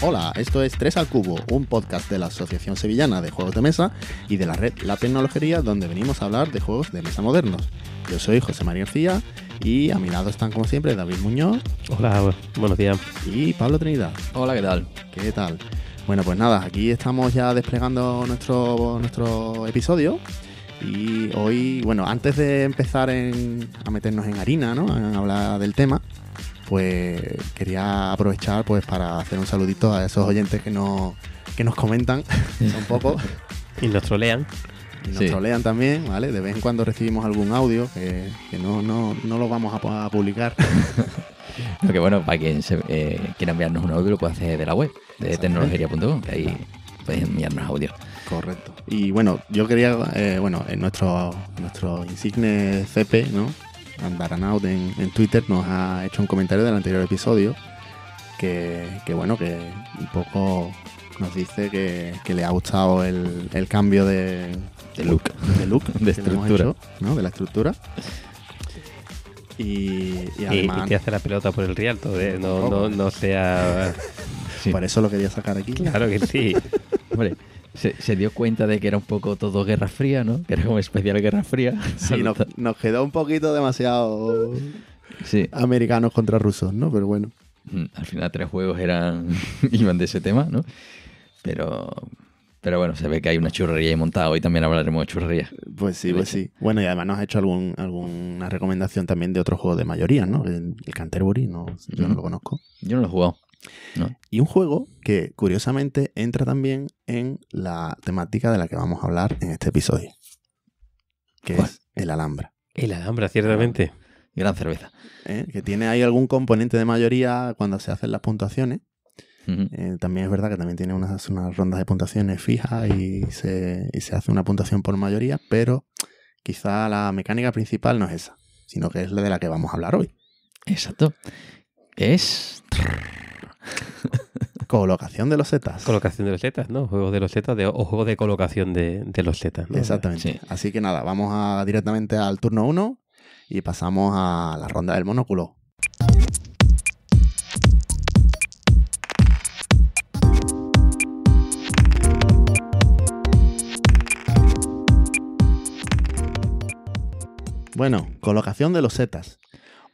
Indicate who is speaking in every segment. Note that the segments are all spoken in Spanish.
Speaker 1: Hola, esto es Tres al Cubo, un podcast de la Asociación Sevillana de Juegos de Mesa y de la red La Tecnología, donde venimos a hablar de juegos de mesa modernos. Yo soy José María García y a mi lado están, como siempre, David Muñoz. Hola, buenos días. Y Pablo Trinidad. Hola, ¿qué tal? ¿Qué tal? Bueno, pues nada, aquí estamos ya desplegando nuestro, nuestro episodio. Y hoy, bueno, antes de empezar a meternos en harina, ¿no? A hablar del tema, pues quería aprovechar pues para hacer un saludito a esos oyentes que, no, nos comentan un poco. y nos trolean. Y nos trolean también, ¿vale? De vez en cuando recibimos algún audio que, no, lo vamos a publicar.
Speaker 2: Porque bueno, para quien eh, quiera enviarnos un audio lo
Speaker 1: puede hacer de la web, de tecnologería.com, que ahí pueden enviarnos audio. Correcto. Y bueno, yo quería, eh, bueno, en nuestro, nuestro insigne CP, ¿no? Andbaranaut en, en Twitter, nos ha hecho un comentario del anterior episodio que, bueno, que un poco nos dice que, le ha gustado el, cambio de, de, look, de estructura, ¿no? De la estructura. Y, y, además,
Speaker 3: hace la pelota por el rialto, ¿eh? no, no, no sea... Por eso lo quería sacar aquí.
Speaker 1: Claro que sí.
Speaker 3: Hombre, se, dio cuenta de que era un
Speaker 1: poco todo Guerra Fría, ¿no? Que era como especial Guerra Fría. Sí, nos, quedó un poquito demasiado sí. americanos contra rusos, ¿no? Pero bueno. Mm, al final tres juegos eran
Speaker 2: iban de ese tema, ¿no? Pero pero bueno, se ve que hay una churrería ahí montada. Hoy también hablaremos de churrería. Pues sí, pues sí.
Speaker 1: Bueno, y además nos ha hecho algún, alguna recomendación también de otro juego de mayoría, ¿no? El, Canterbury, no, yo no lo conozco. Yo no lo he jugado. Y un juego que, curiosamente, entra también en la temática de la que vamos a hablar en este episodio, que es el Alhambra. El Alhambra, ciertamente. Ah. Gran cerveza. ¿Eh? Que tiene ahí algún componente de mayoría cuando se hacen las puntuaciones. Eh, también es verdad que también tiene unas, unas rondas de puntuaciones fijas y se hace una puntuación por mayoría, pero quizá la mecánica principal no es esa, sino que es la de la que vamos a hablar hoy. Exacto. Es Colocación de los zetas.
Speaker 3: Colocación de los zetas, ¿no? Juego de los zetas de, o juego de colocación de,
Speaker 1: los zetas. Exactamente. Así que nada, vamos directamente al turno 1 y pasamos a la ronda del monóculo. Bueno, colocación de los zetas.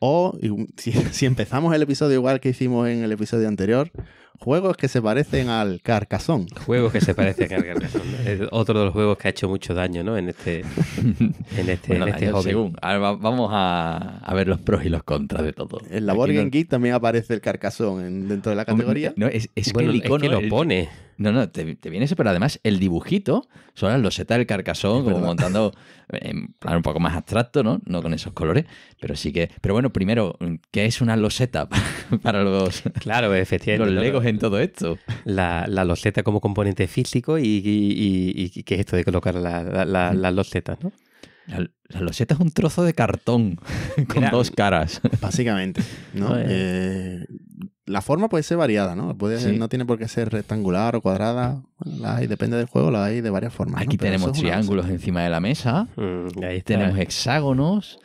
Speaker 1: O si, empezamos el episodio igual que hicimos en el episodio anterior, juegos que se parecen al Carcasón. Juegos que se parecen al
Speaker 3: Carcasón. Es otro de los juegos que ha hecho mucho daño, ¿no? En este, en este, este vamos a, ver los pros y los contras de todo. En
Speaker 2: la Borgen
Speaker 1: Geek también aparece el Carcasón dentro de la categoría. No, es, es que el icono. lo
Speaker 2: pone. No, no, te, viene eso, pero además el dibujito son las losetas del carcasón, como montando en plan un poco más abstracto, ¿no? No con esos colores, pero sí
Speaker 3: que. Pero bueno, primero, ¿qué es una loseta para los. Claro, efectivamente. legos en todo esto. La, loseta como componente físico y, y, qué es esto de colocar
Speaker 1: las la, losetas, ¿no? La, loseta es un trozo de cartón con dos caras. Básicamente, ¿no? la forma puede ser variada, ¿no? Puede No tiene por qué ser rectangular o cuadrada. La depende del juego, la hay de varias formas. Aquí tenemos triángulos encima de la mesa. Mm, ahí tenemos hexágonos.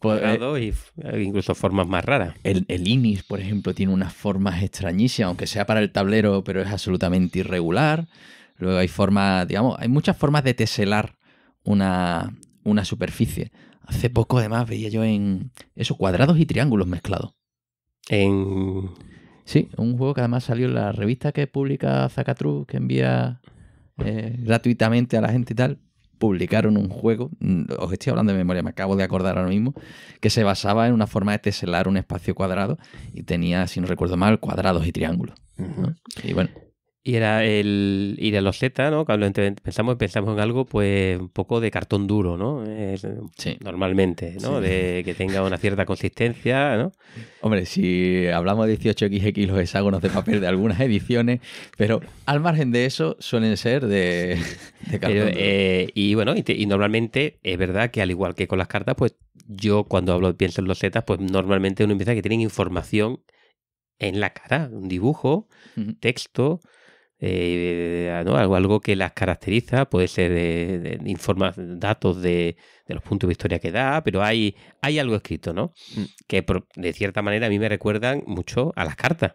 Speaker 1: Pues, eh, cuadrados
Speaker 2: y eh, incluso formas más raras. El, el, Inis, por ejemplo, tiene unas formas extrañísimas, aunque sea para el tablero, pero es absolutamente irregular. Luego hay formas, digamos, hay muchas formas de teselar una, una superficie. Hace poco, además, veía yo en eso, cuadrados y triángulos mezclados. En... Sí, un juego que además salió en la revista que publica Zacatru, que envía eh, gratuitamente a la gente y tal. Publicaron un juego, mm, os estoy hablando de memoria, me acabo de acordar ahora mismo, que se basaba en una forma de teselar un espacio cuadrado y tenía, si no recuerdo mal, cuadrados y triángulos. Y
Speaker 3: bueno, y era el ir a los Z, ¿no? Cuando pensamos, pensamos en algo, pues, un poco de cartón duro, ¿no? Normalmente, ¿no? De que tenga una cierta consistencia, ¿no? Hombre, si hablamos de 18XX, los hexágonos de papel de algunas ediciones, pero al margen de eso, suelen ser de, cartón eh, y bueno, y, normalmente es verdad que al igual que con las cartas, pues yo cuando hablo pienso en los Z, pues normalmente uno empieza que tienen información en la cara, un dibujo, un texto eh, algo, algo, que las caracteriza, puede ser datos de, los puntos de historia que da, pero hay, hay algo escrito, ¿no? Mm. Que de cierta manera a mí me recuerdan mucho a las cartas.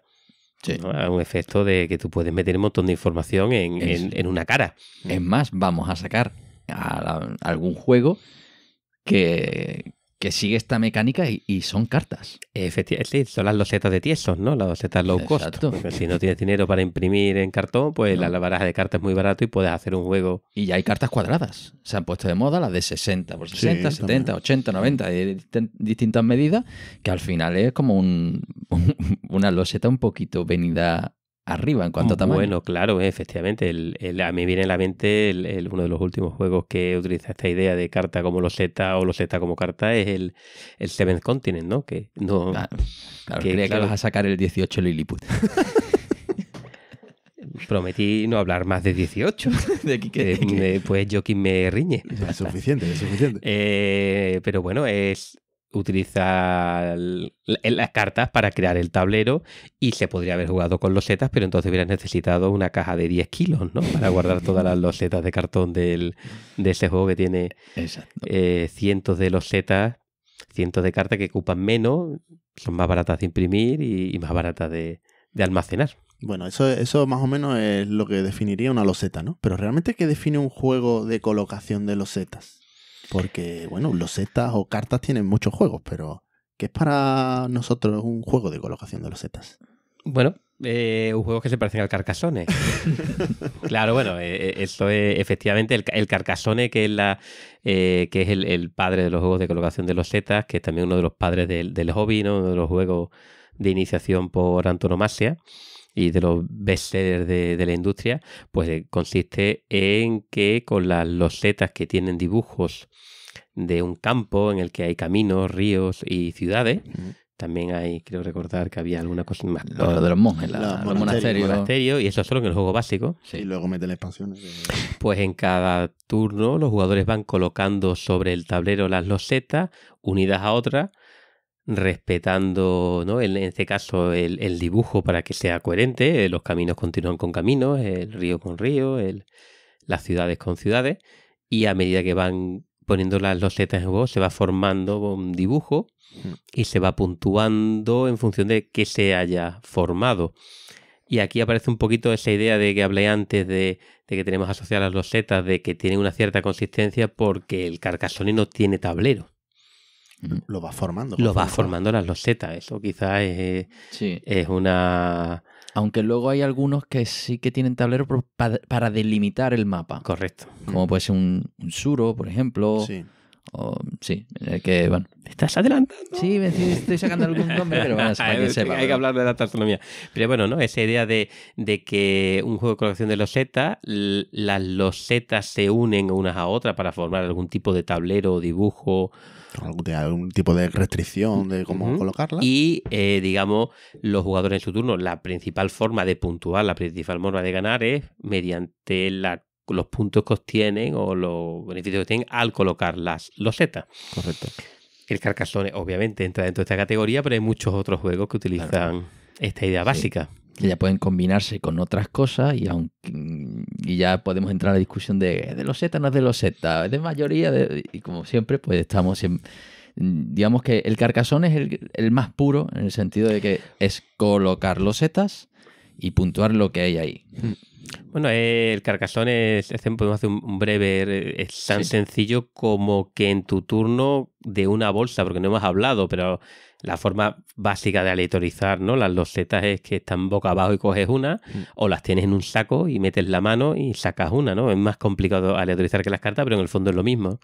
Speaker 3: A un efecto de que tú puedes meter un montón de información en, una cara. Es más, vamos a sacar algún juego que, que sigue esta mecánica y, son cartas. Efectivamente, son las losetas de tiesos, ¿no? Las losetas low cost. Pues, si no tienes dinero para imprimir en cartón, pues la baraja de cartas es muy barato y puedes hacer un juego. Y ya hay cartas
Speaker 2: cuadradas. Se han puesto de moda las de 60 por 60, 70, 80, 90, de distintas medidas, que al final es como una loseta un poquito venida
Speaker 3: arriba en cuanto a ah, tamaño. Bueno, claro, eh, efectivamente. a mí viene a la mente uno de los últimos juegos que utiliza esta idea de carta como los Z o los Z como carta es el, el Seventh Continent, ¿no? Que no. Claro, que, creía que vas a sacar el 18 Lilliput. Prometí no hablar más de 18. de aquí eh, que, pues pues Joaquín me riñe. Es suficiente, es suficiente. Eh, pero bueno, es, utiliza las cartas para crear el tablero y se podría haber jugado con losetas, pero entonces hubieras necesitado una caja de 10 kilos, ¿no? Para guardar todas las losetas de cartón de ese juego que tiene eh, cientos de losetas, cientos de cartas que ocupan menos, son más baratas de imprimir y, más baratas de, almacenar.
Speaker 1: Bueno, eso, eso más o menos es lo que definiría una loseta, ¿no? Pero realmente, ¿qué define un juego de colocación de losetas? Porque, bueno, los setas o cartas tienen muchos juegos, pero ¿qué es para nosotros un juego de colocación de los setas?
Speaker 3: Bueno, eh, un juego que se parece al Carcassonne. claro, bueno, eh, eh, esto es efectivamente el, el que es, la, eh, que es el, padre de los juegos de colocación de los setas, que es también uno de los padres del, del hobby, uno de los juegos de iniciación por antonomasia y de los bestsellers de, la industria, pues eh, consiste en que con las losetas que tienen dibujos de un campo en el que hay caminos, ríos y ciudades, También hay, creo recordar que había alguna cosa más. de los monjes, Y eso solo en el juego básico.
Speaker 1: Y luego meten expansiones.
Speaker 3: Eh, pues en cada turno los jugadores van colocando sobre el tablero las losetas unidas a otras respetando, ¿no? en, este caso, el, dibujo para que sea coherente, eh, los caminos continúan con caminos, el río con río, las ciudades con ciudades, y a medida que van poniendo las losetas en juego, se va formando un dibujo y se va puntuando en función de que se haya formado. Y aquí aparece un poquito esa idea de que hablé antes de, que tenemos asociadas las losetas, de que tienen una cierta consistencia porque el carcasonino tiene tablero.
Speaker 1: Lo va formando. Lo va formando
Speaker 3: las losetas. Eso quizás es, es una. Aunque
Speaker 2: luego hay algunos que sí que tienen tablero para, delimitar el mapa. Correcto. Como puede ser
Speaker 3: un, suro, por ejemplo. Sí.
Speaker 2: O, sí, eh, que bueno. ¿Estás adelantando? Sí, estoy, sacando algún nombre, pero Hay que
Speaker 3: hablar de la taxonomía. Pero bueno, ¿no? Esa idea de, de que un juego de colección de losetas, las losetas se unen unas a otras para formar algún tipo de tablero o dibujo de
Speaker 1: algún tipo de restricción
Speaker 3: de cómo colocarla. Y, eh, digamos, los jugadores en su turno, la principal forma de puntuar, la principal forma de ganar es mediante la, los puntos que obtienen o los beneficios que tienen al colocar las losetas. Correcto. El Carcassonne, obviamente, entra dentro de esta categoría, pero hay muchos otros juegos que utilizan esta idea básica
Speaker 2: que ya pueden combinarse con otras cosas y, aunque, y ya podemos entrar a la discusión de, de los Z, no es de los setas es de mayoría, de, y como siempre, pues estamos en, digamos que el carcasón es el, más puro en el sentido de que es colocar los zetas y puntuar lo que hay ahí.
Speaker 3: Bueno, el carcasón es, podemos hacer un breve, eh, es tan sencillo como que en tu turno de una bolsa, porque no hemos hablado, pero la forma básica de aleatorizar ¿no? las losetas es que están boca abajo y coges una, mm. o las tienes en un saco y metes la mano y sacas una, ¿no? Es más complicado aleatorizar que las cartas, pero en el fondo es lo mismo.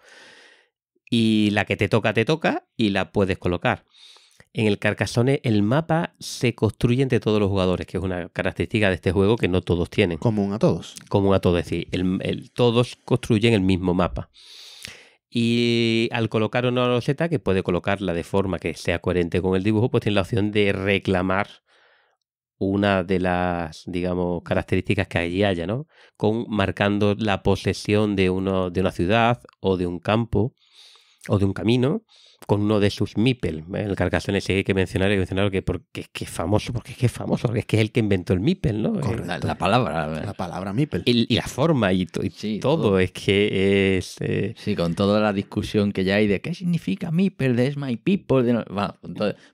Speaker 3: Y la que te toca, te toca y la puedes colocar. En el Carcassonne el mapa se construye entre todos los jugadores, que es una característica de este juego que no todos tienen. Común a todos. Común a todos, es decir, el, todos construyen el mismo mapa. Y al colocar una roseta, que puede colocarla de forma que sea coherente con el dibujo, pues tiene la opción de reclamar una de las, digamos, características que allí haya, ¿no? Con marcando la posesión de, uno, de una ciudad o de un campo o de un camino con uno de sus Mipel. ¿eh? El Carcassonne ese que mencionar, que mencionaron que porque es que es famoso, porque es que es famoso, porque es que es el que inventó el Mipel, ¿no? Eh, la, palabra. La palabra Mipel. Y, la forma y, todo. Es que
Speaker 2: es. Eh, sí, con toda la discusión que ya hay de qué significa Mipel, de es my people. De no...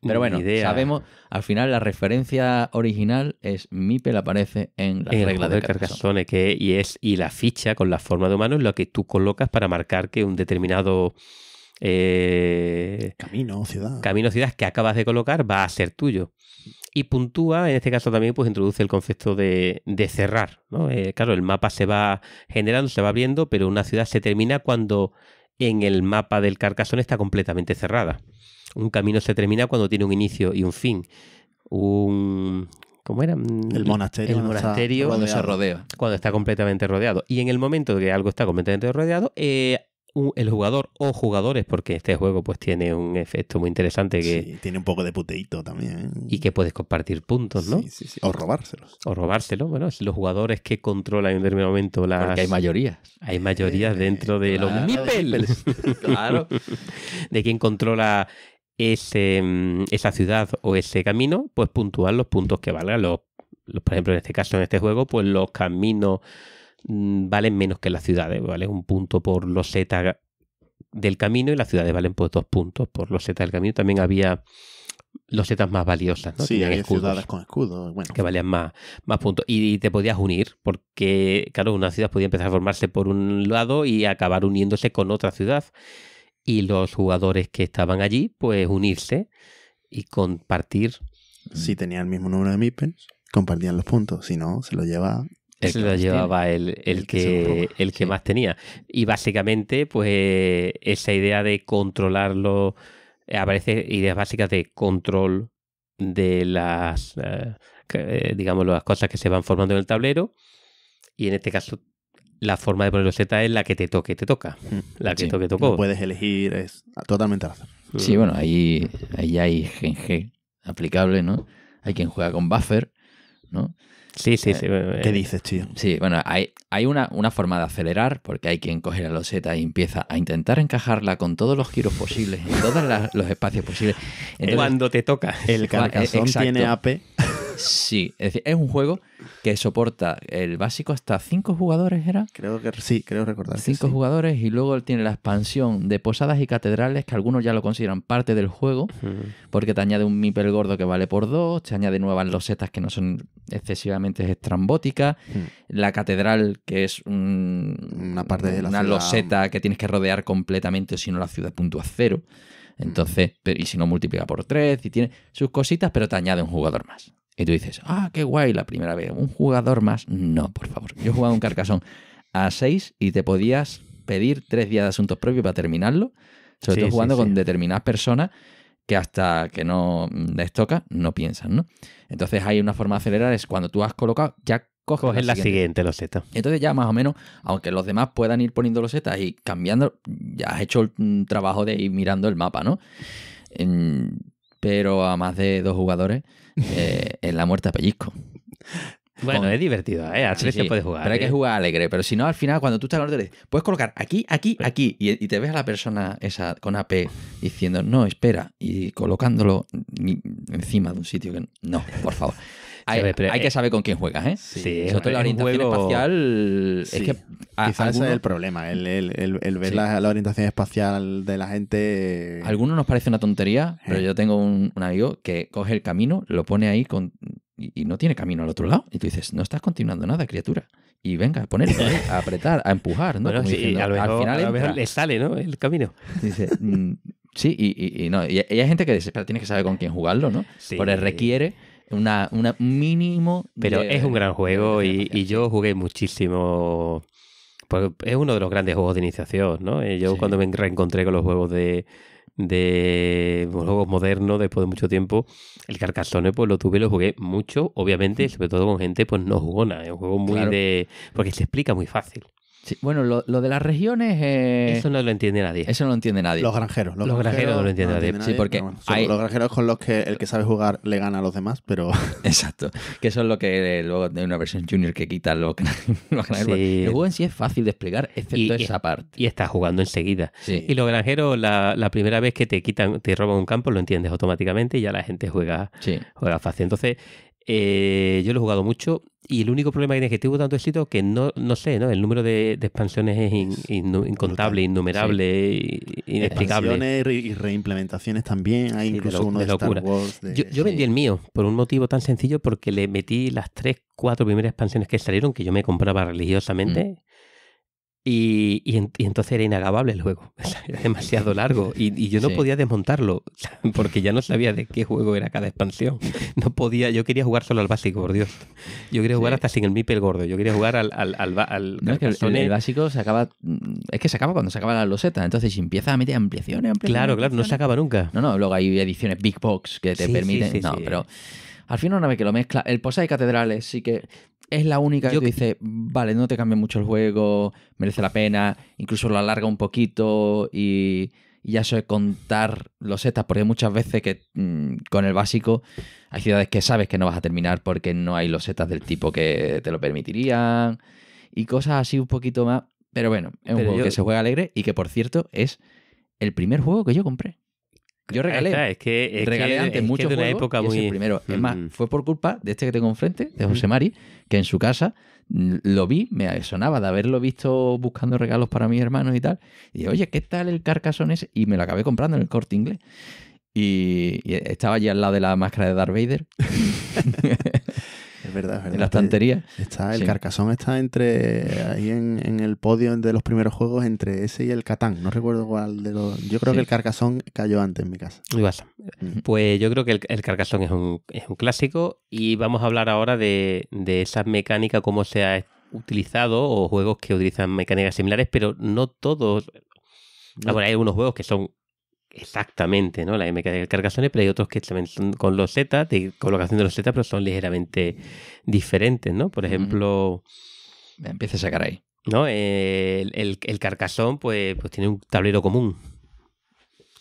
Speaker 2: pero bueno, sabemos, al final la referencia original es Mipel aparece en la regla reglas
Speaker 3: de que, y, es, y la ficha con la forma de humano es lo que tú colocas para marcar que un determinado eh, camino, ciudad. Camino, ciudad que acabas de colocar va a ser tuyo. Y puntúa, en este caso también, pues introduce el concepto de, de cerrar. Eh, claro, el mapa se va generando, se va abriendo, pero una ciudad se termina cuando en el mapa del carcasón está completamente cerrada. Un camino se termina cuando tiene un inicio y un fin. Un, ¿Cómo era? Mm, el monasterio. El monasterio. cuando se rodea. Cuando está completamente rodeado. Y en el momento que algo está completamente rodeado, eh, el jugador o jugadores, porque este juego pues tiene un efecto muy interesante que... tiene un poco de puteito también. ¿eh? Y que puedes compartir puntos, ¿no? Sí, sí, sí. O robárselos. O robárselos, bueno, los jugadores que controlan en determinado momento las... Porque hay mayorías. Hay mayorías dentro de los niveles claro. de quien controla ese, mm, esa ciudad o ese camino, pues puntuar los puntos que valgan. los, por ejemplo, en este caso, en este juego, pues los caminos Mm, valen menos que las ciudades, ¿vale? Un punto por los Z del camino y las ciudades valen pues dos puntos por los Z del camino. También había los losetas más valiosas, ¿no? Sí, había ciudades con
Speaker 1: escudos, bueno.
Speaker 3: Que valían más, más puntos. Y, te podías unir, porque, claro, una ciudad podía empezar a formarse por un lado y acabar uniéndose con otra ciudad. Y los jugadores que estaban allí, pues unirse
Speaker 1: y compartir. Si tenían el mismo número de mipens, compartían los puntos. Si no, se lo llevaba... El lo llevaba
Speaker 3: el, que, el que más tenía. Y básicamente, pues esa idea de controlarlo, eh, aparece ideas básicas de control de las, eh, eh, digamos, las cosas que se van formando en el tablero. Y en este caso, la forma de poner los Z es la que te toque, te toca. Hmm. La que toque, tocó. puedes
Speaker 1: elegir, es
Speaker 2: totalmente mm. Sí, bueno, ahí, ahí hay gen, G aplicable, ¿no? Hay quien juega con buffer, ¿no? Sí, sí, eh, sí. ¿Qué eh, dices, tío? Sí, bueno, hay, hay una, forma de acelerar, porque hay quien coge la loseta y empieza a intentar encajarla con todos los giros posibles, en todos los espacios posibles. Cuando te toca. El carcasón eh, tiene AP. Sí, es un juego que soporta el básico hasta 5 jugadores, ¿era? Creo que sí, creo recordar. 5 jugadores y luego tiene la expansión de posadas y catedrales, que algunos ya lo consideran parte del juego, porque te añade un mipel gordo que vale por 2, te añade nuevas losetas que no son excesivamente estrambóticas, la catedral que es una parte de la una loseta que tienes que rodear completamente, si no la ciudad a cero. Entonces, y si no multiplica por 3, y tiene sus cositas, pero te añade un jugador más. Y tú dices, ah, qué guay, la primera vez, un jugador más. No, por favor. Yo he jugado un carcasón a 6 y te podías pedir tres días de asuntos propios para terminarlo. Sobre todo jugando con determinadas personas que hasta que no les toca no piensan, ¿no? Entonces hay una forma de acelerar, es cuando tú has colocado, ya coges, la, siguiente. los Entonces ya más o menos, aunque los demás puedan ir poniendo losetas y cambiando, ya has hecho el mm, trabajo de ir mirando el mapa, ¿no? Pero a más de dos jugadores eh, en la muerte a pellizco. Bueno, es divertido, ¿eh? A tres se jugar. Pero hay que ¿eh? jugar alegre. Pero si no, al final, cuando tú estás orden puedes colocar aquí, aquí, aquí. Y, y, te ves a la persona esa con AP diciendo, no, espera. Y colocándolo encima de un sitio que. No, por favor hay, que saber con quién juegas,
Speaker 1: ¿eh? Sí, sí la orientación espacial. Es que quizás ese es el problema, el, ver la, orientación espacial de la gente. Eh, algunos nos parece una tontería, eh. pero yo
Speaker 2: tengo un, amigo que coge el camino, lo pone ahí con, y, no tiene camino al otro lado. Y tú dices, no estás continuando nada, criatura. Y venga, a poner, a apretar, a empujar, ¿no? Bueno, al final le sale, ¿no? El camino. Mm, sí, y, no. Y hay gente que dice, pero tienes que saber con quién jugarlo, ¿no? Sí. Porque requiere una, mínimo. Pero es un
Speaker 3: gran juego y, yo jugué muchísimo. Pues, es uno de los grandes juegos de iniciación, ¿no? Eh, yo cuando me reencontré con los juegos de, juegos modernos después de mucho tiempo. El Carcassonne pues lo tuve, lo jugué mucho, obviamente, sobre todo con gente pues no nada. es un juego muy de porque se explica muy fácil
Speaker 2: bueno, lo, de las regiones.
Speaker 1: Eh, eso no lo entiende nadie. Eso no lo entiende nadie. Los granjeros. Los, granjeros, no lo entiende, nadie. Sí, porque los granjeros con los que el que sabe jugar le gana a los demás, pero. Exacto. Que eso es lo que eh, luego de
Speaker 3: una versión junior que quita los, los granjeros. Sí. El juego
Speaker 2: en sí es fácil de explicar, excepto esa
Speaker 3: parte. Y estás jugando enseguida. Y los granjeros, la, primera vez que te quitan, te roban un campo, lo entiendes automáticamente y ya la gente juega, juega fácil. Entonces, eh, yo lo he jugado mucho y el único problema que tiene que tanto éxito que no, no sé, ¿no? El número de, expansiones es incontable,
Speaker 1: innumerable, inexplicable. Expansiones y reimplementaciones también, hay incluso uno de, Star Wars
Speaker 3: Yo, vendí el mío por un motivo tan sencillo porque le metí las tres, cuatro primeras expansiones que salieron que yo me compraba religiosamente. Mm. Y, entonces era inagabable el juego. Era demasiado largo. Y, yo no podía desmontarlo, porque ya no sabía de qué juego era cada expansión. No podía, yo quería jugar solo al básico, por Dios. Yo quería jugar hasta sin el Mipel gordo. Yo quería jugar al. al, el,
Speaker 2: básico se acaba. Mm, es que se acaba cuando se acaba la loseta. Entonces empieza a meter ampliaciones, ampliaciones Claro, claro, no se acaba
Speaker 3: nunca. No, no, luego hay ediciones
Speaker 2: Big Box que te permiten. no, pero. Al final, una vez que lo mezcla, el posa de Catedrales sí que es la única que yo... dice, vale, no te cambia mucho el juego, merece la pena, incluso lo alarga un poquito y, ya soy contar los setas, porque muchas veces que mm, con el básico hay ciudades que sabes que no vas a terminar porque no hay los setas del tipo que te lo permitirían y cosas así un poquito más. Pero bueno, es un juego que se juega alegre y que por cierto es el primer juego que yo compré.
Speaker 3: Yo regalé. es que, regalé antes mucho muchos de época es primero. Es más,
Speaker 2: fue por culpa de este que tengo enfrente, de José Mari, que en su casa lo vi, me sonaba de haberlo visto buscando regalos para mis hermanos y tal. Y dije, oye, ¿qué tal el carcasón ese? Y me lo acabé comprando en el corte inglés. Y, y estaba allí al lado de la máscara de Darth Vader. Es verdad, verdad. En la estantería.
Speaker 1: Está, el Carcasón está entre. ahí en, el podio de los primeros juegos, entre ese y el Catán. No recuerdo cuál de los. Yo creo que el Carcasón cayó antes en mi casa.
Speaker 3: Pues yo creo que el, el Carcasón es un, clásico. Y vamos a hablar ahora de, de esas mecánicas, cómo se ha utilizado, o juegos que utilizan mecánicas similares, pero no todos. bueno, hay unos juegos que son exactamente ¿no? la M del Carcassonne, pero hay otros que también son con los Z, de colocación de los Z, pero son ligeramente diferentes, ¿no? Por ejemplo... Me empieza a sacar ahí. ¿no? El, el, carcasón pues, pues tiene un tablero común.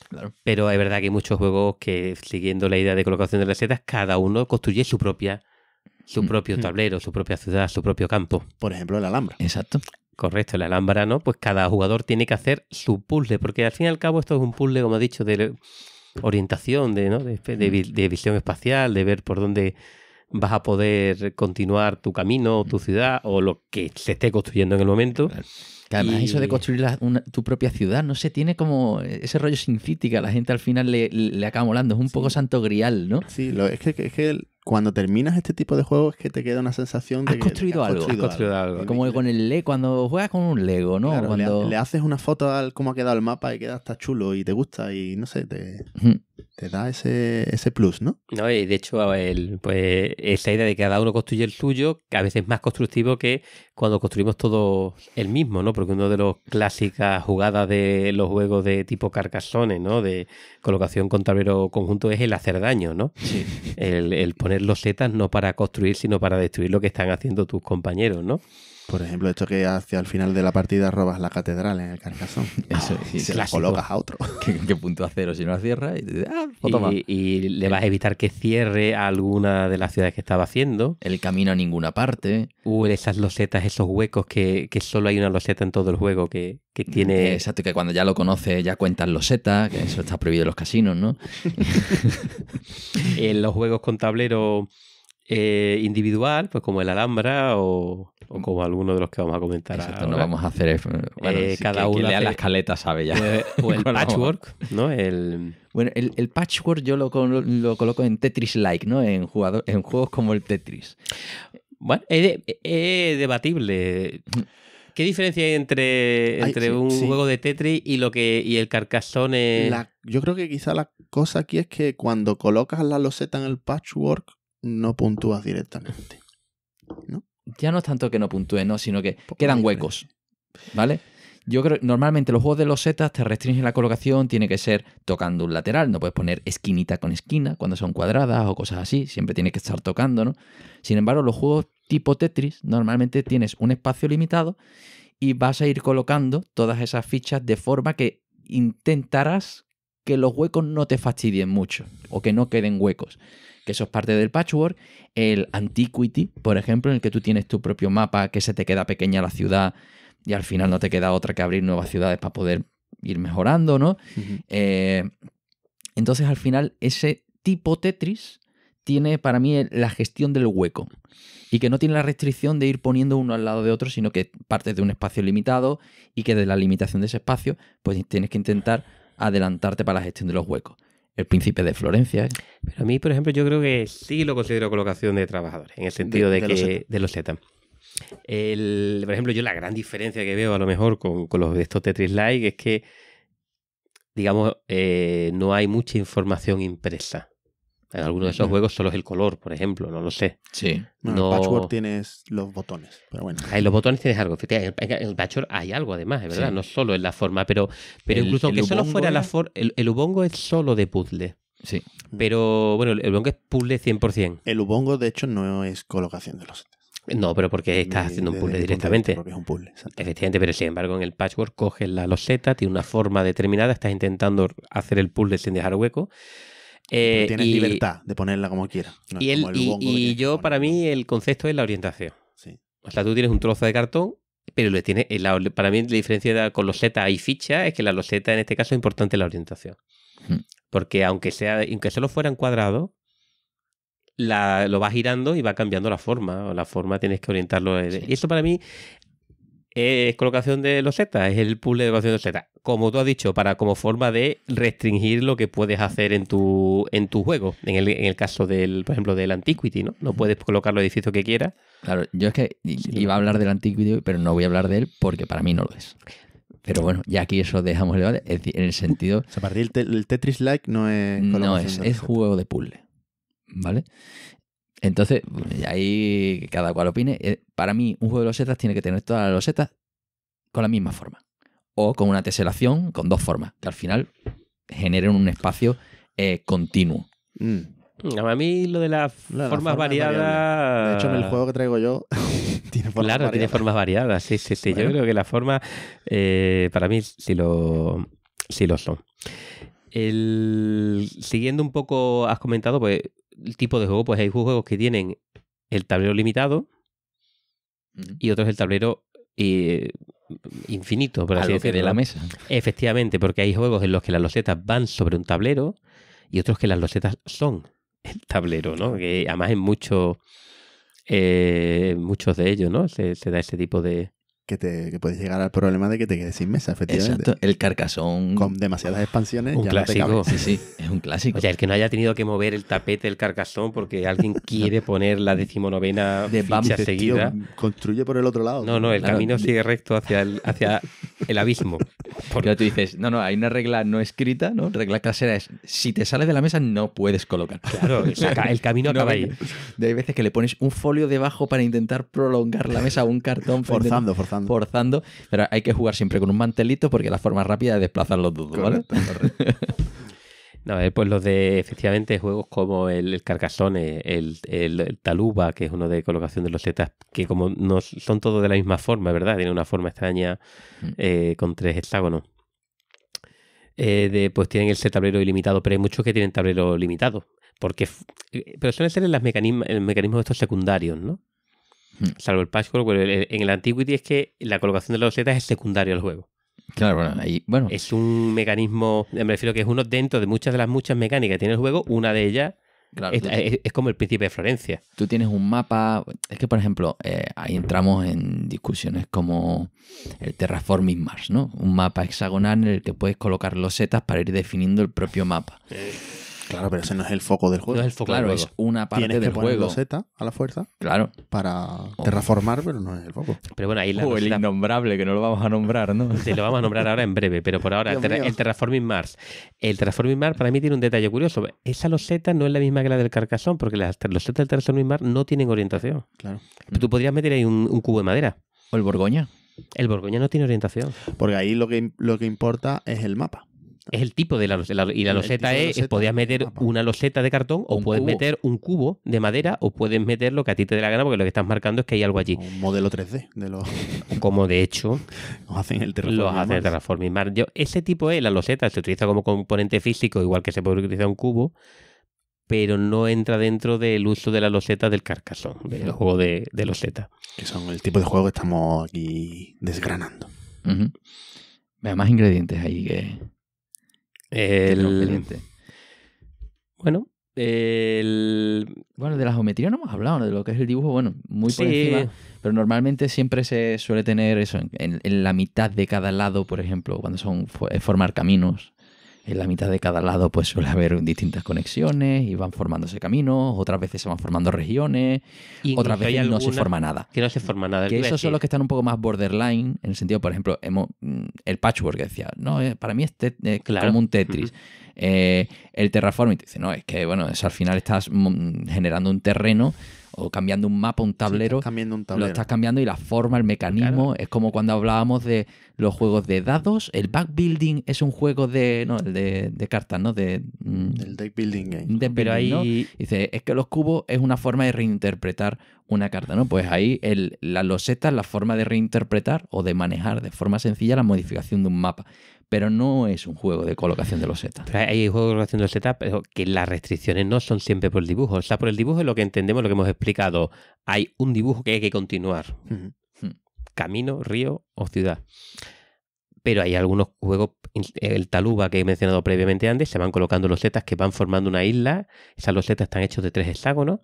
Speaker 3: Claro. Pero es verdad que hay muchos juegos que, siguiendo la idea de colocación de las setas, cada uno construye su propia su mm, propio mm. tablero, su propia ciudad, su propio campo. Por ejemplo, el Alhambra. Exacto. Correcto, la Alhambra, ¿no? Pues cada jugador tiene que hacer su puzzle, porque al fin y al cabo esto es un puzzle, como he dicho, de orientación, de, ¿no? de, visión espacial, de ver por dónde vas a poder continuar tu camino, tu ciudad o lo que se esté construyendo en el momento. además, eso de
Speaker 2: construir tu propia ciudad, no sé, tiene como ese rollo sin la gente al final le, acaba molando. Es un poco
Speaker 1: santo grial, ¿no? Sí, lo, es, que, es que el, cuando terminas este tipo de juegos es que te queda una sensación de has construido, algo, construido, algo. Como con el Lego, cuando juegas con un Lego, ¿no? cuando... le, haces una foto al cómo ha quedado el mapa y queda hasta chulo y te gusta y no sé, te te da ese, ese plus, ¿no?
Speaker 3: No, y de hecho, el, pues esa idea de que cada uno construye el suyo, que a veces es más constructivo que cuando construimos todo el mismo, ¿no? Porque una de las clásicas jugadas de los juegos de tipo carcasones, ¿no? De colocación con tablero conjunto es el hacer daño, ¿no? El, el poner los setas no para construir, sino para destruir lo que están
Speaker 1: haciendo tus compañeros, ¿no? Por ejemplo, esto que hacia el final de la partida robas la catedral en el Carcazón. Eso, y se la colocas a otro. ¿Qué punto a cero si no la cierras. Y, ah,
Speaker 3: y, le vas a evitar que cierre alguna de las ciudades que estaba haciendo. El camino a ninguna parte. Uh, esas losetas, esos huecos que, que solo hay una loseta en todo el juego que, tiene.
Speaker 2: Eh, exacto, que cuando ya lo conoces ya cuentas losetas, que eso está prohibido en los casinos, ¿no?
Speaker 3: en los juegos con tablero eh, individual, pues como el Alhambra o, mm. como alguno de los que vamos a comentar. no vamos a hacer. Eh, cada uno. le lea la escaleta sabe ya. O, el patchwork, El, bueno, el, patchwork yo lo,
Speaker 2: lo, coloco en Tetris-like, ¿no? En, en juegos como el Tetris. Bueno,
Speaker 3: es, debatible. Mm. ¿Qué diferencia hay entre, un juego de Tetris y lo que y el Carcassonne?
Speaker 1: yo creo que quizá la cosa aquí es que cuando colocas la loseta en el patchwork, no puntúas directamente.
Speaker 2: ¿no? Ya no es tanto que no puntúes, no, sino que quedan huecos. ¿Vale? Yo creo normalmente los juegos de los setas te restringen la colocación, tiene que ser tocando un lateral, no puedes poner esquinita con esquina cuando son cuadradas o cosas así, siempre tienes que estar tocando, ¿no? Sin embargo, los juegos tipo Tetris normalmente tienes un espacio limitado y vas a ir colocando todas esas fichas de forma que intentarás que los huecos no te fastidien mucho o que no queden huecos eso es parte del patchwork, el Antiquity, por ejemplo, en el que tú tienes tu propio mapa, que se te queda pequeña la ciudad y al final no te queda otra que abrir nuevas ciudades para poder ir mejorando, ¿no? Eh, entonces al final ese tipo Tetris tiene para mí la gestión del hueco y que no tiene la restricción de ir poniendo uno al lado de otro, sino que parte de un espacio limitado y que de la limitación de ese espacio, pues tienes que intentar adelantarte para la gestión de los huecos. El Príncipe de Florencia.
Speaker 3: Pero a mí, por ejemplo, yo creo que sí lo considero colocación de trabajadores, en el sentido de, que de los Z. por ejemplo, yo la gran diferencia que veo a lo mejor con, los de estos Tetris Like es que, digamos, eh, no hay mucha información impresa. En algunos de esos juegos solo es el color, por ejemplo, no lo sé. Sí. no... En el Patchwork
Speaker 1: tienes los botones,
Speaker 3: pero bueno. en los botones tienes algo. En el Patchwork hay algo, además, es verdad, no solo es la forma, pero, pero incluso aunque solo fuera la forma. El, Ubongo es solo de puzzle. Sí. Pero bueno, el Ubongo es puzzle
Speaker 1: 100%. El Ubongo, de hecho, no es colocación de los
Speaker 3: no, pero porque estás haciendo un puzzle directamente. Porque es un puzzle. Efectivamente, pero sin embargo en el patchwork coges la loseta, tiene una forma determinada, estás intentando hacer el puzzle sin dejar hueco. Eh, tienes libertad
Speaker 1: de ponerla como quieras. y,
Speaker 3: yo, para mí, el concepto es la orientación. O sea, tú tienes un trozo de cartón, pero eh, para mí la diferencia con los losetas y ficha es que la loseta en este caso es importante la orientación. Mm. Porque aunque sea aunque solo fueran cuadrados, lo vas girando y va cambiando la forma. La forma tienes que orientarlo. Eh, y eso para mí es colocación de los losetas, es el puzzle de colocación de losetas. Como tú has dicho, para como forma de restringir lo que puedes hacer en tu, en tu juego. En el, caso del, por ejemplo, del Antiquity, ¿no? No puedes colocar los edificios que quieras. Claro,
Speaker 2: yo es que iba a hablar del Antiquity, pero no voy a hablar de él porque para mí no lo es. Pero bueno, ya aquí eso dejamos el decir, En el sentido. O sea, para el, Tetris Like no es. No es, es juego de puzzle. ¿Vale? Entonces, ahí cada cual opine. Eh, para mí, un juego de losetas tiene que tener todas las losetas con la misma forma. O con una teselación con dos formas, que al final generen un espacio eh, continuo.
Speaker 3: Mm. Mm, a mí lo de las
Speaker 1: formas variadas... De hecho, en el juego que traigo yo...
Speaker 3: tiene formas claro, variadas. tiene formas variadas, sí, sí, sí. Yo creo que la forma, eh, para mí, sí lo, sí lo son. siguiendo un poco, has comentado, pues el tipo de juego, pues hay juegos que tienen el tablero limitado y otros el tablero eh, infinito, por así decirlo. de la mesa. Efectivamente, porque hay juegos en los que las losetas van sobre un tablero y otros que las losetas son el tablero, ¿no? Que además en muchos eh, muchos
Speaker 1: de ellos, ¿no? se da ese tipo de, que, te, que puedes llegar al problema de que te quedes sin mesa, efectivamente. Exacto, el carcasón. Con demasiadas expansiones. Un clásico. sí, sí, es un
Speaker 3: clásico. O sea, el que no haya tenido que mover el tapete del carcasón porque alguien quiere poner la decimonovena de ficha seguida.
Speaker 1: construye por el otro lado.
Speaker 3: No,
Speaker 2: no, el
Speaker 1: camino sigue
Speaker 3: recto hacia el, hacia el abismo.
Speaker 2: Porque tú dices, no, no, hay una regla no escrita, ¿no? Regla casera es, si te sales de la mesa no puedes colocar. Claro, el camino acaba ahí. Hay veces que le pones un folio debajo para intentar prolongar la mesa o un cartón. Forzando, forzando forzando. Pero hay que jugar siempre con un mantelito porque la
Speaker 3: forma rápida de desplazar los dudos, ¿vale? No, eh, pues los de efectivamente juegos como el, el el, Taluba, que es uno de colocación de los Zetas, que como no son todos de la misma forma, ¿verdad? Tienen una forma extraña mm. eh, con tres hexágonos. Eh, de, pues tienen ese tablero ilimitado, pero hay muchos que tienen tablero limitado. Porque, pero suelen ser las mecanismos, el mecanismo de estos secundarios, ¿no? Salvo el patchwork, en el Antiquity es que la colocación de las losetas es secundaria al juego. Claro, bueno, ahí, bueno. Es un mecanismo, me refiero que es uno dentro de muchas de las muchas mecánicas que tiene el juego, una de ellas es, como el príncipe de Florencia.
Speaker 2: Tú tienes un mapa. Es que, por ejemplo, eh, ahí entramos en discusiones como el Terraforming Mars, ¿no? Un mapa hexagonal en el que puedes colocar losetas para ir definiendo el propio mapa. Eh. Claro, pero ese no es el
Speaker 1: foco del juego. No es el foco claro, es una parte Tienes del juego. Z a la fuerza. Claro. Para oh. terraformar, pero no es el foco.
Speaker 3: Pero bueno, ahí la o oh, el innombrable, que no lo vamos a nombrar, ¿no? Sí, lo vamos a nombrar ahora en breve, pero por ahora, el, Terraforming Mars. El Terraforming Mars para mí tiene un detalle curioso. Esa loseta no es la misma que la del carcasón, porque las losetas del Terraforming Mars no tienen orientación. Claro. Pero tú podrías meter ahí un, un cubo de madera. O el Borgoña. El Borgoña no tiene orientación.
Speaker 1: Porque ahí lo que, lo que importa es el mapa.
Speaker 3: Es el tipo de la loseta. y la loseta es, podías meter una loseta de cartón o, puedes meter un cubo de madera o puedes meter lo que a ti te dé la gana porque lo que estás marcando es que hay algo allí. Un modelo 3D de los... Como de hecho... los hacen el Terraforming hacen el Yo, ese tipo es la loseta. Se utiliza como componente físico igual que se puede utilizar un cubo pero no entra dentro del uso de la loseta del carcasón, del juego de, de loseta.
Speaker 1: Que son el tipo de juego que estamos aquí desgranando. Uh más
Speaker 2: ingredientes ahí que.
Speaker 3: El...
Speaker 2: Bueno, Bueno, de la geometría no hemos hablado, de lo que es el dibujo, bueno, muy por encima. Pero normalmente siempre se suele tener eso, en, la mitad de cada lado, por ejemplo, cuando son eh, formar caminos en la mitad de cada lado pues suele haber distintas conexiones y van formándose caminos, otras veces se van formando regiones, y otras veces no se forma nada. Que
Speaker 3: no se forma nada. Que esos son los que
Speaker 2: están un poco más borderline, en el sentido, por ejemplo, mm, el patchwork que decía, no, eh, para mí es, como un Tetris. El eh, el terraforming, dice, no, es que bueno, al final estás mm, generando un terreno o cambiando un mapa, un tablero, lo estás cambiando y la forma, el mecanismo, es como cuando hablábamos de los juegos de dados, el backbuilding es un juego de, no, cartas, ¿no? De, mm, el deck building pero ahí dice, es que los cubos es una forma de reinterpretar una carta, ¿no? Pues ahí el, la loseta es la forma de reinterpretar o de manejar de forma sencilla la modificación de un mapa
Speaker 3: pero no es un juego de colocación de los Hay juegos de colocación de losetas pero que las restricciones no son siempre por el dibujo. O sea, por el dibujo es lo que entendemos, lo que hemos explicado. Hay un dibujo que hay que continuar.
Speaker 4: Hmm.
Speaker 3: Camino, río o ciudad. Pero hay algunos juegos, el taluba que he mencionado previamente antes, se van colocando los que van formando una isla. Esas losetas están hechas de tres hexágonos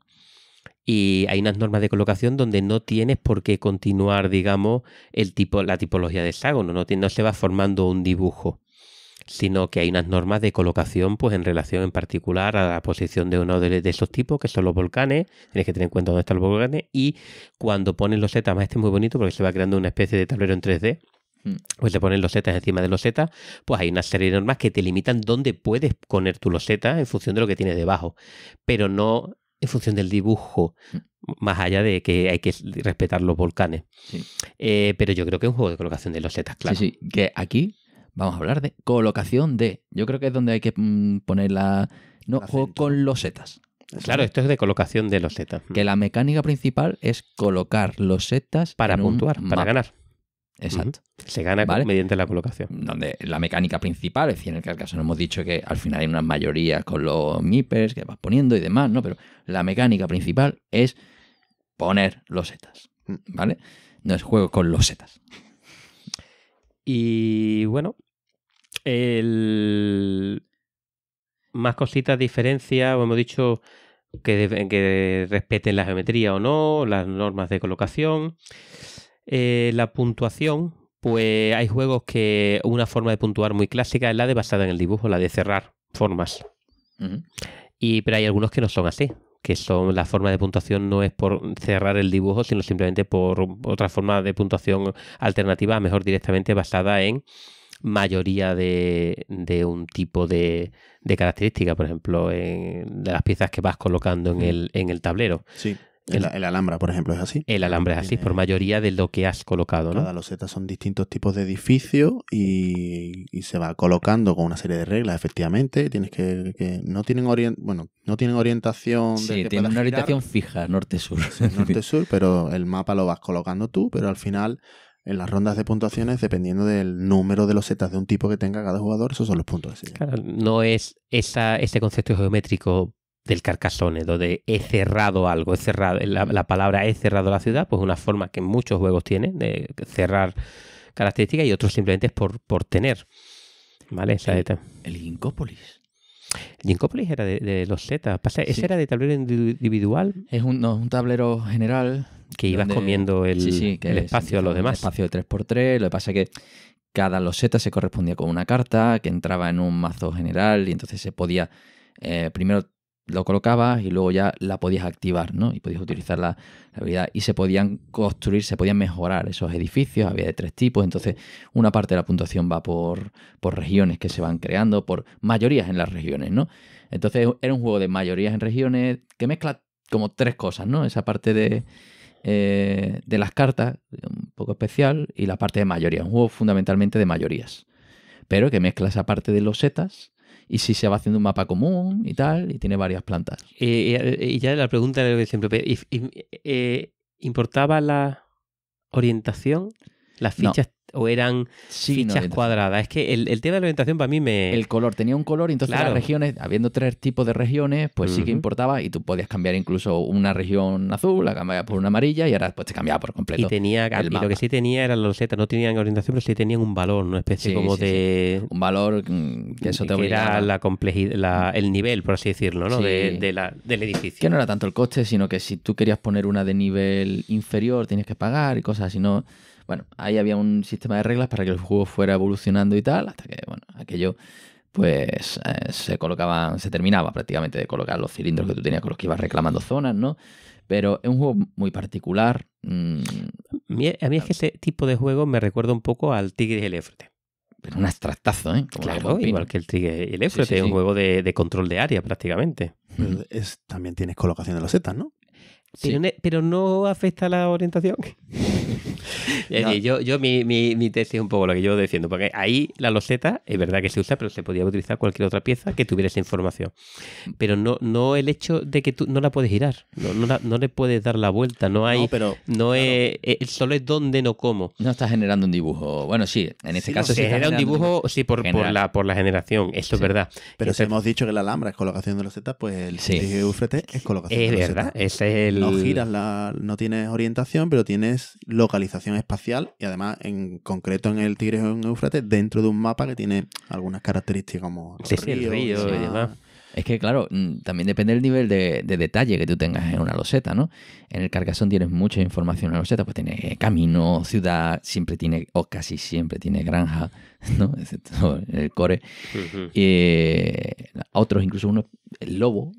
Speaker 3: y hay unas normas de colocación donde no tienes por qué continuar, digamos, el tipo, la tipología de hexágono, no, no se va formando un dibujo, sino que hay unas normas de colocación, pues en relación en particular a la posición de uno de, esos tipos, que son los volcanes, tienes que tener en cuenta dónde están los volcanes, y cuando pones los zetas, este es muy bonito porque se va creando una especie de tablero en 3D, hmm. pues te ponen los zetas encima de los zetas pues hay una serie de normas que te limitan dónde puedes poner tu loseta en función de lo que tienes debajo, pero no en función del dibujo, mm. más allá de que hay que respetar los volcanes. Eh, pero yo creo que es un juego de colocación de losetas, claro. que aquí
Speaker 2: vamos a hablar de colocación de. Yo creo que es donde hay que mm, poner la. No, juego con losetas. Claro,
Speaker 3: esto es de colocación de los losetas.
Speaker 2: Que la mecánica principal es colocar los
Speaker 3: setas Para puntuar, para ganar. Exacto. Se gana mediante la colocación. Donde la mecánica
Speaker 2: principal, es decir, en el caso no hemos dicho que al final hay unas mayorías con los MIPERS que vas poniendo y demás, ¿no? Pero la mecánica principal es poner los setas, mm. ¿vale? No es juego con los setas.
Speaker 3: Y bueno, más cositas, diferencias, o hemos dicho que, que respeten la geometría o no, las normas de colocación. Eh, la puntuación, pues hay juegos que una forma de puntuar muy clásica es la de basada en el dibujo, la de cerrar formas. y, pero hay algunos que no son así, que son la forma de puntuación no es por cerrar el dibujo, sino simplemente por otra forma de puntuación alternativa, mejor directamente basada en mayoría de, un tipo de, de característica, por ejemplo, en, de las piezas que vas colocando en el, en el tablero. Sí. El, Alhambra, por ejemplo, es así. El Alhambra es así, por mayoría de lo que has colocado, ¿no? Cada
Speaker 1: loseta son distintos tipos de edificios y, se va colocando con una serie de reglas, efectivamente. Tienes que. no tienen bueno, no tienen orientación. Sí, tienen una orientación fija, norte-sur. norte-sur, pero el mapa lo vas colocando tú, pero al final. En las rondas de puntuaciones, dependiendo del número de losetas de un tipo que tenga cada jugador, esos son los puntos. Claro,
Speaker 3: no es ese concepto geométrico del Carcassonne, ¿eh? donde he cerrado algo, he cerrado, la, palabra he cerrado la ciudad, pues una forma que muchos juegos tienen de cerrar características y otros simplemente es por, por tener. ¿Vale? El, Esa el, el Ginkópolis. era de, los zetas Pasa, ¿Ese era de tablero individual? Es un, tablero general. Que ibas comiendo
Speaker 2: el, espacio a los demás. espacio de 3x3. Lo que pasa es que cada loseta se correspondía con una carta que entraba en un mazo general y entonces se podía eh, primero lo colocabas y luego ya la podías activar, ¿no? Y podías utilizar la, habilidad y se podían construir, se podían mejorar esos edificios, había de tres tipos, entonces una parte de la puntuación va por, por regiones que se van creando, por mayorías en las regiones, ¿no? Entonces era un juego de mayorías en regiones que mezcla como tres cosas, ¿no? Esa parte de, eh, de las cartas, un poco especial, y la parte de mayoría, un juego fundamentalmente de mayorías, pero que mezcla esa parte de los setas y si se va haciendo un mapa común y tal, y tiene varias
Speaker 3: plantas. Eh, eh, y ya la pregunta de siempre, eh, ¿importaba la orientación? ¿Las fichas o eran fichas cuadradas. Es que el, tema de la orientación para mí me... El color, tenía un color y entonces las regiones,
Speaker 2: habiendo tres tipos de regiones, pues sí que importaba y tú podías cambiar incluso una región azul, la cambiabas por una amarilla y ahora pues te cambiaba por completo. Y, tenía, lo que
Speaker 3: sí tenía eran los Z, no tenían orientación, pero sí tenían un valor, una especie como de... Un valor mm, que eso te era la complejidad, el nivel, por así decirlo, De, del edificio. Que no era tanto el
Speaker 2: coste, sino que si tú querías poner una de nivel inferior, tienes que pagar y cosas así, ¿no? Bueno, ahí había un sistema de reglas para que el juego fuera evolucionando y tal, hasta que, bueno, aquello pues eh, se colocaban, se terminaba prácticamente de colocar los
Speaker 3: cilindros que tú tenías con los que ibas reclamando zonas, ¿no? Pero es un juego muy particular. Mm, a mí es que ese este tipo de juego me recuerda un poco al Tigre y el Éfrate. Pero un abstractazo, ¿eh? claro, igual que el Tigre y el Éfrate, es un juego de, control de área prácticamente.
Speaker 1: también tienes colocación de los setas, ¿no?
Speaker 3: Pero, no afecta la orientación. yo, yo mi, mi, mi, tesis es un poco lo que yo defiendo, porque ahí la loseta es verdad que se usa, pero se podía utilizar cualquier otra pieza que tuviera esa información. Pero no, no el hecho de que tú no la puedes girar, no, le puedes dar la vuelta, no hay. No, es, solo es donde no cómo
Speaker 1: No estás generando un dibujo. Bueno, sí, en este caso si genera un dibujo, sí, por, por, la, por la generación, eso es verdad. Pero si hemos dicho que la Alhambra es colocación de losetas, pues el sí. es colocación de losetas. Es verdad, No giras, la, no tienes orientación, pero tienes localización espacial y además en concreto en el tigre o en Eufrates dentro de un mapa que tiene algunas características como el río Es que, claro, mm, también depende
Speaker 2: del nivel de, detalle que tú tengas en una loseta, ¿no? En el Carcasón tienes mucha información en la loseta, pues tiene camino, ciudad, siempre tiene, o casi siempre tiene granja, ¿no? en el core. y eh, otros, incluso uno, el
Speaker 3: lobo,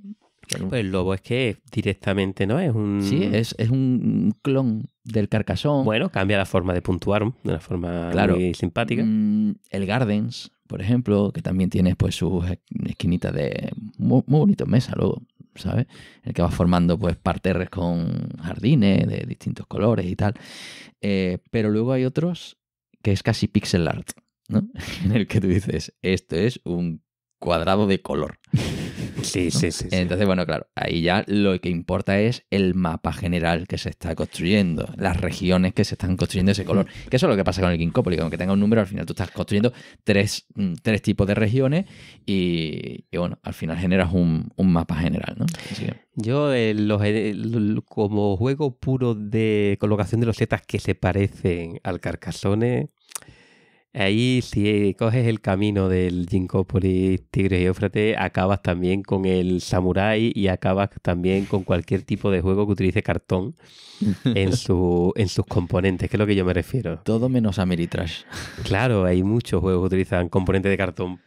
Speaker 3: pues el lobo es que directamente no es un. Sí, es, un clon del carcasón. Bueno, cambia la forma de puntuar de una forma claro. simpática. Mm, el Gardens,
Speaker 2: por ejemplo, que también tiene pues sus esquinitas de. Muy, bonito mesa luego, ¿sabes? el que va formando pues parterres con jardines de distintos colores y tal. Eh, pero luego hay otros que es casi pixel art, ¿no? en el que tú dices, esto es un cuadrado de color. Sí, sí, sí, Entonces, bueno, claro, ahí ya lo que importa es el mapa general que se está construyendo, las regiones que se están construyendo ese color. Que eso es lo que pasa con el Quincópolis, que aunque tenga un número, al final tú estás construyendo tres, mm, tipos de regiones y, bueno, al final generas un, mapa general, ¿no?
Speaker 3: Yo, eh, los, como juego puro de colocación de los setas que se parecen al Carcassonne, Ahí, si coges el camino del Ginkópolis, Tigres y Éufrates, acabas también con el Samurai y acabas también con cualquier tipo de juego que utilice cartón en, su, en sus componentes, que es lo que yo me refiero. Todo menos Ameritrash. Claro, hay muchos juegos que utilizan componentes de cartón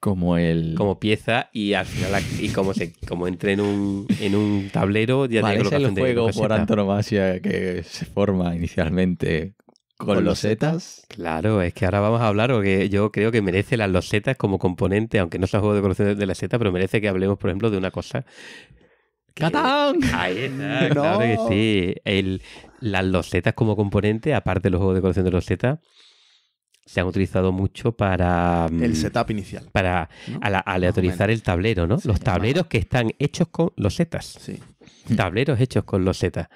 Speaker 3: como el como pieza y al final y como se como entre en un, en un tablero ya es el juego por antonomasia que se forma inicialmente ¿Con, los losetas? Claro, es que ahora vamos a hablar, porque yo creo que merece las losetas como componente, aunque no sea juego de colección de seta, pero merece que hablemos, por ejemplo, de una cosa.
Speaker 2: ¡Catán! claro que
Speaker 3: sí. las losetas como componente, aparte de los juegos de colección de los losetas, se han utilizado mucho para. Mm, el setup inicial. Para aleatorizar el tablero, ¿no? los tableros que están hechos con losetas. Sí. Tableros hechos con losetas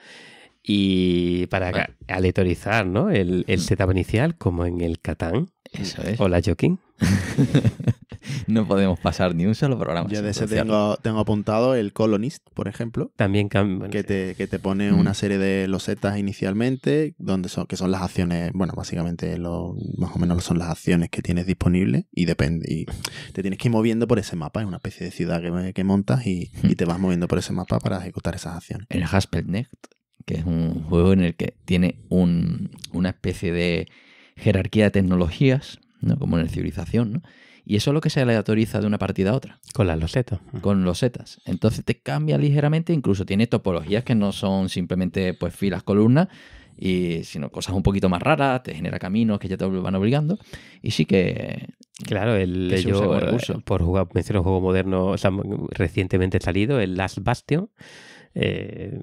Speaker 3: y para aleatorizar ¿no? el, setup inicial, como en el Catán. Eso es. Hola, Joaquín. no podemos pasar ni un solo programa.
Speaker 2: Yo de ese tengo,
Speaker 1: apuntado el Colonist, por ejemplo. También que, te, pone una mm. serie de losetas inicialmente, donde son, que son las acciones, bueno, básicamente más o menos son las acciones que tienes disponibles y depende. Y te tienes que ir moviendo por ese mapa, es una especie de ciudad que, montas y, mm. y, te vas moviendo por ese mapa para ejecutar esas acciones. El Haspelnecht que es un juego en el que tiene
Speaker 2: una especie de jerarquía de tecnologías, como en el civilización, ¿no? y eso es lo que se aleatoriza de una partida a otra. Con las losetas. Con losetas. Entonces te cambia ligeramente, incluso tiene topologías que no son simplemente pues filas, columnas, y, sino cosas un poquito más raras, te genera caminos que ya te van obligando, y sí que...
Speaker 3: Claro, el, yo eh, por jugar, un juego moderno, recientemente salido, el Last Bastion, eh,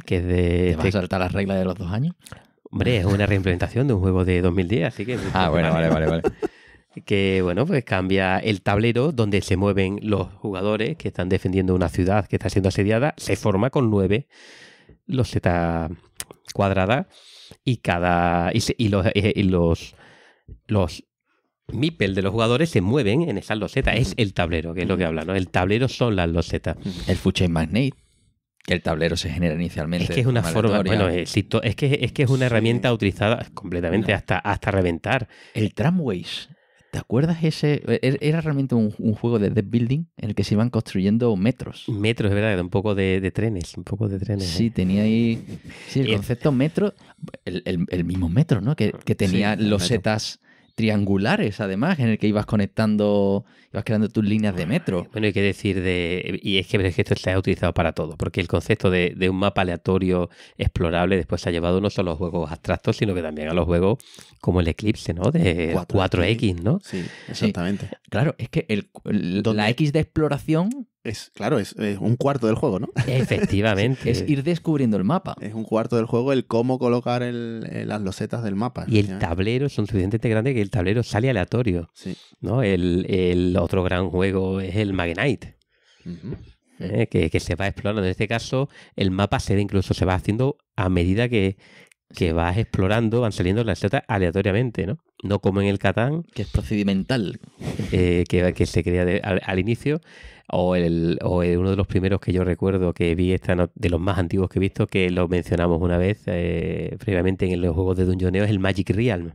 Speaker 3: que es de... ¿Te a este saltar las reglas de los dos años? Hombre, es una reimplementación de un juego de 2010, así que... Ah, bueno, vale, vale, vale. Que, bueno, pues cambia el tablero donde se mueven los jugadores que están defendiendo una ciudad que está siendo asediada. Se forma con nueve los Z cuadradas y cada... y, eh, los... los Mipel de los jugadores se mueven en esas losetas. Es el tablero, que es lo que habla, ¿no? El tablero son las losetas. El fuché Magnate que el tablero se genera inicialmente. Es que es una forma, bueno, es, que, es que es una herramienta utilizada completamente hasta, hasta reventar. El Tramways, ¿Te acuerdas
Speaker 2: ese? Er, era realmente un, juego de Death building en el que se iban construyendo metros.
Speaker 3: Metros, es verdad, un poco de, trenes, un poco de trenes. Sí, ¿eh?
Speaker 2: tenía ahí. Sí, el concepto metro, el, mismo metro, ¿no? Que, que tenía los setas triangulares, además, en el que ibas conectando, ibas creando tus líneas de metro.
Speaker 3: Bueno, hay que decir de. Y es que, esto que esto utilizado para todo, porque el concepto de, un mapa aleatorio explorable después se ha llevado no solo a los juegos abstractos, sino que también a los juegos como el Eclipse, ¿no? De 4X, ¿no? Sí, exactamente.
Speaker 1: Claro, es que la X de exploración es, claro, es, un cuarto del juego, ¿no? Efectivamente. es ir descubriendo el mapa. Es un cuarto del juego el cómo colocar eh, las losetas del mapa. Y el
Speaker 3: tablero son suficientemente grande que el tablero sale aleatorio. ¿no? El, otro gran juego es el Magnite. ¿eh? que, se va explorando. En este caso, el mapa se ve, incluso se va haciendo a medida que, vas explorando, van saliendo las losetas aleatoriamente, ¿no? No como en el Catán. Que es procedimental. Eh, que, que, se crea al inicio o, el, uno de los primeros que yo recuerdo que vi, esta de los más antiguos que he visto, que lo mencionamos una vez eh, previamente en los juegos de Dungeoneo, es el Magic Realm.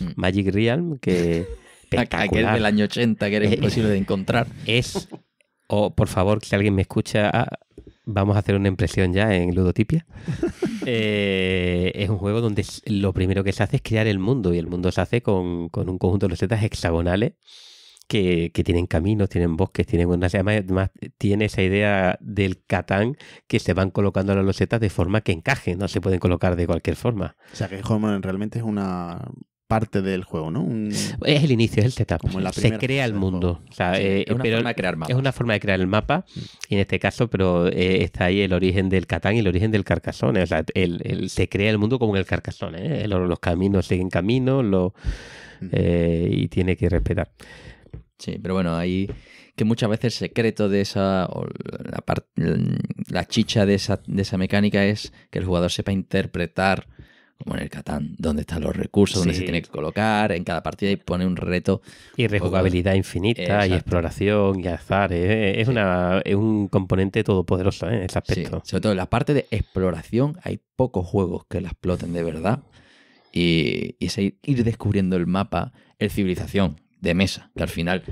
Speaker 3: Mm. Magic Realm, que... es del año
Speaker 2: 80 que era eh, imposible de encontrar.
Speaker 3: Es... O por favor, si alguien me escucha, ah, vamos a hacer una impresión ya en Ludotipia. Eh, es un juego donde lo primero que se hace es crear el mundo y el mundo se hace con, con un conjunto de losetas hexagonales que, tienen caminos, tienen bosques, tienen unas además tiene esa idea del Catán que se van colocando las losetas de forma que encaje, no se pueden colocar de cualquier forma. O sea que realmente es una parte del juego, ¿no? Es el inicio, es el setup. Como se crea el mundo. Eh, es una forma de crear Es una forma de crear el mapa, y en este caso, pero eh, está ahí el origen del Catán y el origen del Carcassonne. O sea, se crea el mundo como en el Carcassonne. ¿eh? Los, caminos siguen caminos y tiene que respetar. Sí, pero bueno, ahí que muchas veces el secreto de esa,
Speaker 2: la, chicha de esa, de esa mecánica es que el jugador sepa interpretar, como en el Catán, dónde están los recursos, dónde se tiene
Speaker 3: que colocar en cada partida y pone un reto. Y rejugabilidad pues, infinita y exploración y azar. Eh, eh, es, una, es un componente todopoderoso en eh, ese aspecto. Sobre
Speaker 2: todo en la parte de
Speaker 3: exploración hay pocos juegos que la exploten de
Speaker 2: verdad. Y, y es ir descubriendo el mapa, el civilización de mesa,
Speaker 3: que al final...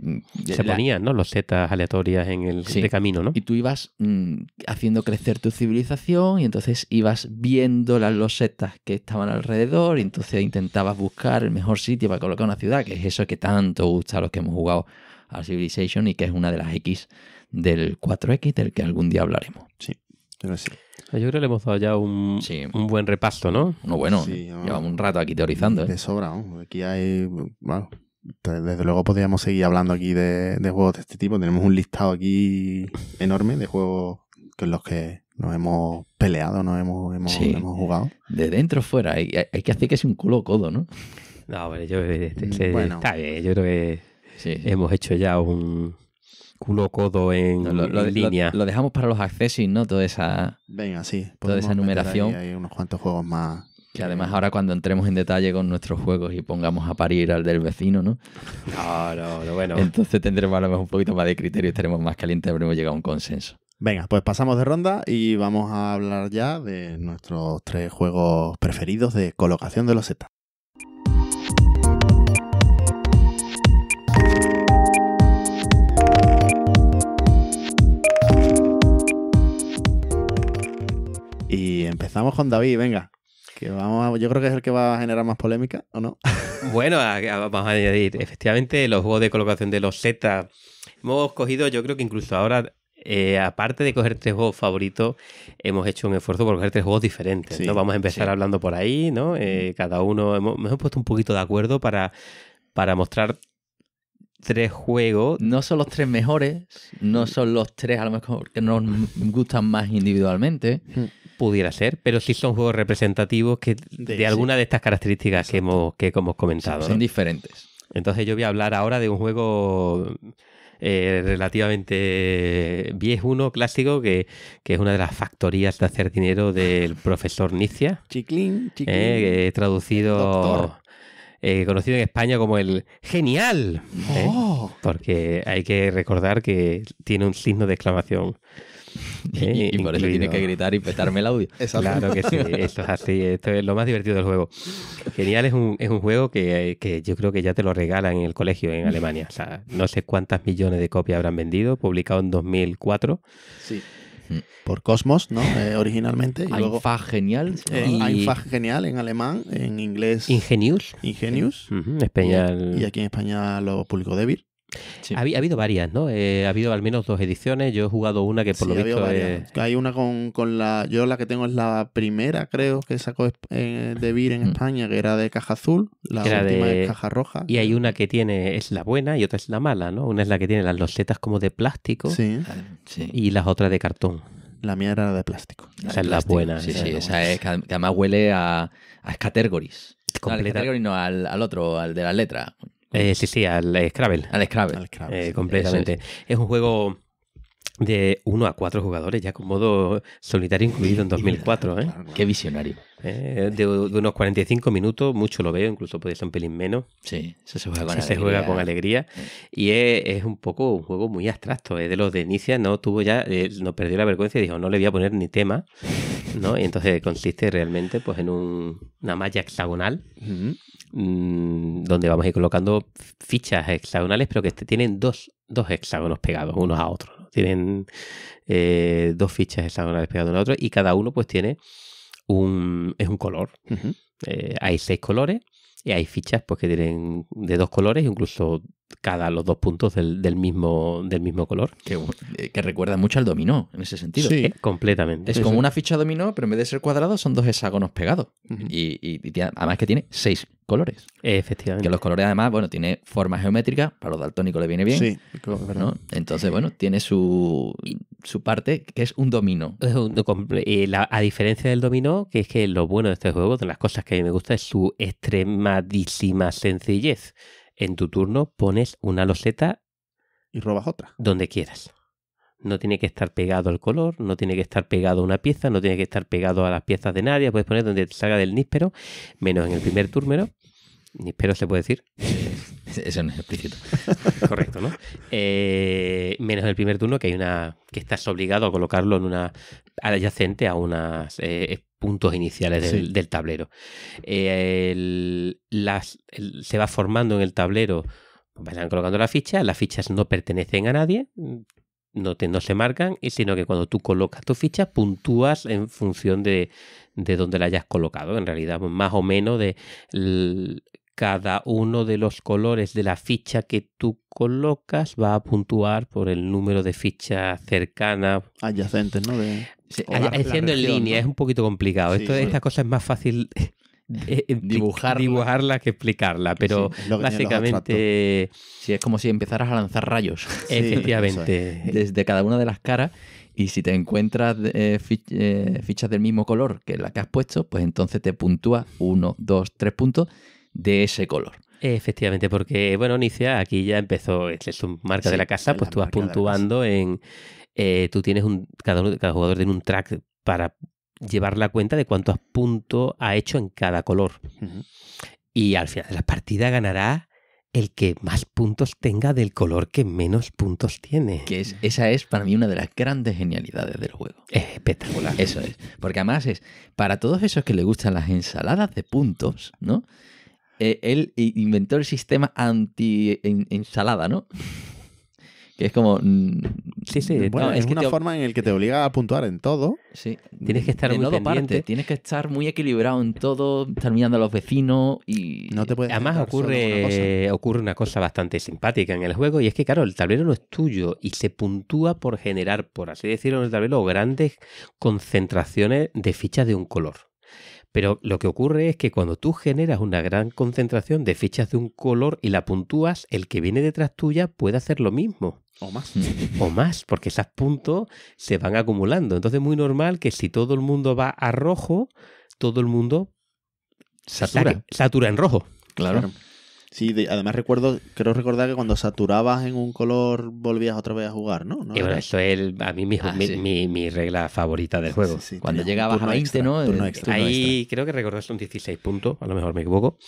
Speaker 3: Mm, Se ponían, ¿no? Los setas aleatorias en el camino, ¿no? Y tú ibas
Speaker 2: mm, haciendo crecer tu civilización y entonces ibas viendo las losetas que estaban alrededor y entonces intentabas buscar el mejor sitio para colocar una ciudad, que es eso que tanto gusta a los que hemos jugado a Civilization y que es una de las X del 4X del que algún día hablaremos. Sí, pero sí.
Speaker 3: Ah, yo creo que le hemos dado ya un, buen repasto ¿no? Uno bueno, ¿eh? llevamos un rato aquí teorizando. ¿eh? De sobra, ¿no?
Speaker 1: aquí hay... Pues, desde luego podríamos seguir hablando aquí de, juegos de este tipo. Tenemos un listado aquí enorme de juegos con los que nos hemos peleado, nos hemos, jugado. De
Speaker 2: dentro fuera,
Speaker 3: hay, hay que hacer que es un culo codo, ¿no? No, hombre, yo, eh, este, este, creo que hemos hecho ya un culo codo en,
Speaker 1: línea.
Speaker 2: Lo, dejamos para los y ¿no? Toda esa.
Speaker 1: Venga, Toda esa numeración. Hay unos cuantos juegos más
Speaker 2: que además ahora cuando entremos en detalle con nuestros juegos y pongamos a parir al del vecino, ¿no? Claro, bueno. Entonces tendremos a lo mejor un poquito más de criterio y estaremos más calientes, habremos llegado a un consenso.
Speaker 1: Venga, pues pasamos de ronda y vamos a hablar ya de nuestros tres juegos preferidos de colocación de los Z. Y empezamos con David, venga yo creo que es el que va a generar más polémica, ¿o no?
Speaker 3: bueno, vamos a añadir, efectivamente, los juegos de colocación de los Z hemos cogido, yo creo que incluso ahora, eh, aparte de coger tres juegos favoritos, hemos hecho un esfuerzo por coger tres juegos diferentes. ¿no? Vamos a empezar hablando por ahí, ¿no? Eh, mm. cada uno, hemos, hemos puesto un poquito de acuerdo para, para mostrar tres juegos. No son los tres mejores, no mm. son los tres a lo mejor que
Speaker 2: nos gustan más individualmente.
Speaker 3: Mm. Pudiera ser, pero sí son juegos representativos que, de, alguna de estas características que hemos, hemos comentado. Son diferentes. Entonces yo voy a hablar ahora de un juego eh, relativamente viejuno, clásico, que, es una de las factorías de hacer dinero del profesor Nicia. Chiclín,
Speaker 4: eh, chiclín. he
Speaker 3: traducido... Eh, conocido en España como el genial, oh. porque hay que recordar que tiene un signo de exclamación y, por eso tiene que gritar y petarme el audio. Claro que sí, esto es así, esto es lo más divertido del juego. Genial, es un, juego que, yo creo que ya te lo regalan en el colegio en Alemania. no sé cuántas millones de copias habrán vendido, publicado en 2004. Sí.
Speaker 1: Mm, por Cosmos, ¿no? Eh, originalmente. Y genial. Eh, Einfach genial en alemán, en inglés. Ingenius Ingenius Y, aquí en España lo publicó débil.
Speaker 3: Ha, habido varias, ¿no? Eh, ha habido al menos dos ediciones. Yo he jugado una que por lo visto.
Speaker 1: Hay una con, la. Yo la que tengo es la primera, creo, que sacó eh, de Vir en mm. España, que era de caja azul. La última de... es caja roja.
Speaker 3: Y hay una que tiene. Es la buena y otra es la mala, ¿no? Una es la que tiene las losetas como de plástico. Y las otras de cartón. La mía era de plástico. esa es la buena. Sí, sí, esa es. Que además huele a, a categories.
Speaker 2: No, al al otro, al de las letras.
Speaker 3: Eh, sí, sí, al Scrabble. Al Scrabble. Eh, completamente. Es. un juego de uno a cuatro jugadores, ya con modo solitario incluido en 2004. ¿eh? Qué visionario. Eh, de, unos 45 minutos, mucho lo veo, incluso puede ser un pelín menos. Sí, se juega con alegría. Y es, un poco un juego muy abstracto. Es de los de Inicia no tuvo ya, no perdió la vergüenza y dijo, no le voy a poner ni tema. ¿no? Y entonces consiste realmente pues, en un, una malla hexagonal. Mm, donde vamos a ir colocando fichas hexagonales, pero que tienen dos, dos hexágonos pegados unos a otros. Tienen eh, dos fichas hexagonales pegadas unos a otros y cada uno pues tiene un, es un color. Eh, hay seis colores y hay fichas pues, que tienen de dos colores, incluso cada los dos puntos del, mismo, del mismo color. Eh, que, recuerda mucho al dominó en ese sentido. ¿Eh? completamente. Es como una
Speaker 2: ficha dominó, pero en vez de ser cuadrado son dos hexágonos pegados. Y, además que tiene seis colores. Efectivamente. Que los colores además, bueno, tiene forma geométrica,
Speaker 3: para los daltónicos le viene bien. Sí,
Speaker 2: Entonces, bueno, tiene su, su parte que es un dominó.
Speaker 3: la, a diferencia del dominó, que es que lo bueno de este juego, de las cosas que a mí me gusta, es su extremadísima sencillez en tu turno pones una loseta y robas otra. Donde quieras. No tiene que estar pegado al color, no tiene que estar pegado a una pieza, no tiene que estar pegado a las piezas de nadie. Puedes poner donde te salga del níspero, menos en el primer turno. Níspero se puede decir. Eso no es explícito. correcto, ¿no? Eh, menos el primer turno, que hay una. que estás obligado a colocarlo en una. adyacente a unos eh, puntos iniciales del, tablero. se va formando en el tablero. Pues van colocando las fichas, las fichas no pertenecen a nadie, mm, no, te, no se marcan, sino que cuando tú colocas tu ficha puntúas en función de, de dónde la hayas colocado. En realidad, más o menos de cada uno de los colores de la ficha que tú colocas va a puntuar por el número de fichas cercanas. Adyacentes, ¿no? De... en línea, es un poquito complicado. Esto, Esta cosa es más fácil eh, dibujarla. que explicarla, pero básicamente...
Speaker 2: Sí, es como si empezaras a lanzar rayos. Efectivamente. Desde cada una de las caras. Y si te encuentras eh, eh, fichas del mismo color que la que has puesto, pues entonces te puntúa 1, 2, tres puntos de ese color.
Speaker 3: Efectivamente, porque bueno, Nicia, aquí ya empezó, es pues tu marca de la casa, pues tú vas puntuando en. Eh, tú tienes un. Cada, jugador tiene un track para llevar la cuenta de cuántos puntos ha hecho en cada color. Y al final de la partida ganará el que más puntos tenga del color que menos puntos tiene. Que esa es para mí una de las grandes
Speaker 2: genialidades del juego. Es espectacular. Eso es. Porque además es, para todos esos que les gustan las ensaladas de puntos, ¿no? Eh, él inventó el sistema anti-ensalada,
Speaker 1: ¿no? Que es como. Mm, sí, sí. es, una forma en la que te obliga a puntuar en todo. Sí. Tienes que estar en muy Parte.
Speaker 2: Tienes que estar muy equilibrado en todo,
Speaker 3: terminando a los vecinos y. No te puedes Además, ocurre ocurre una cosa bastante simpática en el juego y es que, claro, el tablero no es tuyo y se puntúa por generar, por así decirlo, en el tablero grandes concentraciones de fichas de un color. Pero lo que ocurre es que cuando tú generas una gran concentración de fichas de un color y la puntúas, el que viene detrás tuya puede hacer lo mismo. O más. o más, porque esas puntos se van acumulando. Entonces es muy normal que si todo el mundo va a rojo, todo el mundo
Speaker 1: satura, en rojo. claro. Sí, además recuerdo, creo recordar que cuando saturabas en un color volvías otra vez a jugar, ¿no? ¿No y bueno, esto
Speaker 3: es a mí ah, mi, mi, regla favorita del juego. cuando llegabas a 20, ¿no? ahí creo que recordás un 16 puntos, a lo mejor me equivoco,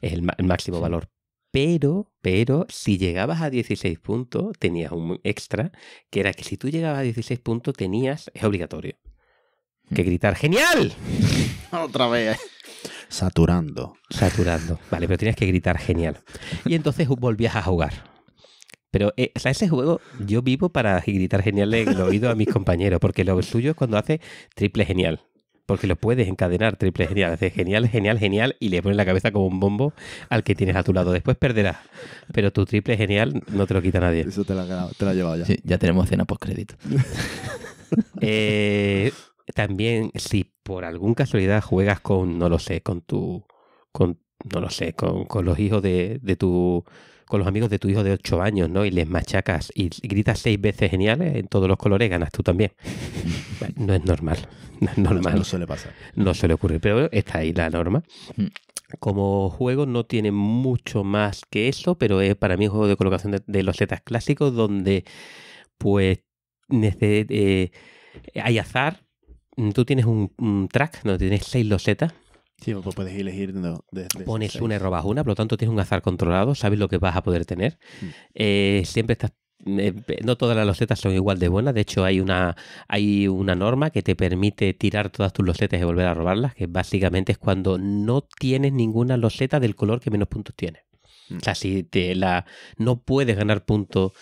Speaker 3: es el, el máximo valor. Pero, pero, si llegabas a 16 puntos, tenías un extra, que era que si tú llegabas a 16 puntos, tenías, es obligatorio, que hmm. gritar, ¡genial!
Speaker 1: otra vez.
Speaker 3: Saturando. Saturando. Vale, pero tienes que gritar genial. Y entonces volvías a jugar. Pero eh, ese juego yo vivo para gritar genial en el oído a mis compañeros, porque lo suyo es cuando hace triple genial. Porque lo puedes encadenar, triple genial. Haces genial, genial, genial y le pones la cabeza como un bombo al que tienes a tu lado. Después perderás. Pero tu triple genial no te lo quita nadie. Eso te lo ha, llevado ya. Sí,
Speaker 2: ya tenemos cena post-crédito.
Speaker 3: eh, también, si por alguna casualidad juegas con, no lo sé, con tu, con, no lo sé, con, con los hijos de, de, tu, con los amigos de tu hijo de 8 años, ¿no? Y les machacas y gritas seis veces geniales en todos los colores, ganas tú también. No es normal, no es normal. No, suele pasar. No suele ocurrir, pero está ahí la norma. Hmm. como juego no tiene mucho más que eso, pero es para mí un juego de colocación de, los setas clásicos donde pues eh, hay azar, Mm, tú tienes un, track donde tienes seis losetas.
Speaker 1: Sí, pues puedes elegir Pones una y robas
Speaker 3: una, por lo tanto tienes un azar controlado, sabes lo que vas a poder tener. Mm. Eh, siempre estás eh, no todas las losetas son igual de buenas. De hecho, hay una, hay una norma que te permite tirar todas tus losetas y volver a robarlas, que básicamente es cuando no tienes ninguna loseta del color que menos puntos tiene. Mm. O sea, si te la, no puedes ganar puntos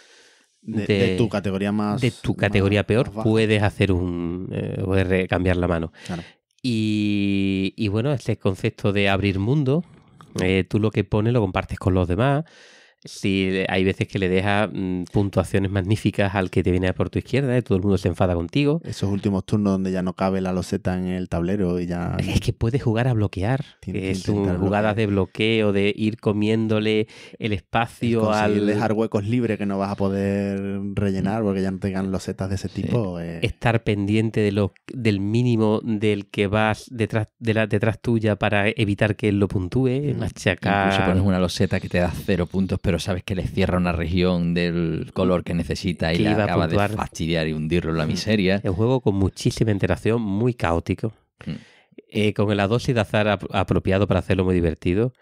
Speaker 3: de, tu categoría más. De tu categoría peor, puedes hacer un. Eh, cambiar la mano. Y, bueno, este concepto de abrir mundo, eh, tú lo que pones lo compartes con los demás. Sí, hay veces que le deja mm, puntuaciones magníficas al que te viene por tu izquierda y todo el mundo se enfada contigo.
Speaker 1: Esos últimos turnos donde ya no cabe la loseta en el tablero y ya... Es que puedes jugar a bloquear. Tienes que jugadas de
Speaker 3: bloqueo, de ir comiéndole el espacio al... dejar
Speaker 1: huecos libres que no vas a poder rellenar porque ya no tengan losetas de ese tipo. Eh. Estar
Speaker 3: pendiente de lo, del mínimo del que vas detrás, de la, detrás tuya para evitar que él lo puntúe, mm. machacar... Incluso pones
Speaker 2: una loseta que te da cero
Speaker 3: puntos, pero pero sabes que le cierra
Speaker 2: una región del color que necesita y le acaba de fastidiar y hundirlo en la miseria.
Speaker 3: Es juego con muchísima interacción, muy caótico. Mm. Eh, con el a la y de azar apropiado para hacerlo muy divertido.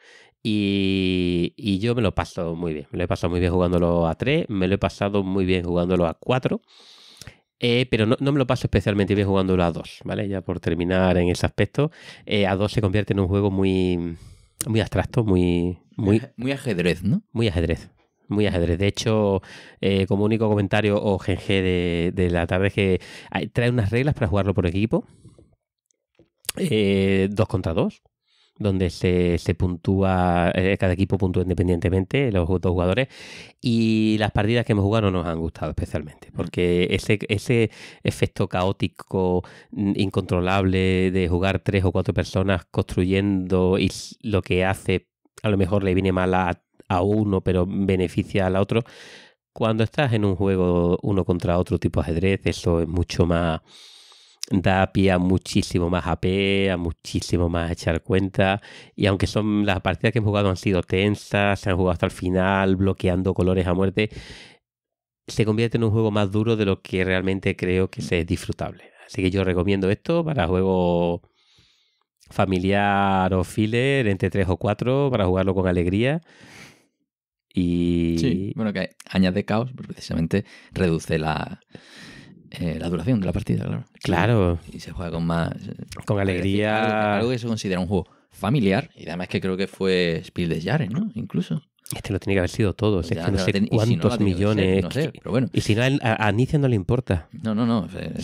Speaker 3: Y, yo me lo paso muy bien. Me lo he pasado muy bien jugándolo a 3, me lo he pasado muy bien jugándolo a 4. Eh, pero no, me lo paso especialmente bien jugándolo a dos. ¿vale? Ya por terminar en ese aspecto, eh, a 2 se convierte en un juego muy, muy abstracto, muy, Muy, ajedrez, ¿no? Muy ajedrez. Muy ajedrez. De hecho, eh, como único comentario o Genje de, la tarde es que trae unas reglas para jugarlo por equipo. Eh, dos contra dos, donde se, se puntúa, eh, cada equipo puntúa independientemente, los dos jugadores. Y las partidas que hemos jugado no nos han gustado especialmente, porque ese, ese efecto caótico, mm, incontrolable de jugar tres o cuatro personas construyendo y lo que hace a lo mejor le viene mal a, uno, pero beneficia al otro. Cuando estás en un juego uno contra otro tipo ajedrez, eso es mucho más. da pie a muchísimo más AP, a muchísimo más echar cuenta. Y aunque son las partidas que he jugado han sido tensas, se han jugado hasta el final, bloqueando colores a muerte, se convierte en un juego más duro de lo que realmente creo que es disfrutable. Así que yo recomiendo esto para juegos familiar o filler entre tres o cuatro para jugarlo con alegría. Y...
Speaker 2: bueno, que añade caos, pues, precisamente reduce la, eh, la duración de la partida, claro. Y se juega con más... Eh, con alegría. algo, que se considera un juego familiar, y además que creo que fue Spiel des Jahres, ¿no? Incluso. Este lo tiene que haber sido todo no, sé cuántos millones.
Speaker 3: Y si no, a, no le importa. No, no, no.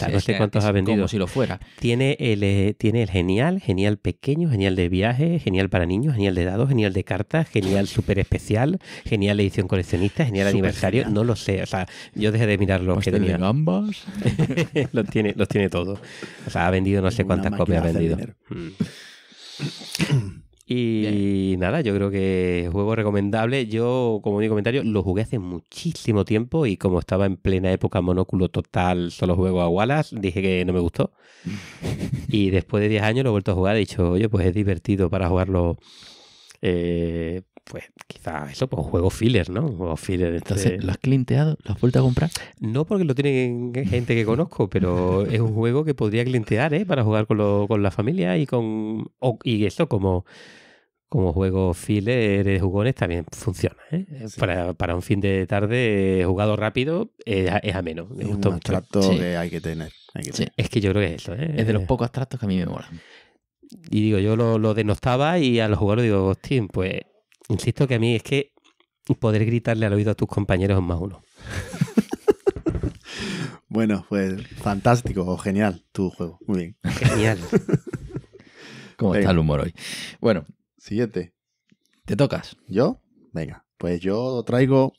Speaker 3: no sé cuántos ha vendido. si lo fuera. Tiene el, eh, tiene genial, genial pequeño, genial de viaje, genial para niños, genial de dados, genial de cartas, genial súper especial, genial edición coleccionista, genial aniversario. No lo sé. O sea, yo dejé de mirar los que tenía. los, tiene, los tiene todos. O sea, ha vendido no sé cuántas copias ha vendido. Y nada, yo creo que juego recomendable. Yo, como mi comentario, lo jugué hace muchísimo tiempo y como estaba en plena época monóculo total, solo juego a Wallace, dije que no me gustó. y después de 10 años lo he vuelto a jugar. He dicho, oye, pues es divertido para jugarlo. Eh, pues quizás eso, pues juego filler, ¿no? Juego filler. Este Entonces, ¿lo has
Speaker 2: clinteado? ¿Lo has vuelto a comprar?
Speaker 3: No, porque lo tiene gente que conozco, pero es un juego que podría clintear, ¿eh? Para jugar con, la familia y con. y esto como como juego file de jugones también funciona. ¿eh? Para, un fin de tarde eh, jugado rápido es, es ameno. Es un, un abstracto que hay que tener. Es que yo creo que es eso. ¿eh? Es de los pocos abstractos que a mí me molan. Y digo, yo lo, lo denostaba y a los jugadores digo, Tim, pues insisto que a mí es que poder gritarle al oído a tus
Speaker 1: compañeros es más uno. bueno, pues fantástico o genial tu juego. Muy bien. Genial. ¿Cómo está el humor hoy? Bueno, Siguiente. ¿Te tocas? ¿Yo? Venga, pues yo traigo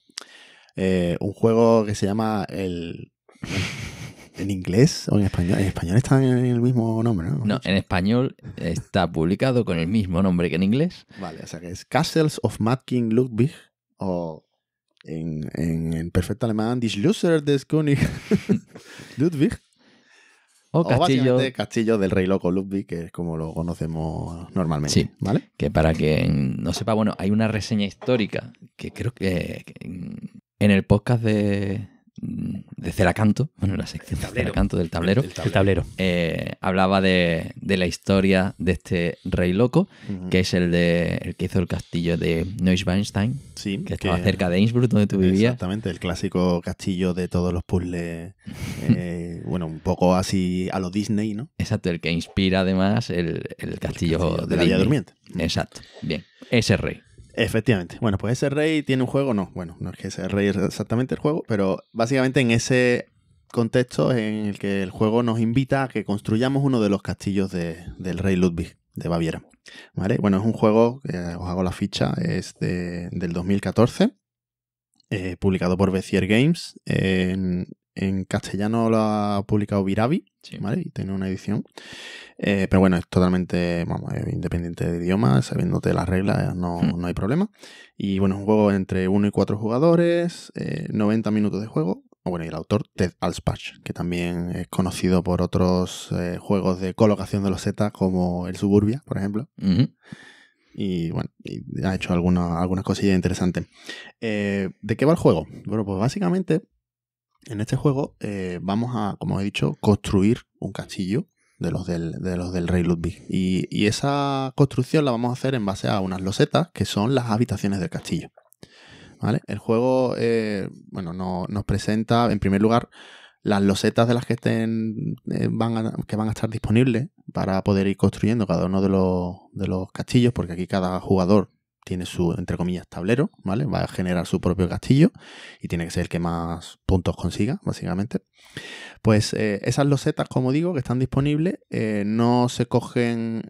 Speaker 1: eh, un juego que se llama el... ¿En inglés o en español? En español está en el mismo nombre, ¿no?
Speaker 2: No, en español está publicado con el mismo
Speaker 1: nombre que en inglés. Vale, o sea que es Castles of Mad King Ludwig o en, perfecto alemán, Disluser des König Ludwig. O, castillo. del rey loco Ludwig, que es como lo conocemos normalmente. Sí,
Speaker 2: ¿vale? Que para que no sepa, bueno, hay una reseña histórica que creo que en el podcast de, Mm, de Ceracanto, bueno, la sección de Ceracanto del tablero, el tablero. Eh, hablaba de, la historia de este rey loco,
Speaker 1: que es el de el que hizo el castillo de Neuschwanstein, que estaba cerca de Innsbruck, donde tú vivías. Exactamente, el clásico castillo de todos los puzzles, eh, bueno, un poco así a lo Disney, ¿no? Exacto, el que inspira además el, pues castillo, de, la Villa Durmiente. Exacto, bien, ese rey. Efectivamente. Bueno, pues ese rey tiene un juego, no, bueno, no es que ese rey es exactamente el juego, pero básicamente en ese contexto en el que el juego nos invita a que construyamos uno de los castillos del rey Ludwig de Baviera. ¿Vale? Bueno, es un juego, eh, os hago la ficha, es del 2014, eh, publicado por Bezier Games. En castellano lo ha publicado Viravi, Y tiene una edición. Eh, pero bueno, es totalmente independiente de idioma, sabiéndote las reglas, hmm. no, hay problema. Y bueno, es un juego entre 1 y 4 jugadores, 90 eh, minutos de juego. Ah, bueno, y el autor Ted Alspach, que también es conocido por otros eh, juegos de colocación de los Z, como el Suburbia, por ejemplo. y bueno, ha hecho alguna, algunas cosillas interesantes. ¿De qué va el juego? Bueno, pues básicamente en este juego eh, vamos a, como he dicho, construir un castillo de los del, de los del rey Ludwig. Y, esa construcción la vamos a hacer en base a unas losetas que son las habitaciones del castillo. ¿Vale? El juego eh, bueno, nos presenta, en primer lugar, las losetas de las que estén eh, van a, que van a estar disponibles para poder ir construyendo cada uno de los, de los castillos, porque aquí cada jugador tiene su, entre comillas, tablero, ¿vale? Va a generar su propio castillo y tiene que ser el que más puntos consiga, básicamente. Pues eh, esas losetas, como digo, que están disponibles, eh, no se cogen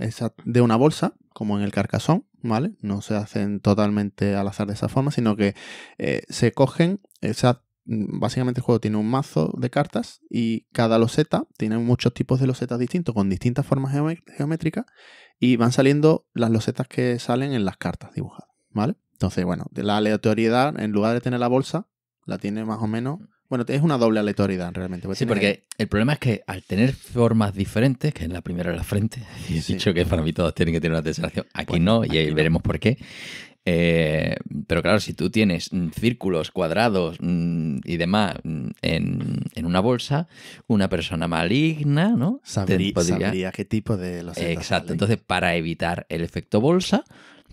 Speaker 1: de una bolsa, como en el carcasón, ¿vale? No se hacen totalmente al azar de esa forma, sino que eh, se cogen, exactamente... Mm, básicamente el juego tiene un mazo de cartas y cada loseta tiene muchos tipos de losetas distintos con distintas formas geométricas y van saliendo las losetas que salen en las cartas dibujadas, ¿vale? Entonces, bueno, de la aleatoriedad, en lugar de tener la bolsa, la tiene más o menos... Bueno, es una doble aleatoriedad realmente. sí, porque el problema es que al
Speaker 2: tener formas diferentes, que en la primera de la frente, he dicho que para mí todos tienen que tener una teselación, aquí no, y ahí veremos por qué. Eh, pero claro, si tú tienes mm, círculos, cuadrados mm, y demás mm, en, una bolsa, una persona maligna, ¿no? Sabría qué tipo de los Exacto. Entonces, para evitar el efecto bolsa,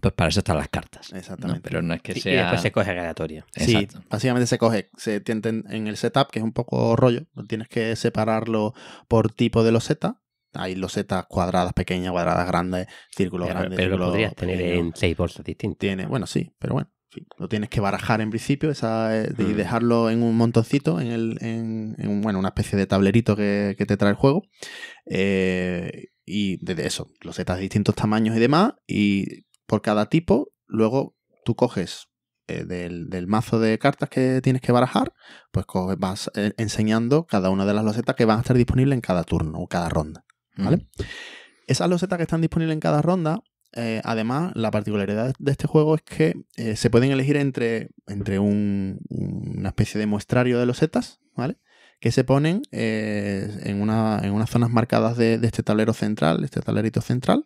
Speaker 2: pues para eso están las cartas. Exactamente. Pero no es que sea. Y después se coge aleatoria. Sí,
Speaker 1: básicamente se coge, se tienden en el setup, que es un poco rollo. Tienes que separarlo por tipo de los Z hay losetas cuadradas pequeñas, cuadradas grandes, círculos grandes. Pero lo podrías tener en seis bolsas distintas. Tiene, bueno, sí, pero bueno. lo tienes que barajar en principio esa, eh, y mm. dejarlo en un montoncito, en, el, en, bueno, una especie de tablerito que, te trae el juego. Eh, y desde eso, losetas de distintos tamaños y demás. Y por cada tipo, luego tú coges eh, del, mazo de cartas que tienes que barajar, pues vas enseñando cada una de las losetas que van a estar disponibles en cada turno o cada ronda. ¿vale? Esas losetas que están disponibles en cada ronda, eh, además, la particularidad de este juego es que eh, se pueden elegir entre, entre una especie de muestrario de losetas, ¿vale? Que se ponen eh, en, unas zonas marcadas de, este tablero central, este tablerito central,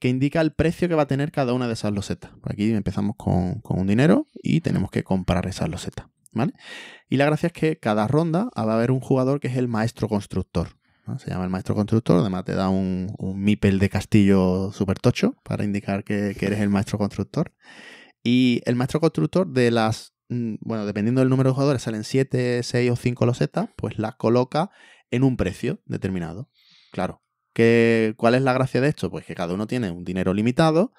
Speaker 1: que indica el precio que va a tener cada una de esas losetas. aquí empezamos con, un dinero y tenemos que comprar esas losetas. Y la gracia es que cada ronda va a haber un jugador que es el maestro constructor. Se llama el maestro constructor, además te da un, mipel de castillo super tocho para indicar que, eres el maestro constructor. Y el maestro constructor de las, mm, bueno, dependiendo del número de jugadores, salen 7, 6 o 5 losetas, pues las coloca en un precio determinado. Claro. ¿qué, ¿Cuál es la gracia de esto? Pues que cada uno tiene un dinero limitado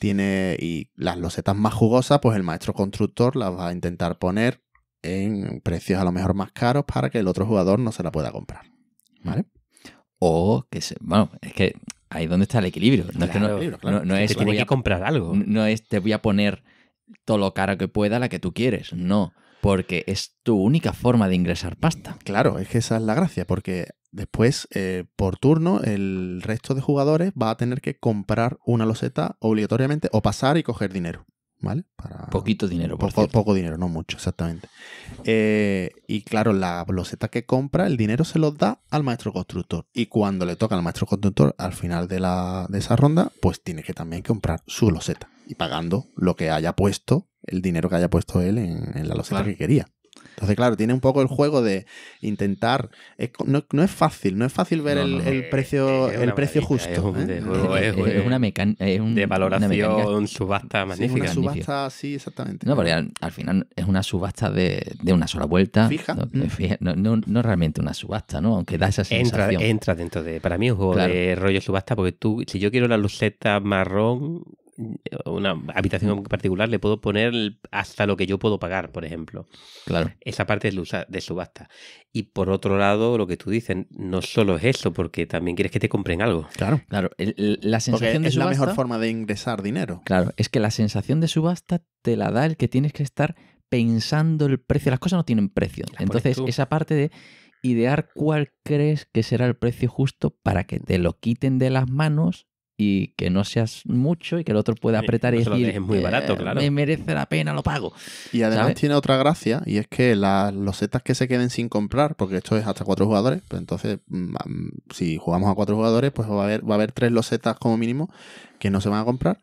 Speaker 1: tiene y las losetas más jugosas, pues el maestro constructor las va a intentar poner en precios a lo mejor más caros para que el otro jugador no se la pueda comprar. ¿vale? O que se, bueno, es que ahí donde está el equilibrio. No es
Speaker 2: que te voy comprar algo. No es te voy a poner todo lo caro que pueda la que tú quieres, no. Porque es tu única forma de ingresar
Speaker 1: pasta. Claro, es que esa es la gracia, porque después, eh, por turno, el resto de jugadores va a tener que comprar una loseta obligatoriamente o pasar y coger dinero poquito dinero, por poco, dinero, no mucho, exactamente. Eh, y claro, la loseta que compra, el dinero se lo da al maestro constructor. Y cuando le toca al maestro constructor al final de, la, de esa ronda, pues tiene que también comprar su loseta y pagando lo que haya puesto, el dinero que haya puesto él en, la loseta que quería. Entonces, claro, tiene un poco el juego de intentar. no, es fácil, no es fácil ver el, eh, precio, eh, el precio justo. Es, es, una
Speaker 2: mecánica. de valoración, subasta magnífica. Sí, una
Speaker 1: subasta, sí, exactamente. No, porque
Speaker 2: al, final es una subasta de, una sola vuelta. Fija. No, mm. realmente una subasta, ¿no? Aunque da esa sensación.
Speaker 3: Entra, dentro de. Para mí es un juego de rollo subasta, porque tú, si yo quiero la luceta marrón, una habitación mm. particular le puedo poner hasta lo que yo puedo pagar, por ejemplo. Claro. Esa parte es de subasta. Y por otro lado, lo que tú dices, no solo es eso, porque también quieres que te compren algo. Claro, claro. la sensación porque es la mejor forma de ingresar dinero. Claro,
Speaker 2: es que la sensación de subasta te la da el que tienes que estar pensando el precio. Las cosas no tienen precio. Entonces, esa parte de idear cuál crees que será el precio justo para que te lo quiten de las manos y que no seas mucho
Speaker 1: y que el otro pueda eh, apretar y decir, es muy barato, eh, claro. me merece
Speaker 2: la pena, lo pago.
Speaker 1: Y además tiene otra gracia y es que las losetas que se queden sin comprar, porque esto es hasta cuatro jugadores, pues entonces mm, si jugamos a cuatro jugadores, pues va a haber, va a haber tres losetas como mínimo que no se van a comprar,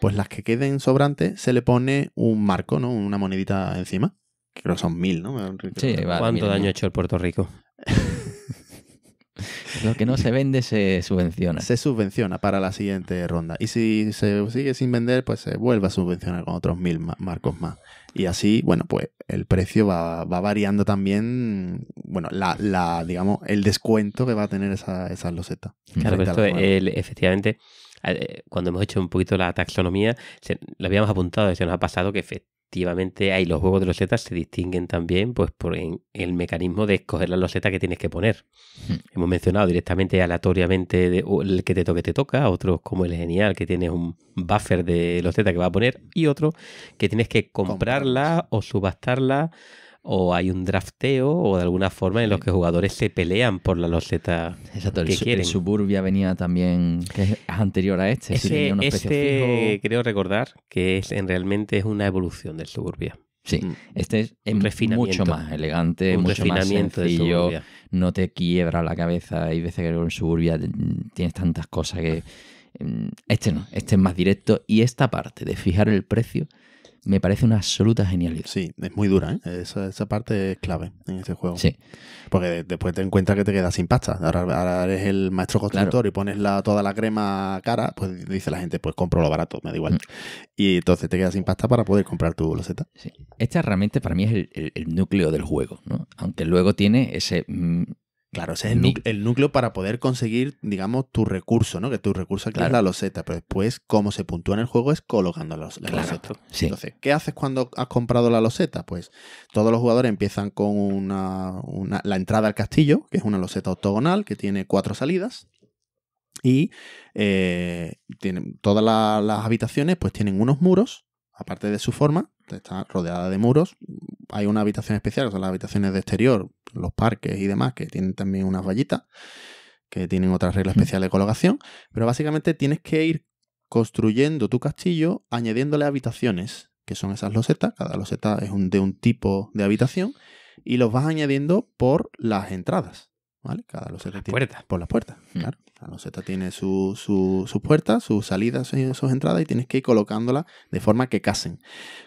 Speaker 1: pues las que queden sobrantes se le pone un marco, ¿no? Una monedita encima. Creo que son mil, ¿no? Sí, ¿Cuánto daño ha
Speaker 3: hecho el Puerto Rico?
Speaker 1: Lo que no se vende se subvenciona. Se subvenciona para la siguiente ronda. Y si se sigue sin vender, pues se vuelve a subvencionar con otros mil marcos más. Y así, bueno, pues el precio va, variando también, bueno, la, digamos, el descuento que va a tener esa, esa loseta. Claro, esto
Speaker 3: efectivamente, eh, cuando hemos hecho un poquito la taxonomía, lo habíamos apuntado, se nos ha pasado que efectivamente ahí los juegos de los losetas se distinguen también pues por el mecanismo de escoger la loseta que tienes que poner. Hmm. Hemos mencionado directamente aleatoriamente oh, el que te toque te toca, otros como el genial que tienes un buffer de Z que va a poner y otro que tienes que comprarla o subastarla o hay un drafteo o de alguna forma en los que jugadores se pelean por la loseta Exacto,
Speaker 2: Suburbia venía también, que es anterior a este. este
Speaker 3: creo recordar que en, realmente es una evolución del Suburbia. Sí, mm. este es mucho más elegante, mucho más sencillo,
Speaker 2: no te quiebra la cabeza. Hay veces que en Suburbia tienes tantas cosas que... Mm, este no, este es más directo
Speaker 1: y esta parte de fijar el precio me parece una absoluta genialidad. Sí, es muy dura, ¿eh? esa, parte es clave en ese juego. Sí. Porque después te encuentras que te quedas sin pasta. Ahora, eres el maestro constructor y pones la, toda la crema cara, pues dice la gente, pues compro lo barato, me da igual. Mm. Y entonces te quedas sin pasta para poder comprar tu bolseta. Sí. Esta realmente para mí es
Speaker 2: el, núcleo del juego, ¿no? Aunque luego tiene ese... Mm, Claro, ese es
Speaker 1: el, núcleo para poder conseguir, digamos, tu recurso, ¿no? Que tu recurso es la loseta, pero después cómo se puntúa en el juego es colocando la, Entonces, ¿qué haces cuando has comprado la loseta? Pues todos los jugadores empiezan con una, la entrada al castillo, que es una loseta octogonal que tiene cuatro salidas. Y eh, tienen, todas las habitaciones pues tienen unos muros aparte de su forma, está rodeada de muros. Hay una habitación especial, o son las habitaciones de exterior, los parques y demás, que tienen también unas vallitas, que tienen otra regla mm. especial de colocación. Pero básicamente tienes que ir construyendo tu castillo añadiéndole habitaciones, que son esas losetas. Cada loseta es un, de un tipo de habitación y los vas añadiendo por las entradas. ¿Vale? Cada loseta por las puertas. Por las puertas, mm. claro. La loseta tiene sus puertas, sus salidas, sus, entradas y tienes que ir colocándolas de forma que casen.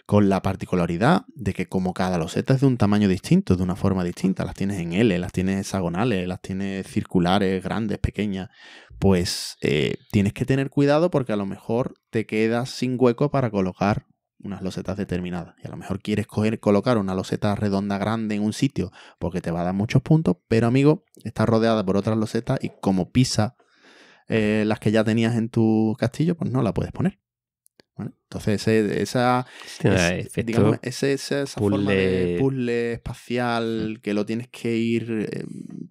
Speaker 1: Con la particularidad de que como cada loseta es de un tamaño distinto, de una forma distinta, las tienes en L, las tienes hexagonales, las tienes circulares, grandes, pequeñas, pues eh, tienes que tener cuidado porque a lo mejor te quedas sin hueco para colocar unas losetas determinadas. Y a lo mejor quieres colocar una loseta redonda grande en un sitio porque te va a dar muchos puntos, pero amigo, está rodeada por otras losetas y como pisa eh, las que ya tenías en tu castillo, pues no la puedes poner. entonces ese, esa, forma de puzzle espacial que lo tienes que ir eh,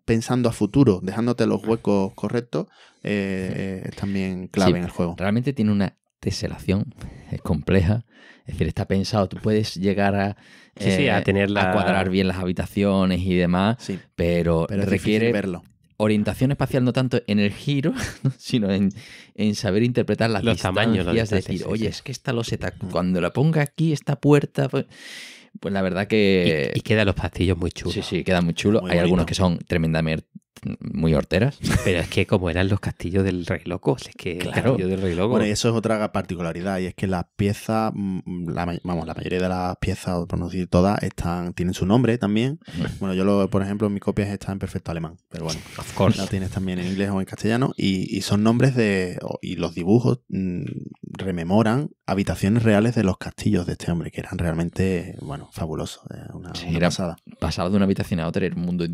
Speaker 1: pensando a futuro, dejándote los huecos correctos, eh, es también clave en el juego. Realmente tiene una
Speaker 2: teselación es compleja. Es decir, está pensado, tú puedes llegar a, a, a cuadrar bien las habitaciones y demás, pero, pero requiere verlo orientación espacial no tanto en el giro, sino en, en saber interpretar las los distancias, tamaños, las decir, oye, es que esta loseta, cuando la ponga aquí, esta puerta, pues, pues la verdad que... Y, quedan los pastillos muy chulos. Sí, sí, quedan muy chulos. Hay algunos que son tremendamente, muy horteras.
Speaker 3: Pero es que como eran los castillos del Rey Loco, es que
Speaker 2: claro. el del Rey Loco. Bueno, eso
Speaker 1: es otra particularidad, y es que las piezas, mm, mm, vamos, la mayoría de las piezas, por no decir todas, están, tienen su nombre también. Bueno, yo, lo, por ejemplo, mis copias están en perfecto alemán, pero bueno, of tienes también en inglés o en castellano, y, y son nombres de, y los dibujos mm, rememoran habitaciones reales de los castillos de este hombre, que eran realmente, bueno, fabulosos. Eh, una, pasada. de una habitación a otra, era un mundo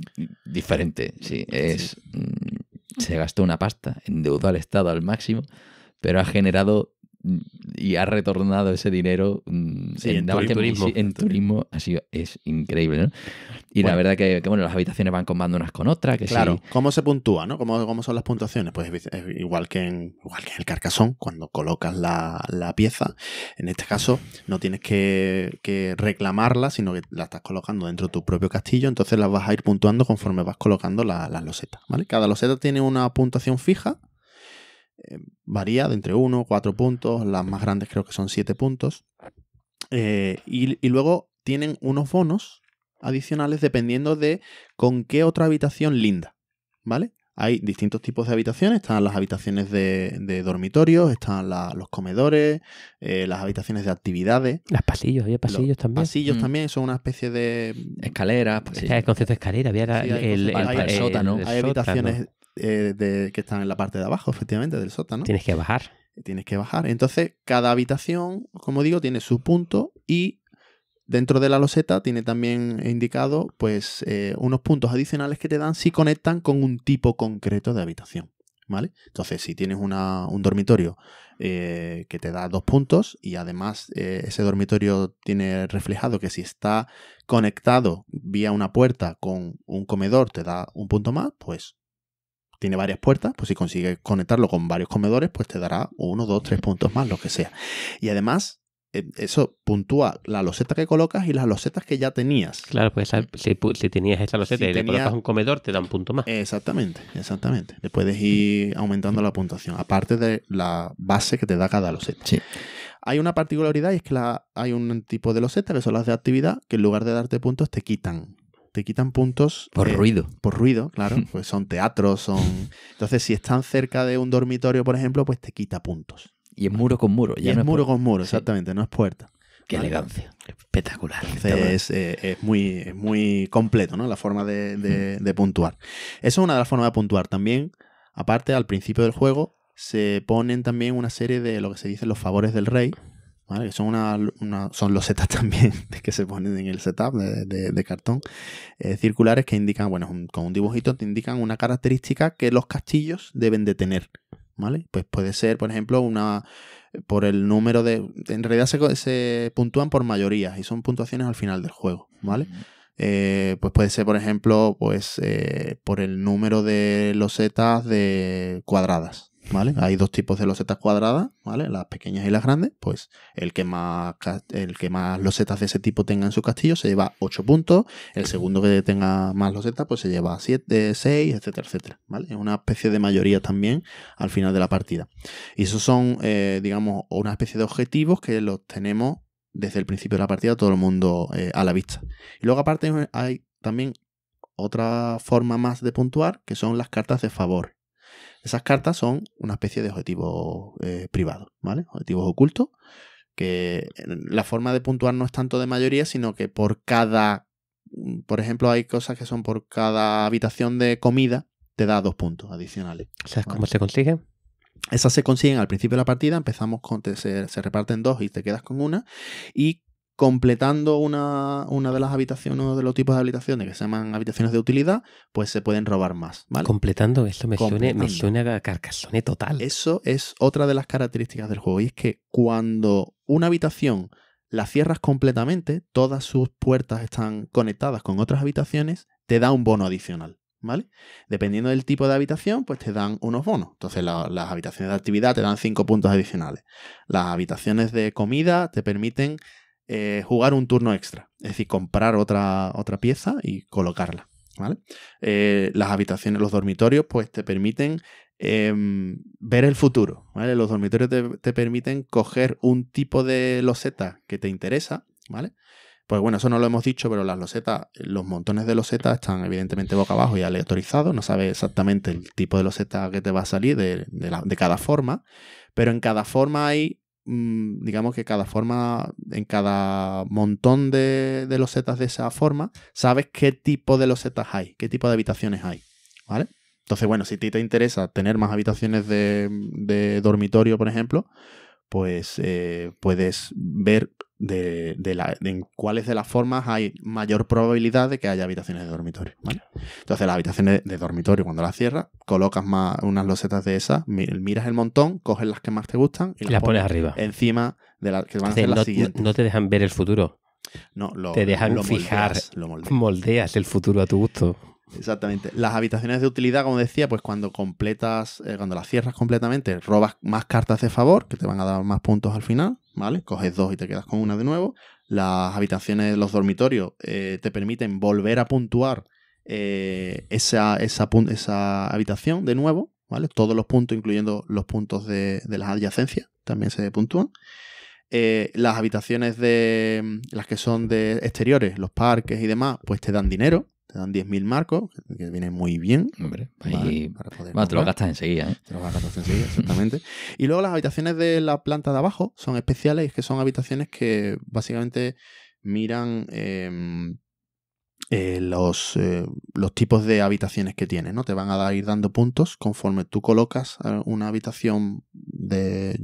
Speaker 1: diferente. Sí, es,
Speaker 2: mm, Se gastó una pasta, endeudó al Estado al máximo, pero ha generado y ha retornado ese dinero mm, en, turismo. en, turismo. ha sido es increíble ¿no? y la verdad que, bueno las habitaciones van combando unas con otras claro
Speaker 1: cómo se puntúa no ¿Cómo, son las puntuaciones pues igual que en igual que el carcasón cuando colocas la, pieza en este caso no tienes que, reclamarla sino que la estás colocando dentro de tu propio castillo entonces las vas a ir puntuando conforme vas colocando las losetas cada loseta tiene una puntuación fija eh, varía de entre 1, 4 puntos, las más grandes creo que son 7 puntos. Eh, y, luego tienen unos bonos adicionales dependiendo de con qué otra habitación linda, ¿vale? Hay distintos tipos de habitaciones, están las habitaciones de, de dormitorios, están los comedores, eh, las habitaciones de actividades. Las pasillos, hay pasillos también. Pasillos mm. también son una especie de... Escaleras. Pues el concepto de escalera, había el, sótano. Hay habitaciones eh, que están en la parte de abajo, efectivamente, del sótano. Tienes que bajar. Tienes que bajar. Entonces, cada habitación, como digo, tiene su punto y dentro de la loseta tiene también indicado pues eh, unos puntos adicionales que te dan si conectan con un tipo concreto de habitación. ¿Vale? Entonces, si tienes un dormitorio eh, que te da dos puntos y además ese dormitorio tiene reflejado que si está conectado vía una puerta con un comedor te da un punto más, pues tiene varias puertas, pues si consigues conectarlo con varios comedores, pues te dará uno, dos, tres puntos más, lo que sea. Y además, eh, eso puntúa la loseta que colocas y las losetas que ya tenías.
Speaker 3: Claro, pues si, tenías esa loseta y le colocas un comedor, te da un punto más. Exactamente,
Speaker 1: exactamente. Le puedes ir aumentando la puntuación, aparte de la base que te da cada loseta. Sí. Hay una particularidad y es que hay un tipo de losetas, que son las de actividad que en lugar de darte puntos te quitan te quitan puntos. Por eh, ruido. Por ruido, claro. Pues son teatros, son. Entonces, si están cerca de un dormitorio, por ejemplo, pues te quita puntos. Y es muro con muro. y es, muro con muro, exactamente, no es puerta. Qué elegancia. Espectacular. Eh, es, muy, muy completo, ¿no? La forma de, de, puntuar. Eso es una de las formas de puntuar. También, aparte, al principio del juego, se ponen también una serie de lo que se dicen los favores del rey, que son, una, son losetas también que se ponen en el setup de, cartón, eh, circulares que indican, bueno, con un dibujito te indican una característica que los castillos deben de tener, ¿vale? Pues puede ser, por ejemplo, una por el número de... En realidad se, puntúan por mayorías y son puntuaciones al final del juego, ¿vale? Eh, pues puede ser, por ejemplo, pues eh, por el número de losetas de cuadradas, ¿vale? Hay dos tipos de losetas cuadradas, ¿vale? Las pequeñas y las grandes, pues el que más el que más losetas de ese tipo tenga en su castillo se lleva 8 puntos, el segundo que tenga más losetas pues se lleva 7, 6, etcétera, etcétera, ¿vale? Es una especie de mayoría también al final de la partida. Y esos son, eh, digamos, una especie de objetivos que los tenemos desde el principio de la partida todo el mundo eh, a la vista. Y luego aparte hay también otra forma más de puntuar que son las cartas de favor esas cartas son una especie de objetivos eh, privados, ¿vale? Objetivos ocultos, que la forma de puntuar no es tanto de mayoría, sino que por cada, mm, por ejemplo, hay cosas que son por cada habitación de comida, te da dos puntos adicionales. ¿Sabes cómo se consiguen? Esas se consiguen al principio de la partida, empezamos con, se, se, reparten dos y te quedas con una, y completando una, de las habitaciones, uno de los tipos de habitaciones que se llaman habitaciones de utilidad, pues se pueden robar más.
Speaker 3: Completando esto me, Suena,
Speaker 1: a carcasone total. Eso es otra de las características del juego. Y es que cuando una habitación la cierras completamente, todas sus puertas están conectadas con otras habitaciones, te da un bono adicional. ¿Vale? Dependiendo del tipo de habitación, pues te dan unos bonos. Entonces, las habitaciones de actividad te dan 5 puntos adicionales. Las habitaciones de comida te permiten eh, jugar un turno extra, es decir, comprar otra, otra pieza y colocarla. ¿vale? Eh, las habitaciones, los dormitorios, pues te permiten em, ver el futuro. Los dormitorios te, permiten coger un tipo de loseta que te interesa, ¿vale? Pues bueno, eso no lo hemos dicho, pero las losetas, los montones de losetas están evidentemente boca abajo y aleatorizados. No sabes exactamente el tipo de loseta que te va a salir de cada forma, pero en cada forma hay Mm, digamos que cada forma, en cada montón de, de, losetas de esa forma, sabes qué tipo de losetas hay, qué tipo de habitaciones hay, ¿vale? Entonces, bueno, si a ti te interesa tener más habitaciones de, dormitorio, por ejemplo, pues eh, puedes ver de, de, la, en cuáles de las formas hay mayor probabilidad de que haya habitaciones de dormitorio. Entonces, las habitaciones de dormitorio, cuando las cierras, colocas unas losetas de esas, miras el montón, coges las que más te gustan y, las, pones arriba. Encima de las que van a ser no,
Speaker 3: No te dejan ver el futuro. No, te dejan lo fijar,
Speaker 1: moldeas el futuro a tu gusto. Exactamente. Las habitaciones de utilidad, como decía, pues cuando completas, eh, cuando las cierras completamente, robas más cartas de favor, que te van a dar más puntos al final, ¿vale? Coges dos y te quedas con una de nuevo. Las habitaciones, los dormitorios, eh, te permiten volver a puntuar eh, esa, esa, habitación de nuevo, ¿vale? Todos los puntos, incluyendo los puntos de, las adyacencias, también se puntúan. las habitaciones de las que son de exteriores, los parques y demás, pues te dan dinero, dan 10.000 marcos, que viene muy bien. Hombre, para, poder... te lo gastas enseguida. ¿eh? Te lo gastas enseguida, exactamente. y luego las habitaciones de la planta de abajo son especiales, que son habitaciones que básicamente miran... Em, eh, los, eh, los, tipos de habitaciones que tienes, ¿no? Te van a ir dando puntos conforme tú colocas eh, una habitación de,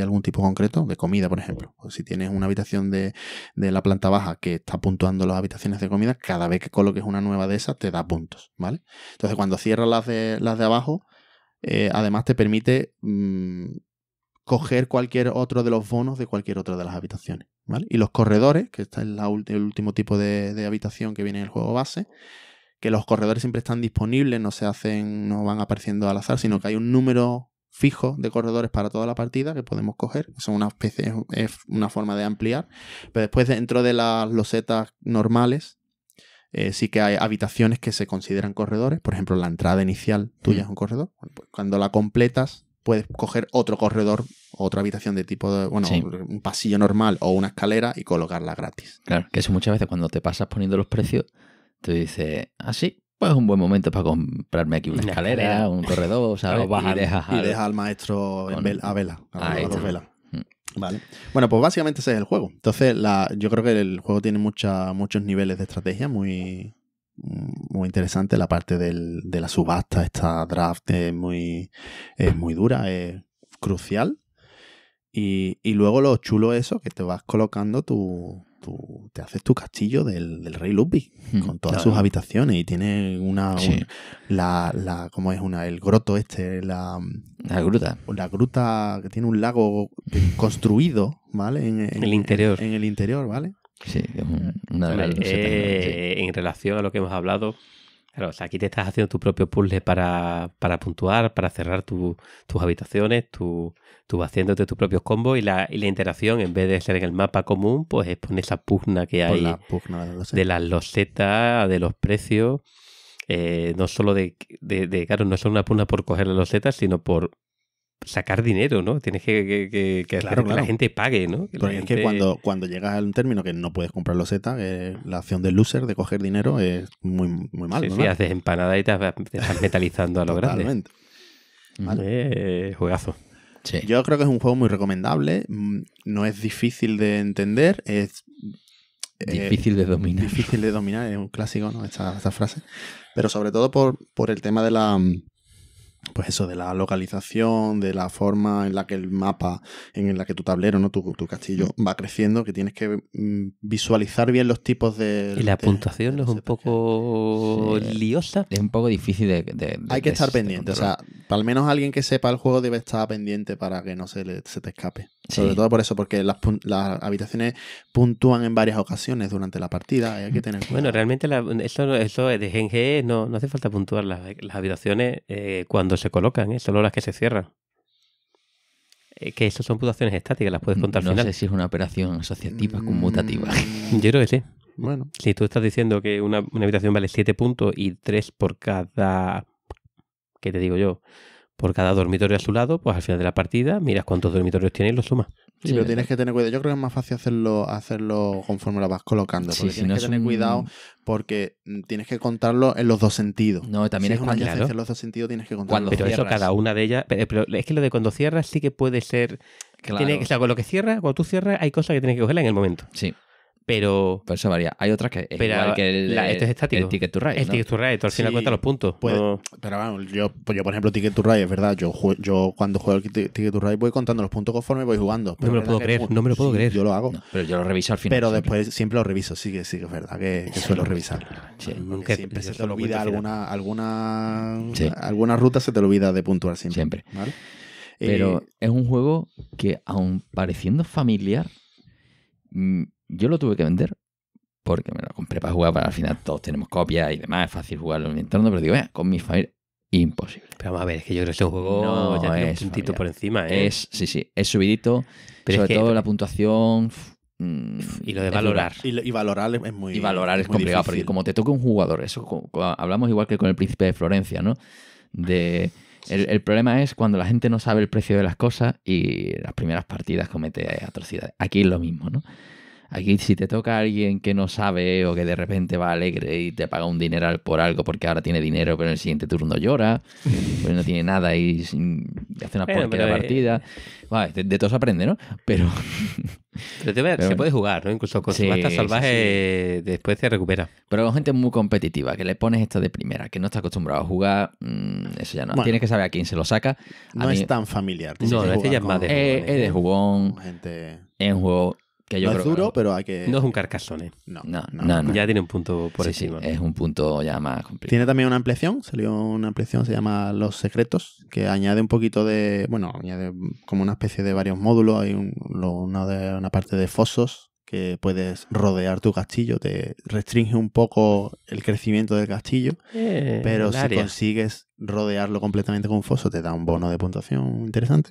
Speaker 1: algún tipo concreto, de comida, por ejemplo. Pues si tienes una habitación de, la planta baja que está puntuando las habitaciones de comida, cada vez que coloques una nueva de esas te da puntos, ¿vale? Entonces, cuando cierras las de, las de abajo, además te permite mm, coger cualquier otro de los bonos de cualquier otra de las habitaciones. Y los corredores, que este es el último tipo de, habitación que viene en el juego base, que los corredores siempre están disponibles, no se hacen, no van apareciendo al azar, sino que hay un número fijo de corredores para toda la partida que podemos coger, son una es una forma de ampliar, pero después dentro de las losetas normales eh, sí que hay habitaciones que se consideran corredores. Por ejemplo, la entrada inicial tuya es un corredor. Pues cuando la completas, puedes coger otro corredor otra habitación de tipo, bueno, un pasillo normal o una escalera y colocarla gratis. Claro, que eso muchas veces cuando te pasas poniendo los
Speaker 2: precios, tú dices, ah, sí, pues un buen momento para comprarme aquí una escalera, un corredor, ¿sabes? sea, y, dejas al, y al
Speaker 1: maestro a vela, mm. Bueno, pues básicamente ese es el juego. Entonces, yo creo que el juego tiene mucha, muchos niveles de estrategia muy, muy interesante. La parte del, de la subasta, esta draft es muy, es muy dura, es crucial. Y, luego lo chulo es eso, que te vas colocando tu, te haces tu castillo del, rey lupi con todas sus habitaciones y tiene una, la, ¿cómo es una? El groto este, la, la gruta. La gruta que tiene un lago construido, ¿vale? En, el interior. En, el interior, ¿vale? Sí, es una eh,
Speaker 3: En relación a lo que hemos hablado, Claro, o sea, aquí te estás haciendo tu propio puzzle para, puntuar, para cerrar tus habitaciones, tu, tú haciéndote tus propios combos y la, interacción, en vez de ser en el mapa común, pues es esa pugna que hay de, las losetas, de los precios. Eh, no solo de, de, claro, no es una pugna por coger las losetas, sino por sacar dinero, ¿no? Tienes que, que, la gente pague, ¿no? Porque es que cuando,
Speaker 1: cuando llegas a un término que no puedes comprar losetas eh, la acción del loser de coger dinero es muy, muy mal. Sí, ¿no? haces empanada y te, estás metalizando a lo grande. juegazo. Yo creo que es un juego muy recomendable, mm, no es difícil de entender, es... Eh, difícil de dominar. Difícil de dominar, es un clásico, ¿no? Esta, esta frase. Pero sobre todo por, por el tema de la, mm, pues eso, de la localización, de la forma en la que el mapa, en la que tu tablero, ¿no? Tu, castillo mm. va creciendo, que tienes que mm, visualizar bien los tipos de. Y la puntuación es un poco liosa. Es un poco difícil de. Hay que estar pendiente. o sea, al menos alguien que sepa el juego debe estar pendiente para que no se, se te escape. Sobre todo por eso, porque las, habitaciones puntúan en varias ocasiones durante la partida. Hay que mm. tener Bueno,
Speaker 3: realmente la, eso, eso de GNG no, no hace falta puntuar. Las, habitaciones, eh, cuando se colocan, ¿eh? solo las que se cierran. Eh, que eso son puntuaciones estáticas, las puedes mm, contar no sé si
Speaker 2: es una operación asociativa, mm, conmutativa.
Speaker 3: Yo creo que sí. Bueno. Si tú estás diciendo que una, una habitación vale 7 puntos y 3 por cada. ¿Qué te digo yo? por cada dormitorio a su lado, pues al final de la partida miras cuántos dormitorios tienes y lo sumas. Sí, pero tienes que
Speaker 1: tener cuidado. Yo creo que es más fácil hacerlo, hacerlo conforme lo vas colocando. porque si tienes que tener cuidado porque mm, tienes que contarlo en los dos sentidos. No, también es, es cuando, claro. en los dos sentidos tienes que contarlo. pero eso cada una
Speaker 3: de ellas. Pero, es que lo de cuando cierras sí que puede ser. Claro. Tiene, o sea, con lo que cierras, cuando tú cierras, hay cosas que tienes que cogerla en el momento. Sí pero... Por eso varía. Hay otras que pero igual que el, este es estático. el Ticket to Ride. El Ticket to Ride, tú al final cuenta cuentas los puntos. Pues,
Speaker 1: pero bueno yo, pues yo, por ejemplo, Ticket to Ride, es verdad, yo, yo cuando juego el Ticket to Ride voy contando los puntos conforme voy jugando. no me lo puedo creer, no me lo puedo creer. Yo lo hago. pero yo lo reviso al final. Pero después siempre lo reviso, sí que sí, es verdad que, suelo revisar. Sí, siempre se te olvida alguna, alguna, ruta, se te olvida de puntuar siempre. Siempre. Pero eh, es un juego que, aun pareciendo
Speaker 2: familiar, mm, yo lo tuve que vender porque me lo compré para jugar, para al final todos tenemos copias y demás, es fácil jugarlo en entorno pero digo, vea con mi familia, imposible. Pero vamos a ver, es que yo creo que este juego es un por encima, ¿eh? Es, sí, sí, es subidito, pero sobre todo la puntuación... Y lo de mm, valorar.
Speaker 1: Y, valorar es muy. Y valorar es, complicado, porque como
Speaker 2: te toca un jugador, eso hablamos igual que con el príncipe de Florencia, ¿no? De. el, problema es cuando la gente no sabe el precio de las cosas y las primeras partidas comete atrocidades. Aquí es lo mismo, ¿no? Aquí si te toca alguien que no sabe o que de repente va alegre y te paga un dineral por algo porque ahora tiene dinero pero en el siguiente turno llora, pues no tiene nada y hace una porquería eh, partida. de, todo se aprende, ¿no? Pero...
Speaker 3: se puede jugar, ¿no? Incluso con sí, después se recupera.
Speaker 2: Pero con gente muy competitiva, que le pones esto de primera, que no está acostumbrado a jugar, mm, eso ya no. Tienes que saber a quién se lo saca. no es tan familiar. No, no este es más de, de jugón. Eh, ¿eh? Gente... juego no es duro,
Speaker 1: pero hay que... No es un
Speaker 3: carcasón, ¿eh?
Speaker 2: No, no, no. ya tiene un punto por encima. es un punto ya más complicado.
Speaker 1: Tiene también una ampliación, salió una ampliación, se llama Los Secretos, que añade un poquito de... Bueno, añade como una especie de varios módulos, hay una, parte de fosos que puedes rodear tu castillo, te restringe un poco el crecimiento del castillo, eh, pero si consigues rodearlo completamente con un foso, te da un bono de puntuación interesante.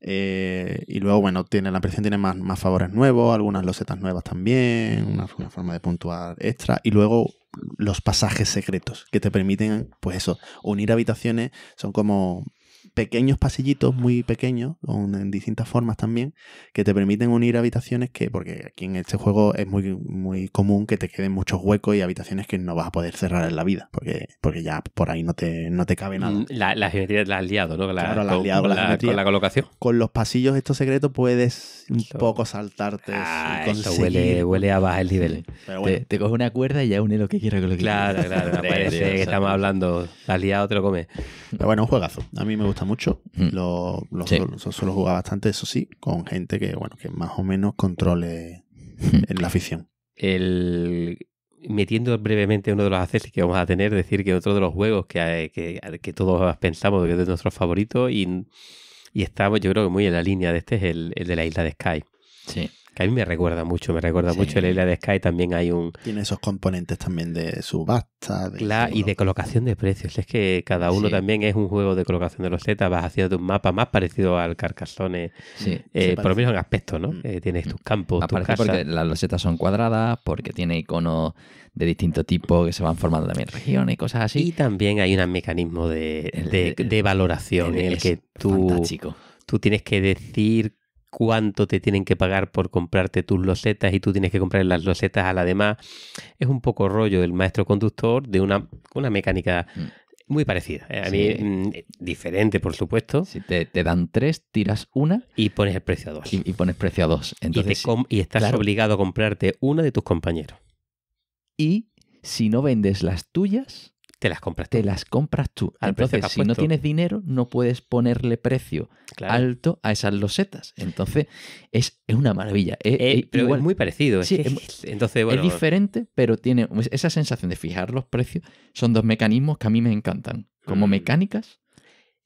Speaker 1: Eh, y luego, bueno, tiene, la presión tiene más, más favores nuevos, algunas losetas nuevas también, una, una, forma de puntuar extra. Y luego los pasajes secretos que te permiten, pues eso, unir habitaciones. Son como pequeños pasillitos muy pequeños, en distintas formas también, que te permiten unir habitaciones que, porque aquí en este juego es muy, muy común que te queden muchos huecos y habitaciones que no vas a poder cerrar en la vida, porque, porque ya por ahí no te, no te cabe nada. Mm, la,
Speaker 3: geometría la claro, con, la, colocación.
Speaker 1: Con los pasillos estos secretos puedes un poco saltarte. Ah, huele,
Speaker 3: huele a el nivel.
Speaker 1: Te, una cuerda y ya une lo que quieras lo Claro, claro, parece que estamos
Speaker 3: hablando. La has te lo comes.
Speaker 1: Pero bueno, un juegazo. A mí me gusta mucho, lo, suelo jugar bastante, eso sí, con gente que, bueno, que más o menos controle en la afición. El, metiendo
Speaker 3: brevemente uno de los accesos que vamos a tener, decir que otro de los juegos que, eh, que, que todos pensamos que es de nuestros favoritos y, estamos yo creo que muy en la línea de este es el, el de la isla de Sky. Sí a mí me recuerda mucho, me recuerda mucho. el la isla de Sky también hay un...
Speaker 1: Tiene esos componentes también de subasta.
Speaker 3: claro, y de colocación de precios. Es que cada uno también es un juego de colocación de los Z, vas haciendo un mapa más parecido al Carcassonne, sí. Eh, por lo menos en aspecto, ¿no? Mm. Eh, tienes mm. tus campos, tus casas. porque las
Speaker 2: losetas son cuadradas, porque tiene iconos de distinto tipo que se van formando también regiones y
Speaker 3: cosas así. Y también hay un mecanismo de, valoración en el que tú, tú tienes que decir cuánto te tienen que pagar por comprarte tus losetas y tú tienes que comprar las losetas a la demás. Es un poco rollo del maestro conductor de una, una mecánica mm. muy parecida. ¿eh? A mí, mm, eh, diferente, por supuesto. Si te, dan tres, tiras una. Y pones el precio a dos. Y, pones precio a dos. y, estás obligado a comprarte una de tus compañeros.
Speaker 2: Y si no vendes las tuyas, te las compras tú. Te las compras tú. Entonces, si no tienes dinero, no puedes ponerle precio alto a esas losetas. Entonces, es, una maravilla.
Speaker 3: Eh, pero igual. muy parecido. Entonces, es diferente,
Speaker 2: pero tiene pues, esa sensación de fijar los precios. Son dos mecanismos que a mí me encantan. Como mm. mecánicas,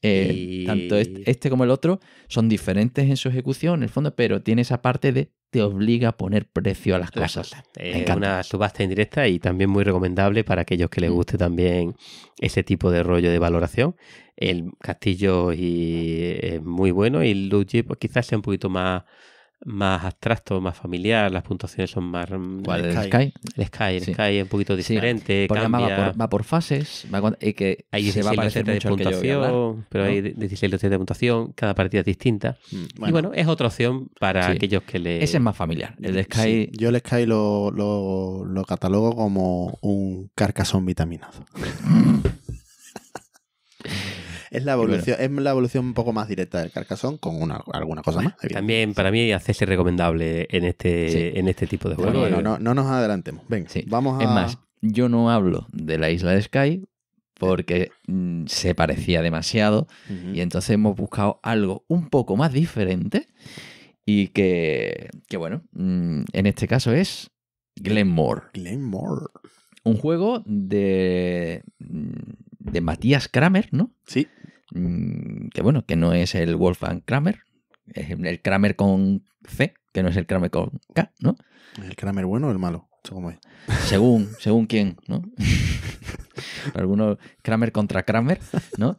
Speaker 2: eh, tanto este, como el otro son diferentes en su ejecución, en el fondo, pero tiene esa parte de te obliga a poner precio a las cosas.
Speaker 5: Es
Speaker 3: una subasta indirecta y también muy recomendable para aquellos que les mm. guste también ese tipo de rollo de valoración. El castillo eh, es muy bueno y Luigi pues, quizás sea un poquito más más abstracto, más familiar, las puntuaciones son más... Mm, ¿Cuál el Sky? El Sky, el Sky es un poquito diferente, Va
Speaker 2: por, fases, que hay 16 se va a parecer de puntuación,
Speaker 3: pero hay 16 de puntuación, cada partida es distinta. Mm, y bueno,
Speaker 1: es otra
Speaker 2: opción para
Speaker 3: aquellos que le... Ese es más familiar, el Sky...
Speaker 1: yo el Sky lo, lo, catalogo como un carcasón vitaminado. Es la evolución, es la evolución un poco más directa del Carcassonne con una, alguna cosa más.
Speaker 3: También para mí hacerse recomendable en este, en este tipo de
Speaker 2: juegos. Bueno, no, eh,
Speaker 1: no, nos adelantemos. Venga, vamos a. Es más,
Speaker 2: yo no hablo de la isla de Sky porque mm, se parecía demasiado y entonces hemos buscado algo un poco más diferente y que, que bueno, mm, en este caso es Glenmore. Glenmore. Un juego de, mm, de Matías Kramer, ¿no? Sí. Mm, que bueno, que no es el Wolfgang Kramer, es el Kramer con C, que no es el Kramer con K, ¿no? ¿El Kramer bueno o el malo? Según, según quién, ¿no? Algunos Kramer contra Kramer, ¿no?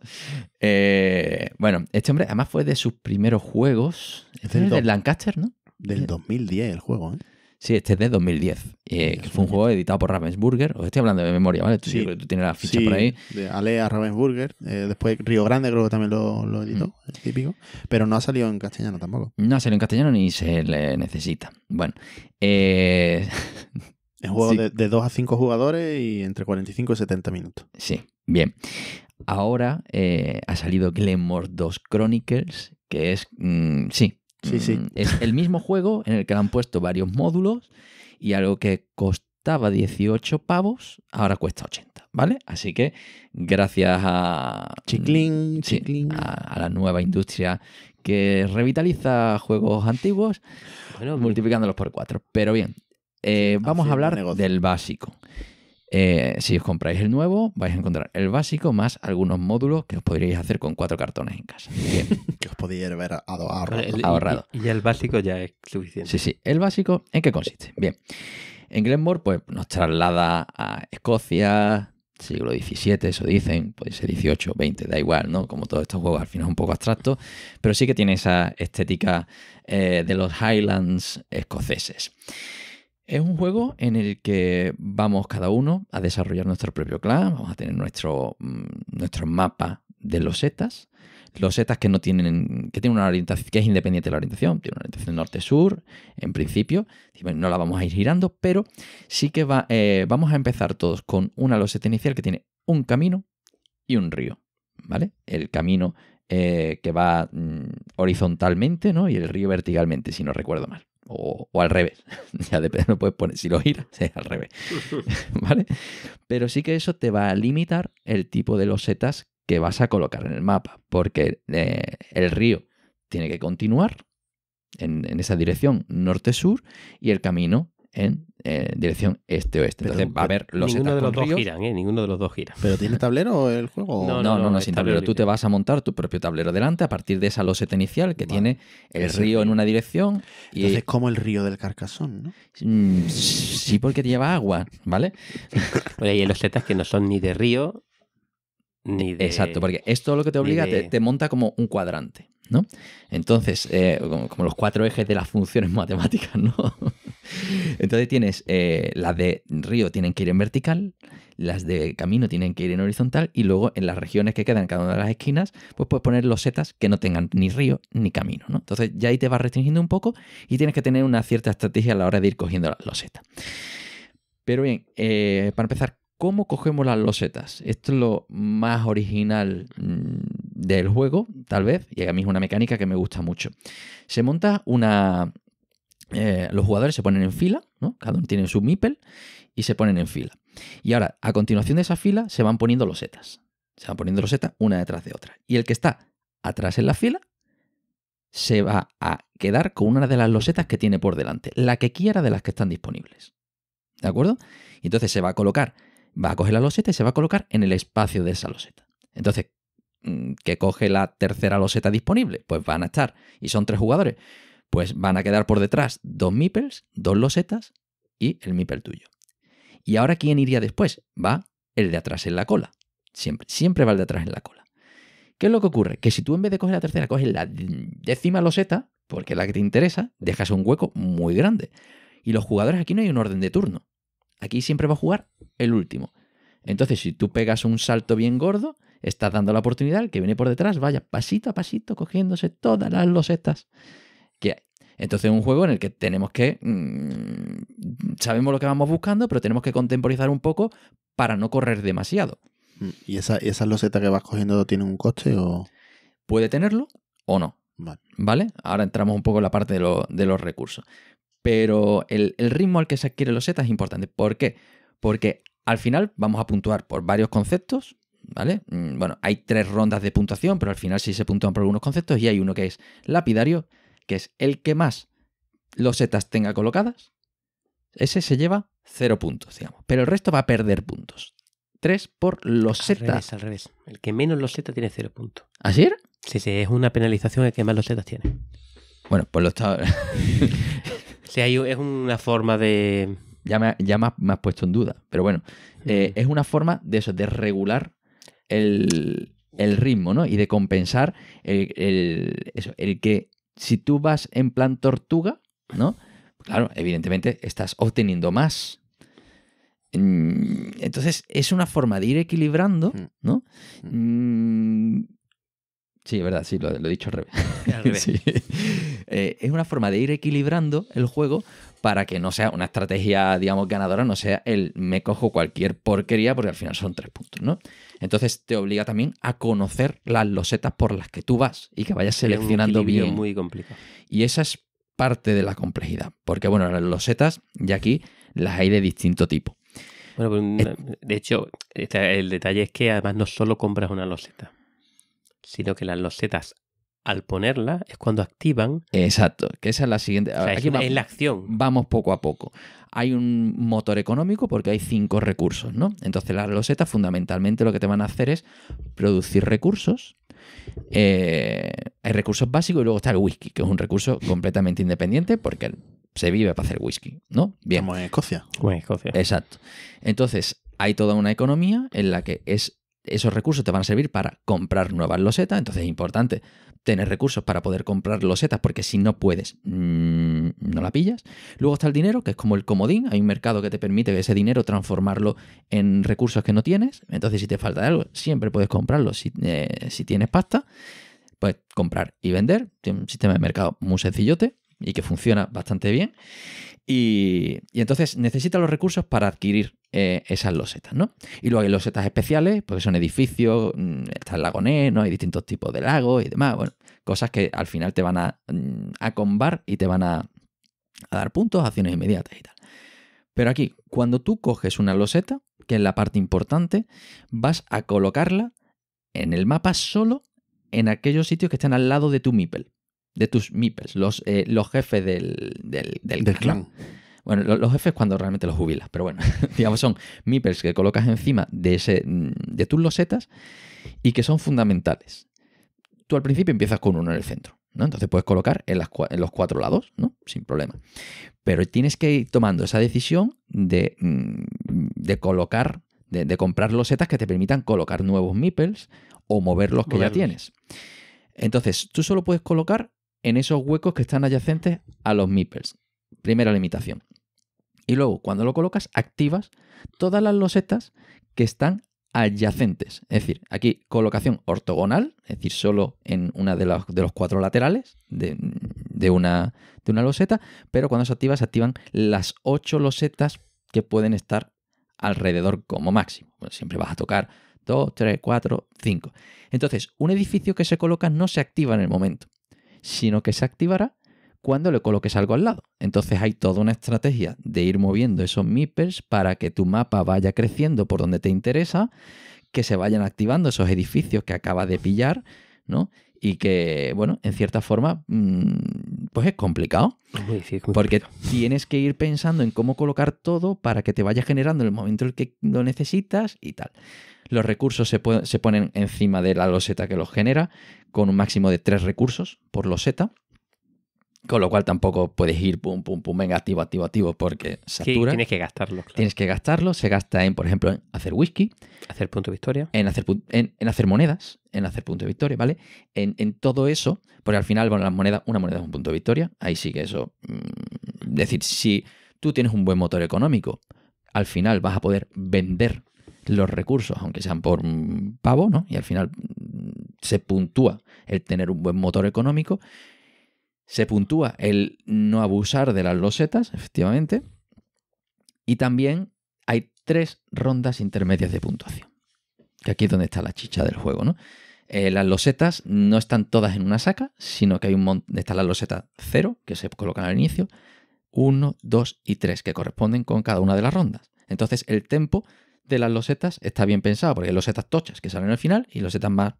Speaker 2: Eh, bueno, este hombre además fue de sus primeros juegos. Este es este Lancaster, ¿no? Del 2010 el juego, ¿eh? Sí, este es de 2010, eh, fue un juego editado por Ravensburger. Os estoy hablando de memoria, ¿vale? Tú, tienes la ficha por ahí. De
Speaker 1: Alea Ravensburger. Eh, después Río Grande creo que también lo, editó, mm. típico. Pero no ha salido en castellano tampoco.
Speaker 2: No ha salido en castellano ni se
Speaker 1: le necesita. Bueno. Eh, es un juego de, 2 a 5 jugadores y entre 45 y 70 minutos. Sí, bien. Ahora ha
Speaker 2: salido Glenmore 2 Chronicles, que es, mm, sí, Sí, sí. Mm, es el mismo juego en el que le han puesto varios módulos y algo que costaba 18 pavos, ahora cuesta 80, ¿vale? Así que gracias a. Chiclin, mm, A, la nueva industria que revitaliza juegos antiguos, bueno, multiplicándolos por 4. Pero bien, eh, vamos a hablar del básico. Eh, si os compráis el nuevo, vais a encontrar el básico más algunos módulos que os podríais hacer con cuatro cartones en casa.
Speaker 3: que os podíais haber ahorrado. Y, el básico ya es suficiente. Sí,
Speaker 2: sí. ¿El básico en qué consiste? Bien. En Glenmore, pues nos traslada a Escocia, siglo XVII, eso dicen, puede ser XVIII, XX, da igual, ¿no? Como todos estos juegos al final es un poco abstracto, pero sí que tiene esa estética eh, de los Highlands escoceses. Es un juego en el que vamos cada uno a desarrollar nuestro propio clan, vamos a tener nuestro, mm, nuestro mapa de losetas, losetas que no tienen, que tienen una orientación, que es independiente de la orientación, tiene una orientación norte-sur, en principio, no la vamos a ir girando, pero sí que va, eh, vamos a empezar todos con una loseta inicial que tiene un camino y un río, ¿vale? El camino eh, que va mm, horizontalmente, ¿no? Y el río verticalmente, si no recuerdo mal. O, al revés. ya depende, no puedes poner. Si lo giras, al revés. ¿Vale? Pero sí que eso te va a limitar el tipo de losetas que vas a colocar en el mapa. Porque eh, el río tiene que continuar en, en esa dirección norte-sur y el camino en eh, dirección este-oeste. Entonces va a haber los Ninguno de los dos giran,
Speaker 3: ¿eh? Ninguno de los dos gira. ¿Pero tiene tablero el juego? No, no, no, no, sin tablero. Tú te
Speaker 2: vas a montar tu propio tablero delante a partir de esa loseta inicial que tiene el río en una dirección. Y... Entonces es
Speaker 3: como el río del Carcasón, ¿no? Mm, sí, porque te lleva agua, ¿vale? Oye, y los losetas que no son ni de río ni de... Exacto, porque esto lo que te
Speaker 2: obliga, te, monta como un cuadrante. ¿no? Entonces, eh, como, los cuatro ejes de las funciones matemáticas, ¿no? Entonces tienes eh, las de río tienen que ir en vertical, las de camino tienen que ir en horizontal y luego en las regiones que quedan cada una de las esquinas, pues puedes poner losetas que no tengan ni río ni camino, ¿no? Entonces ya ahí te vas restringiendo un poco y tienes que tener una cierta estrategia a la hora de ir cogiendo las losetas. Pero bien, eh, para empezar, ¿cómo cogemos las losetas? Esto es lo más original mm, del juego, tal vez, y a mí es una mecánica que me gusta mucho. Se monta una, eh, los jugadores se ponen en fila, ¿no? cada uno tiene su MIPEL y se ponen en fila. Y ahora, a continuación de esa fila, se van poniendo losetas. Se van poniendo los una detrás de otra. Y el que está atrás en la fila se va a quedar con una de las losetas que tiene por delante, la que quiera de las que están disponibles. ¿De acuerdo? entonces se va a colocar, va a coger la loseta y se va a colocar en el espacio de esa loseta. Entonces, mm, ¿qué coge la tercera loseta disponible? Pues van a estar, y son tres jugadores, pues van a quedar por detrás dos mipels, dos losetas y el mipel tuyo. Y ahora, ¿quién iría después? Va el de atrás en la cola. Siempre, siempre va el de atrás en la cola. ¿Qué es lo que ocurre? Que si tú en vez de coger la tercera, coges la décima loseta, porque es la que te interesa, dejas un hueco muy grande. Y los jugadores aquí no hay un orden de turno. Aquí siempre va a jugar el último. Entonces, si tú pegas un salto bien gordo, estás dando la oportunidad al que viene por detrás, vaya pasito a pasito cogiéndose todas las losetas. Entonces es un juego en el que tenemos que... Mm, sabemos lo que vamos buscando, pero tenemos que contemporizar un poco para no correr demasiado.
Speaker 1: Mm, ¿Y esa, esa loseta que vas cogiendo tiene un coste o...?
Speaker 2: Puede tenerlo o no. Vale. Ahora entramos un poco en la parte de, los recursos. Pero el, ritmo al que se adquiere los setas es importante. ¿Por qué? Porque al final vamos a puntuar por varios conceptos, ¿vale? Mm, bueno, hay tres rondas de puntuación, pero al final sí se puntúan por algunos conceptos y hay uno que es lapidario, que es el que más los zetas tenga colocadas, ese se lleva cero puntos, digamos. Pero el resto va a perder
Speaker 3: puntos. 3 por los zetas al revés. El que menos los losetas tiene cero puntos. ¿Así era? Sí, sí, es una penalización el que más zetas tiene.
Speaker 2: Bueno, pues lo está. es
Speaker 3: una forma de.
Speaker 2: Ya me, has, puesto en duda. Pero bueno, eh, es una forma de eso, de regular el, ritmo, ¿no? Y de compensar el, eso, el que si tú vas en plan tortuga, ¿no? Claro, evidentemente estás obteniendo más. Mm, entonces, es una forma de ir equilibrando, mm. ¿no? Mm. Sí, es verdad, sí, lo, he dicho al revés. Eh, es una forma de ir equilibrando el juego para que no sea una estrategia, digamos, ganadora, no sea el me cojo cualquier porquería, porque al final son tres puntos, ¿no? Entonces te obliga también a conocer las losetas por las que tú vas y que vayas seleccionando bien. muy complicado. Y esa es parte de la complejidad, porque bueno, las losetas ya aquí las hay de distinto tipo.
Speaker 3: Bueno, pues, eh, de hecho, este, el detalle es que además no solo compras una loseta sino que las losetas al ponerla es cuando activan.
Speaker 2: Exacto, que esa es la siguiente. es, la acción. Vamos poco a poco. Hay un motor económico porque hay cinco recursos, ¿no? Entonces las losetas fundamentalmente lo que te van a hacer es producir recursos. Eh, hay recursos básicos y luego está el whisky, que es un recurso completamente independiente porque se vive para hacer whisky, ¿no? Bien. Como en Escocia. Como en Escocia. Exacto. Entonces hay toda una economía en la que es esos recursos te van a servir para comprar nuevas losetas, entonces es importante tener recursos para poder comprar losetas, porque si no puedes, mm, no la pillas. Luego está el dinero, que es como el comodín, hay un mercado que te permite ese dinero transformarlo en recursos que no tienes, entonces si te falta algo, siempre puedes comprarlo si, eh, si tienes pasta, puedes comprar y vender, tiene un sistema de mercado muy sencillote y que funciona bastante bien. Y, entonces necesita los recursos para adquirir eh, esas losetas, ¿no? Y luego hay losetas especiales, porque son edificios, mm, está el ¿no? Hay distintos tipos de lagos y demás, cosas que al final te van a, mm, a combar y te van a, dar puntos, acciones inmediatas y tal. Pero aquí, cuando tú coges una loseta, que es la parte importante, vas a colocarla en el mapa solo en aquellos sitios que están al lado de tu Mipel de tus MIPES, los, eh, los jefes del, del, clan. Bueno, los, jefes cuando realmente los jubilas, pero bueno, digamos son Mipels que colocas encima de, ese, mm, de tus losetas y que son fundamentales. Tú al principio empiezas con uno en el centro. ¿no? Entonces puedes colocar en, las, en, los cuatro lados, ¿no? Sin problema. Pero tienes que ir tomando esa decisión de, mm, de colocar, de, comprar losetas que te permitan colocar nuevos mipels o mover los que ya tienes. Entonces, tú solo puedes colocar en esos huecos que están adyacentes a los meeples. Primera limitación. Y luego, cuando lo colocas, activas todas las losetas que están adyacentes. Es decir, aquí colocación ortogonal, es decir, solo en una de, los, de los cuatro laterales de, de, una, de, una, loseta, pero cuando se activa se activan las ocho losetas que pueden estar alrededor como máximo. Pues siempre vas a tocar 2, 3, 4, 5. Entonces, un edificio que se coloca no se activa en el momento, sino que se activará cuando le coloques algo al lado. Entonces hay toda una estrategia de ir moviendo esos meepers para que tu mapa vaya creciendo por donde te interesa, que se vayan activando esos edificios que acaba de pillar, ¿no? Y que, bueno, en cierta forma, mm, pues es complicado. porque tienes que ir pensando en cómo colocar todo para que te vaya generando en el momento en el que lo necesitas y tal. Los recursos se, ponen encima de la loseta que los genera, con un máximo de tres recursos por loseta. Con lo cual tampoco puedes ir pum, pum, pum, venga, activo, activo, activo, porque satura. tienes que gastarlo. Tienes que gastarlo. Se gasta en, por ejemplo, en hacer whisky. Hacer punto de victoria. En hacer, en, hacer monedas. En hacer punto de victoria, ¿vale? En, todo eso, porque al final, bueno, las una moneda es un punto de victoria. Ahí sí que eso. Es mm, decir, si tú tienes un buen motor económico, al final vas a poder vender los recursos, aunque sean por pavo, ¿no? Y al final mm, se puntúa el tener un buen motor económico, se puntúa el no abusar de las losetas, efectivamente, y también hay tres rondas intermedias de puntuación, que aquí es donde está la chicha del juego, ¿no? Eh, las losetas no están todas en una saca, sino que hay un montón. Están las losetas 0, que se colocan al inicio, 1, 2 y 3, que corresponden con cada una de las rondas. Entonces el tempo de las losetas está bien pensado, porque hay losetas tochas que salen al final y losetas más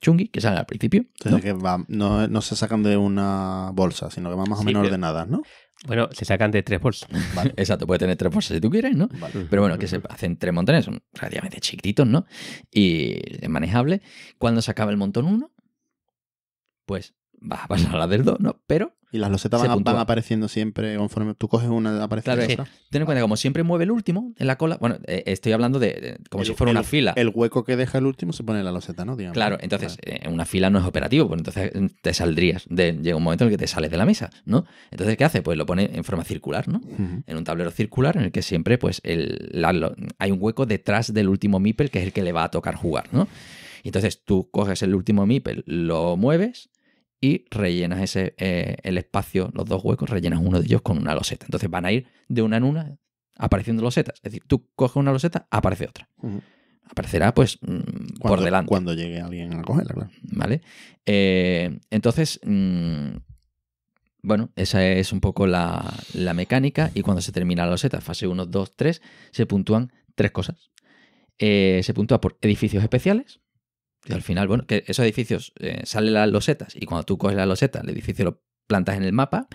Speaker 2: chungi que salen al principio. ¿no? Que no, se sacan de una bolsa, sino que van más o menos ordenadas, ¿no? Bueno, se sacan de tres bolsas. Exacto, puede tener tres bolsas si tú quieres, ¿no? Pero bueno, que se hacen tres montones, son relativamente chiquititos, ¿no? Y es manejable. Cuando se acaba el montón uno, pues vas a pasar la del 2, ¿no? Pero. Y las losetas van,
Speaker 1: apareciendo siempre conforme tú coges una, aparece claro, otra.
Speaker 2: ten en cuenta, como siempre mueve el último en la cola, bueno, eh, estoy hablando de, como si fuera una
Speaker 1: fila. El hueco que deja el último se pone en la loseta, ¿no? Claro, entonces, eh, una
Speaker 2: fila no es operativo, pues entonces mm, te saldrías. llega un momento en el que te sales de la mesa, ¿no? Entonces, ¿qué hace? Pues lo pone en forma circular, ¿no? En un tablero circular en el que siempre, pues, el, hay un hueco detrás del último meeple que es el que le va a tocar jugar, ¿no? entonces tú coges el último meeple lo mueves y rellenas ese, eh, el espacio, los dos huecos, rellenas uno de ellos con una loseta. Entonces van a ir de una en una apareciendo losetas. Es decir, tú coges una loseta, aparece otra. Aparecerá pues mm, por delante. Cuando llegue alguien a cogerla, claro. ¿Vale? Eh, entonces, mm, bueno, esa es un poco la, mecánica y cuando se termina la loseta, fase 1, 2, 3, se puntúan tres cosas. Eh, se puntúa por edificios especiales, y al final, bueno, que esos edificios eh, sale salen las losetas y cuando tú coges las losetas, el edificio lo plantas en el mapa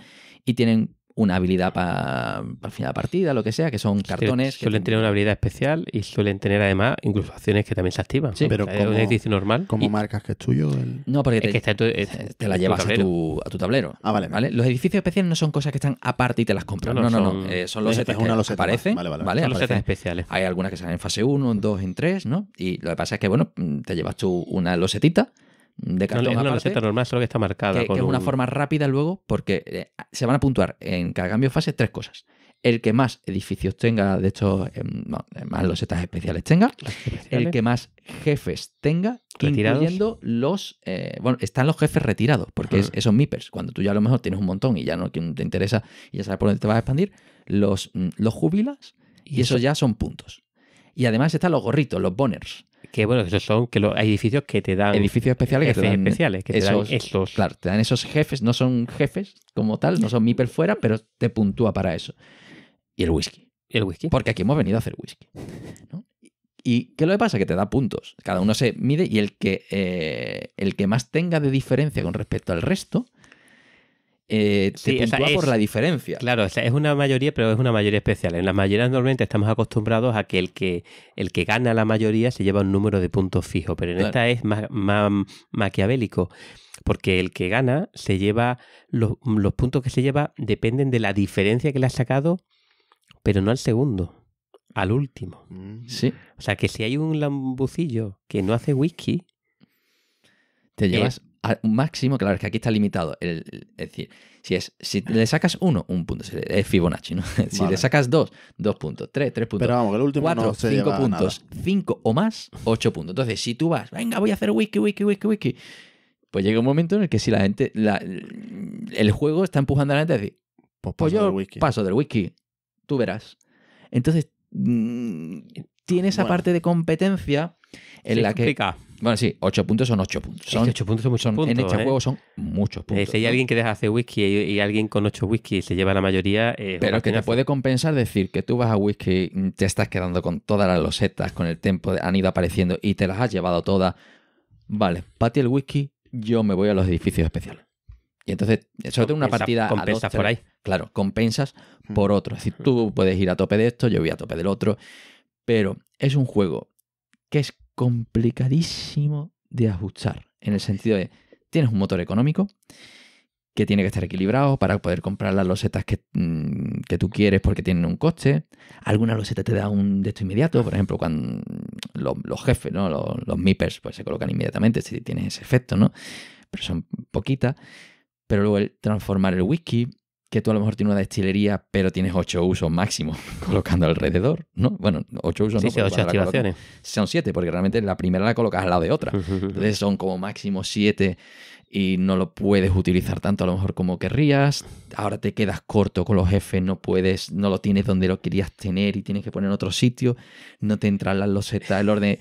Speaker 2: y tienen una habilidad para el final de partida, lo que sea, que son cartones. suelen
Speaker 3: tener una habilidad especial y suelen tener además incluso acciones que también se activan. Sí, pero o sea, normal. Como marcas que es tuyo. El... No, porque te, la llevas a, tu, a, tu, tablero.
Speaker 2: Ah, vale, Los edificios especiales no son cosas que están aparte y te las compras. No, no, no. Eh, son, los setes que aparecen. Vale, vale, especiales. Hay algunas que salen en fase 1, en 2, en 3, ¿no? Y lo que pasa es que, bueno, te llevas tú una losetita de cartón no, es una
Speaker 3: normal, solo que está marcada. es una forma rápida luego,
Speaker 2: porque eh, se van a puntuar en cada cambio de fase tres cosas. El que más edificios tenga, de hecho, Más em, eh, más losetas especiales tenga, el que más jefes tenga, ¿Retirados? incluyendo los... Eh, bueno, están los jefes retirados, porque esos MIPERS, cuando tú ya a lo mejor tienes un montón y ya no te interesa y ya sabes por dónde te vas a expandir, los, mm, los jubilas y, eso? esos ya son puntos. Y además están los gorritos, los boners
Speaker 3: que bueno, esos son que los, hay edificios que te dan. Edificios especiales que te dan. especiales, que estos.
Speaker 2: Claro, te dan esos jefes, no son jefes como tal, no son miper fuera, pero te puntúa para eso. Y el whisky. el whisky. Porque aquí hemos venido a hacer whisky. ¿Y qué lo que pasa? Que te da puntos. Cada uno se mide y el que, eh, el que más tenga de diferencia con respecto al resto
Speaker 3: eh, se por la diferencia. Claro, es una mayoría, pero es una mayoría especial. En las mayorías normalmente estamos acostumbrados a que el que, el que gana la mayoría se lleva un número de puntos fijos, pero en esta es más, maquiavélico, porque el que gana se lleva, los, puntos que se lleva dependen de la diferencia que le ha sacado, pero no al segundo. Al último. Mm. Sí. O sea que si hay un lambucillo que no hace whisky, te llevas
Speaker 2: máximo, claro, es que aquí está limitado. El, es decir, si, es, si le sacas uno, un punto. Es Fibonacci, ¿no? Si le sacas dos, dos puntos. Tres, tres puntos. Pero vamos, el último cuatro, cinco puntos. Cinco o más, ocho puntos. Entonces, si tú vas, venga, voy a hacer whisky wiki, wiki, whisky Pues llega un momento en el que si la gente. el juego está empujando a la gente a decir, pues, pues paso yo del wiki. paso del whisky, Tú verás. Entonces, mm, tiene esa parte de competencia en la que, Bueno, sí, 8 puntos son 8 puntos. En este ¿eh? juego son muchos puntos. Si hay
Speaker 3: alguien que deja hacer whisky y, alguien con 8 whisky se lleva la mayoría. Eh, Pero que te puede
Speaker 2: compensar decir que tú vas a whisky, mm, te estás quedando con todas las losetas, con el tiempo, han ido apareciendo y te las has llevado todas. Vale, pati el whisky, yo me voy a los edificios especiales. Y entonces, eso es una partida. Compensas por ahí. Claro, compensas mm. por otro. Es decir, tú puedes ir a tope de esto, yo voy a tope del otro. Pero es un juego que es complicadísimo de ajustar, en el sentido de, tienes un motor económico que tiene que estar equilibrado para poder comprar las losetas que, mm, tú quieres porque tienen un coste. alguna loseta te da un de esto inmediato, por ejemplo, cuando los, jefes, ¿no? los, mippers, pues se colocan inmediatamente si tienes ese efecto, ¿no? Pero son poquitas. Pero luego el transformar el whisky, que tú a lo mejor tienes una destilería, pero tienes ocho usos máximo colocando alrededor, ¿no? Bueno, ocho usos no. Sí, ocho Son siete, porque realmente la primera la colocas al lado de otra. Entonces son como máximo siete y no lo puedes utilizar tanto a lo mejor como querrías. Ahora te quedas corto con los jefes, no puedes, no lo tienes donde lo querías tener y tienes que poner en otro sitio. No te entran las losetas, el orden.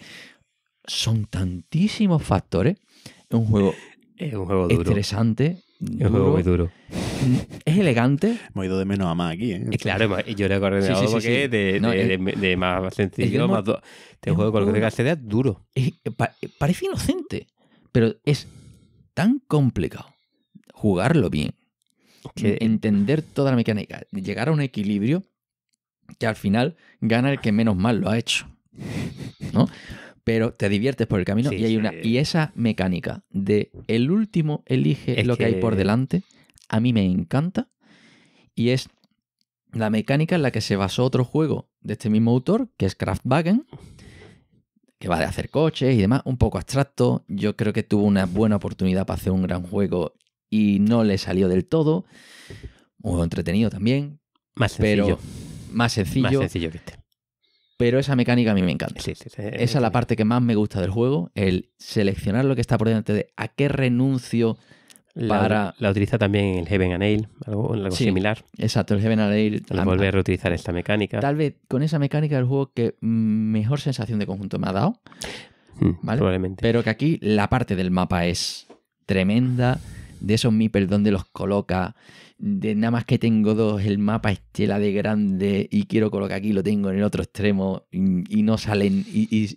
Speaker 2: Son tantísimos factores. Es un juego,
Speaker 1: interesante,
Speaker 2: un es un muy duro.
Speaker 1: Es elegante. Hemos ido de menos a más aquí, ¿eh? Y eh, claro, yo le he de, de, más sencillo, más...
Speaker 3: Este juego con lo que te duro. parece inocente, pero es
Speaker 2: tan complicado jugarlo bien, que entender toda la mecánica, llegar a un equilibrio que al final gana el que menos mal lo ha hecho. ¿No? pero te diviertes por el camino y hay una. Y esa mecánica de el último elige es lo que... hay por delante, a mí me encanta. Y es la mecánica en la que se basó otro juego de este mismo autor, que es Kraftwagen, que va de hacer coches y demás, un poco abstracto. Yo creo que tuvo una buena oportunidad para hacer un gran juego y no le salió del todo. Muy entretenido también.
Speaker 3: Más sencillo. Pero más sencillo. que este.
Speaker 2: Pero esa mecánica a mí me encanta.
Speaker 3: Esa es la
Speaker 2: parte que más me gusta del juego, el seleccionar lo que está por delante de a qué
Speaker 3: renuncio para... La utiliza también el Heaven and Ale, algo, similar. Exacto, el Heaven and Ale. volver a reutilizar esta mecánica.
Speaker 2: Tal vez con esa mecánica del juego que mejor sensación de conjunto me ha dado. Hmm, probablemente. Pero que aquí la parte del mapa es tremenda, de esos meeples donde los coloca de nada más que tengo dos, el mapa la de grande y quiero colocar aquí, lo tengo en el otro extremo y, no salen y,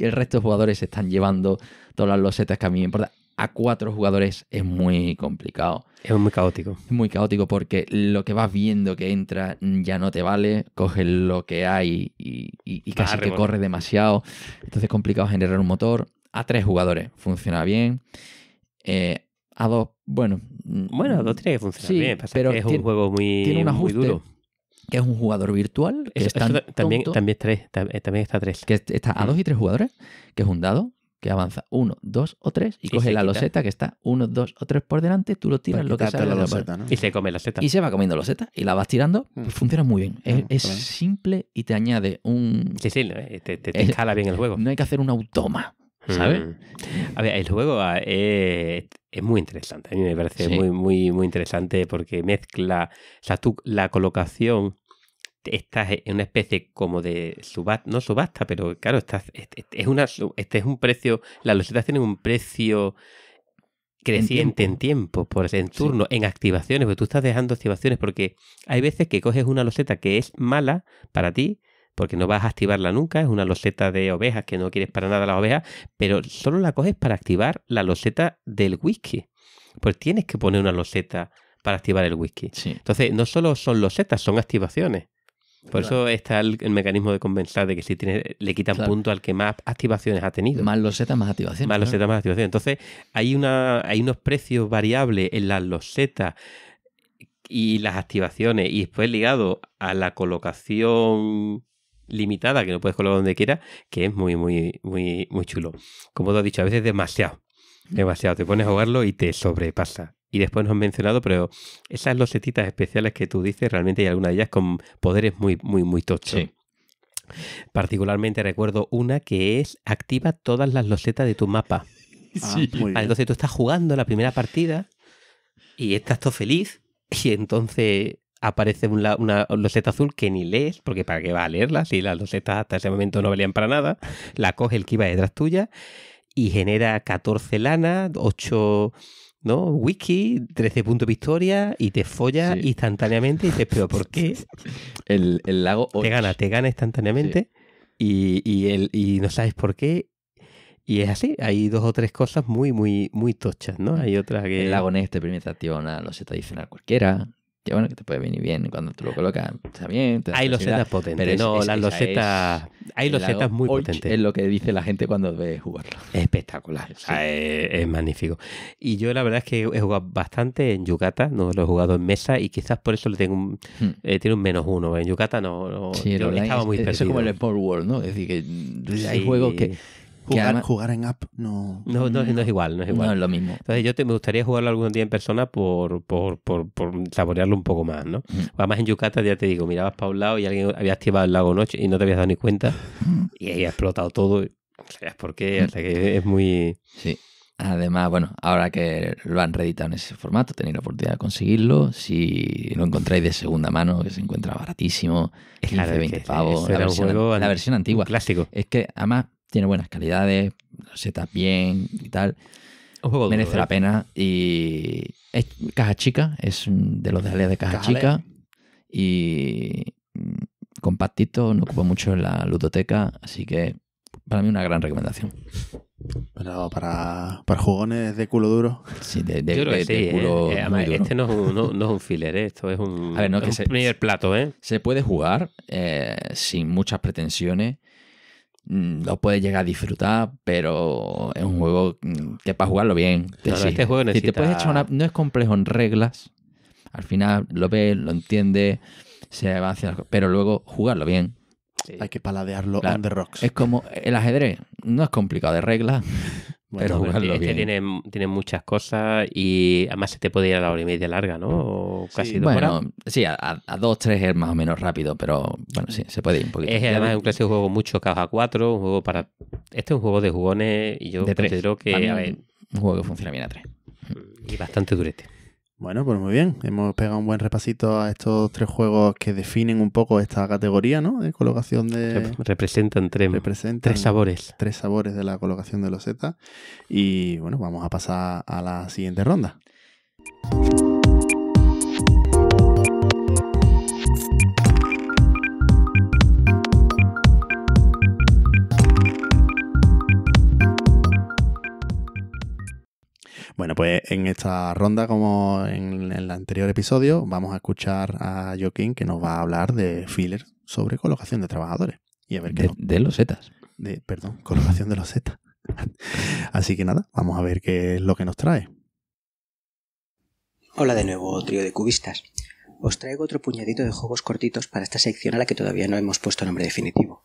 Speaker 2: el resto de jugadores se están llevando todas las losetas que a mí me importa. A cuatro jugadores es muy complicado. Es muy caótico. Es muy caótico porque lo que vas viendo que entra ya no te vale, coges lo que hay y, casi que corre demasiado. Entonces es complicado generar un motor. A tres jugadores funciona bien. Eh, a dos, bueno. Bueno, a mm, dos tiene que funcionar bien. pero es un juego muy, duro. Que es un jugador virtual. Que está también, también, tres, eh, también está tres. Que está a dos y mm. tres jugadores, que es un dado, que avanza uno, dos o tres y, coge la loseta que está uno, dos o tres por delante, tú lo tiras, lo que sale la y se
Speaker 3: come la seta. Y se va comiendo loseta
Speaker 2: y la vas tirando, mm. pues funciona muy bien. es, simple y te añade un... Sí, sí, eh, te, te, bien el juego. No hay que hacer un automa. ¿sabes? Mm.
Speaker 3: A ver, el juego eh, es muy interesante. A mí me parece muy, muy, muy interesante porque mezcla, o sea, tú, la colocación estás en una especie como de subasta, no subasta, pero claro, estás, es una, este es un precio, las losetas tienen un precio creciente en tiempo, en, en turno, en activaciones, porque tú estás dejando activaciones, porque hay veces que coges una loseta que es mala para ti, porque no vas a activarla nunca, es una loseta de ovejas que no quieres para nada las ovejas, pero solo la coges para activar la loseta del whisky. Pues tienes que poner una loseta para activar el whisky. Entonces, no solo son losetas, son activaciones. Por eso está el, mecanismo de compensar de que si le quitan punto al que más activaciones ha tenido. Más losetas, más activaciones. Más losetas, más activaciones. Entonces, hay, una, hay unos precios variables en las losetas y las activaciones, y después ligado a la colocación limitada, que no puedes colocar donde quiera, que es muy, muy, muy, muy chulo. Como te has dicho, a veces demasiado. Mm. Demasiado. Te pones a jugarlo y te sobrepasa. Y después nos han mencionado, pero esas losetitas especiales que tú dices, realmente hay algunas de ellas con poderes muy, muy, muy tochos. Particularmente recuerdo una que es activa todas las losetas de tu mapa. Sí. Ah, entonces tú estás jugando la primera partida y estás todo feliz y entonces aparece una, loseta azul que ni lees, porque para qué va a leerla, si las losetas hasta ese momento no valían para nada, la coge el que iba detrás tuya y genera 14 lana 8 ¿no? wiki, 13 puntos de victoria y te folla instantáneamente y te explica ¿por qué? El, lago Te gana, te gana instantáneamente y, no sabes por qué y es así, hay dos o tres cosas muy, muy, muy tochas, ¿no? Hay
Speaker 2: otra que. El lago Ness te permite activar una loseta adicional
Speaker 3: cualquiera. Que bueno, que te puede venir bien cuando
Speaker 2: tú lo colocas, está bien. hay losetas potentes. no, las losetas. Hay losetas muy potentes.
Speaker 3: Es lo que dice la gente cuando ve jugarlo. espectacular. Es, magnífico. Y yo la verdad es que he jugado bastante en Yucata, no lo he jugado en mesa y quizás por eso le tengo un, hmm. eh, tiene un menos uno. En Yucata no, estaba muy es como el Sport World, ¿no? Es decir, que hay juegos que Jugar, jugar
Speaker 1: en app no
Speaker 3: no, no, es igual, no es igual. No es lo mismo. Entonces yo me gustaría jugarlo algún día en persona por, por, por, saborearlo un poco más, ¿no? Pues además en Yucatán ya te digo, mirabas para un lado y alguien había activado el lago noche y no te habías dado ni cuenta y ahí ha explotado todo. ¿Sabías por qué? O que es muy... Sí. Además, bueno, ahora
Speaker 2: que lo han reeditado en ese formato, tenéis la oportunidad de conseguirlo. Si lo encontráis de segunda mano, que se encuentra baratísimo, 15, 20 pavos. La versión, la versión, antigua. Clásico. Es que además tiene buenas calidades, se está bien y tal. Un juego Merece la eh. pena. Y es caja chica, es de los de de caja chica. Y mm, compactito, no ocupa mucho en la ludoteca, así que
Speaker 3: para mí una gran recomendación.
Speaker 1: Pero para, para jugones de culo duro. Sí, de, culo. duro. Este
Speaker 3: no es, un, no, es un filler, eh. esto es un, es primer
Speaker 2: plato. ¿eh? Se puede jugar eh, sin muchas pretensiones Mm, lo puedes llegar a disfrutar, pero es un juego mm, que para jugarlo bien. Este juego si te puedes echar una... No es complejo en reglas. Al final lo ves, lo entiende se va hacia... Pero luego jugarlo bien. Hay que paladearlo en the rocks. Es como el ajedrez. No es complicado de reglas. pero jugarlo bien.
Speaker 3: Tiene, tiene, muchas cosas y además se te puede ir a la hora y media larga, ¿no? O casi bueno, sí, a, a, dos, tres es más o menos rápido, pero bueno, sí, se puede ir un poquito. Es además un clásico juego mucho a cuatro un juego para... Este es un juego de jugones y yo considero que... A ver, un juego que funciona bien a tres. Y bastante durete.
Speaker 1: Bueno, pues muy bien. Hemos pegado un buen repasito a estos tres juegos que definen un poco esta categoría, ¿no? De colocación de. representan tres. tres sabores. Tres sabores de la colocación de los Z. Y bueno, vamos a pasar a la siguiente ronda. Bueno, pues en esta ronda, como en el anterior episodio, vamos a escuchar a Joaquín que nos va a hablar de filler sobre colocación de trabajadores. Y a ver qué de, los zetas. perdón, colocación de los zetas. Así que nada, vamos a ver qué es lo que nos trae.
Speaker 5: Hola de nuevo, trío de cubistas. Os traigo otro puñadito de juegos cortitos para esta sección a la que todavía no hemos puesto nombre definitivo.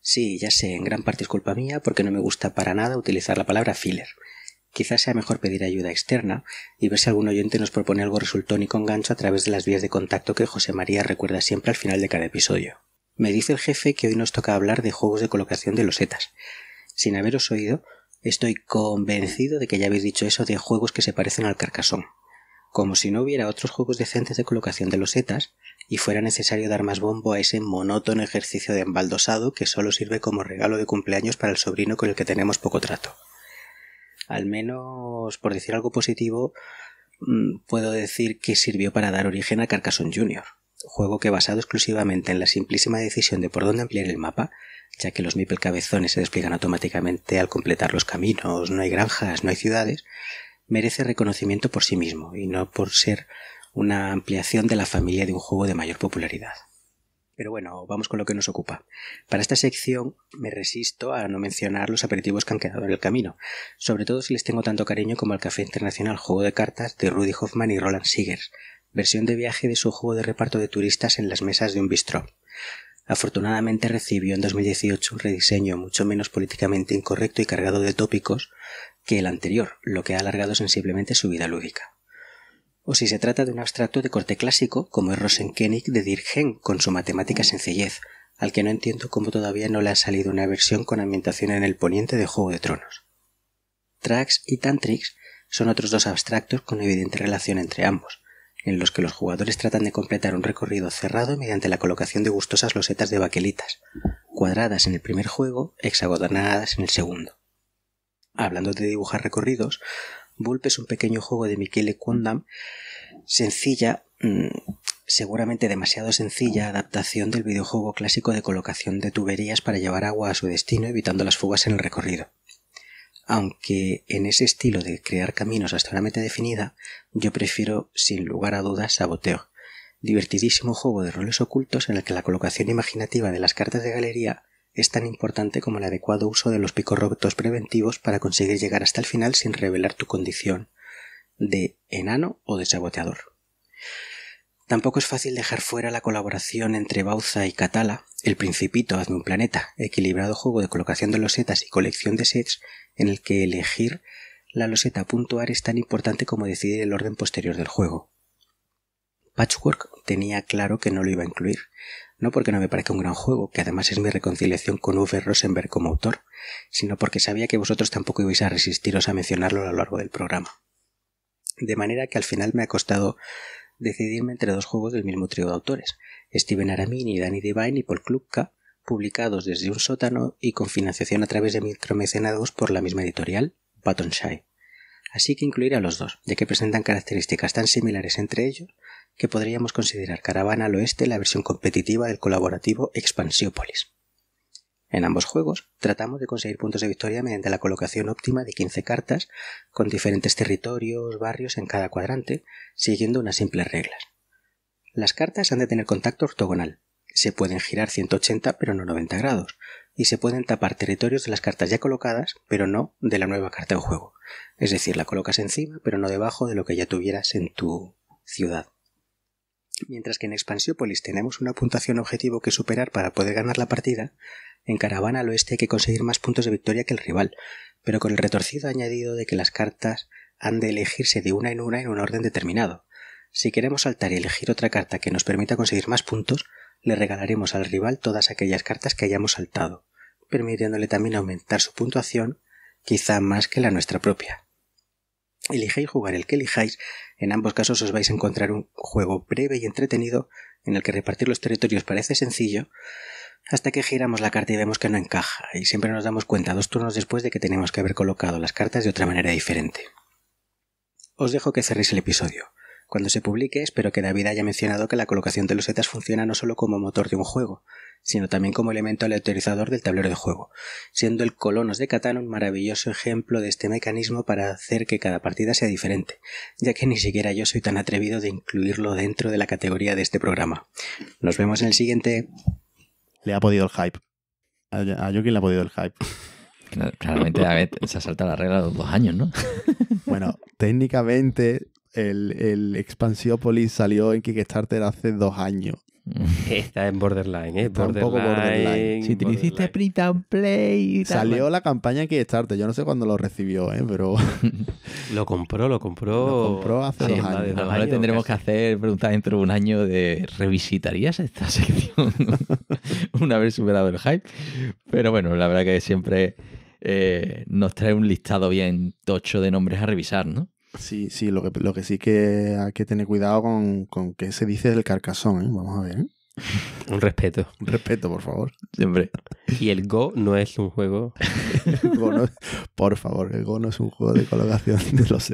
Speaker 5: Sí, ya sé, en gran parte es culpa mía porque no me gusta para nada utilizar la palabra filler quizás sea mejor pedir ayuda externa y ver si algún oyente nos propone algo resultón y con gancho a través de las vías de contacto que José María recuerda siempre al final de cada episodio. Me dice el jefe que hoy nos toca hablar de juegos de colocación de losetas. Sin haberos oído, estoy convencido de que ya habéis dicho eso de juegos que se parecen al carcasón. Como si no hubiera otros juegos decentes de colocación de losetas y fuera necesario dar más bombo a ese monótono ejercicio de embaldosado que solo sirve como regalo de cumpleaños para el sobrino con el que tenemos poco trato al menos por decir algo positivo, mm, puedo decir que sirvió para dar origen a Carcassonne Junior, juego que basado exclusivamente en la simplísima decisión de por dónde ampliar el mapa, ya que los Mipel cabezones se despliegan automáticamente al completar los caminos, no hay granjas, no hay ciudades, merece reconocimiento por sí mismo y no por ser una ampliación de la familia de un juego de mayor popularidad. Pero bueno, vamos con lo que nos ocupa. Para esta sección me resisto a no mencionar los aperitivos que han quedado en el camino, sobre todo si les tengo tanto cariño como al Café Internacional Juego de Cartas de Rudy Hoffman y Roland Siegers, versión de viaje de su juego de reparto de turistas en las mesas de un bistró. Afortunadamente recibió en 2018 un rediseño mucho menos políticamente incorrecto y cargado de tópicos que el anterior, lo que ha alargado sensiblemente su vida lúdica o si se trata de un abstracto de corte clásico como es Rosenkönig de Dirgen con su matemática sencillez, al que no entiendo cómo todavía no le ha salido una versión con ambientación en el poniente de Juego de Tronos. Trax y Tantrix son otros dos abstractos con evidente relación entre ambos, en los que los jugadores tratan de completar un recorrido cerrado mediante la colocación de gustosas losetas de baquelitas, cuadradas en el primer juego, hexagonadas en el segundo. Hablando de dibujar recorridos, Vulpe es un pequeño juego de Michele Kundam, sencilla, mm, seguramente demasiado sencilla adaptación del videojuego clásico de colocación de tuberías para llevar agua a su destino evitando las fugas en el recorrido. Aunque en ese estilo de crear caminos hasta una meta definida, yo prefiero sin lugar a dudas saboteo, divertidísimo juego de roles ocultos en el que la colocación imaginativa de las cartas de galería es tan importante como el adecuado uso de los picos rotos preventivos para conseguir llegar hasta el final sin revelar tu condición de enano o de saboteador. Tampoco es fácil dejar fuera la colaboración entre Bauza y Catala, El Principito, Hazme un Planeta, equilibrado juego de colocación de losetas y colección de sets en el que elegir la loseta puntuar es tan importante como decidir el orden posterior del juego. Patchwork tenía claro que no lo iba a incluir, no porque no me parezca un gran juego, que además es mi reconciliación con Uwe Rosenberg como autor, sino porque sabía que vosotros tampoco ibais a resistiros a mencionarlo a lo largo del programa. De manera que al final me ha costado decidirme entre dos juegos del mismo trío de autores, Steven Aramini, Danny Devine y Paul Klupka, publicados desde un sótano y con financiación a través de micromecenados por la misma editorial, Batonshire. Así que incluir a los dos, ya que presentan características tan similares entre ellos que podríamos considerar Caravana al Oeste la versión competitiva del colaborativo Expansiópolis. En ambos juegos tratamos de conseguir puntos de victoria mediante la colocación óptima de 15 cartas con diferentes territorios, barrios en cada cuadrante, siguiendo unas simples reglas. Las cartas han de tener contacto ortogonal. Se pueden girar 180 pero no 90 grados, y se pueden tapar territorios de las cartas ya colocadas, pero no de la nueva carta en juego. Es decir, la colocas encima, pero no debajo de lo que ya tuvieras en tu ciudad. Mientras que en Expansiópolis tenemos una puntuación objetivo que superar para poder ganar la partida, en Caravana al oeste hay que conseguir más puntos de victoria que el rival, pero con el retorcido añadido de que las cartas han de elegirse de una en una en un orden determinado. Si queremos saltar y elegir otra carta que nos permita conseguir más puntos, le regalaremos al rival todas aquellas cartas que hayamos saltado, permitiéndole también aumentar su puntuación, quizá más que la nuestra propia. Elijáis jugar el que elijáis, en ambos casos os vais a encontrar un juego breve y entretenido en el que repartir los territorios parece sencillo, hasta que giramos la carta y vemos que no encaja, y siempre nos damos cuenta dos turnos después de que tenemos que haber colocado las cartas de otra manera diferente. Os dejo que cerréis el episodio. Cuando se publique, espero que David haya mencionado que la colocación de los setas funciona no solo como motor de un juego, sino también como elemento aleatorizador del tablero de juego, siendo el Colonos de Catán un maravilloso ejemplo de este mecanismo para hacer que cada partida sea diferente, ya que ni siquiera yo soy tan atrevido de incluirlo dentro de la categoría de este programa. Nos vemos en el siguiente. Le ha podido el hype.
Speaker 1: A Jokin le ha podido el hype. Claramente se ha saltado la regla de los dos años, ¿no? Bueno, técnicamente el, el Expansiópolis salió en Kickstarter hace dos años.
Speaker 3: Está en borderline, ¿eh? Si te hiciste
Speaker 1: print and play. Salió la campaña de Kickstarter. Yo no sé cuándo lo recibió, ¿eh? Pero.
Speaker 3: lo compró, lo
Speaker 2: compró. Lo compró hace dos años. tendremos que hacer preguntas dentro de un año de ¿revisitarías esta sección? Una vez superado el hype. Pero bueno, la verdad que
Speaker 1: siempre eh, nos trae un listado bien tocho de nombres a revisar, ¿no? Sí, sí, lo que, lo que sí que hay que tener cuidado con, qué se dice del carcasón, ¿eh? Vamos a ver,
Speaker 3: Un respeto. Un respeto, por favor. Siempre. Y el Go no es un juego.
Speaker 1: por favor, el Go no es un juego de colocación de los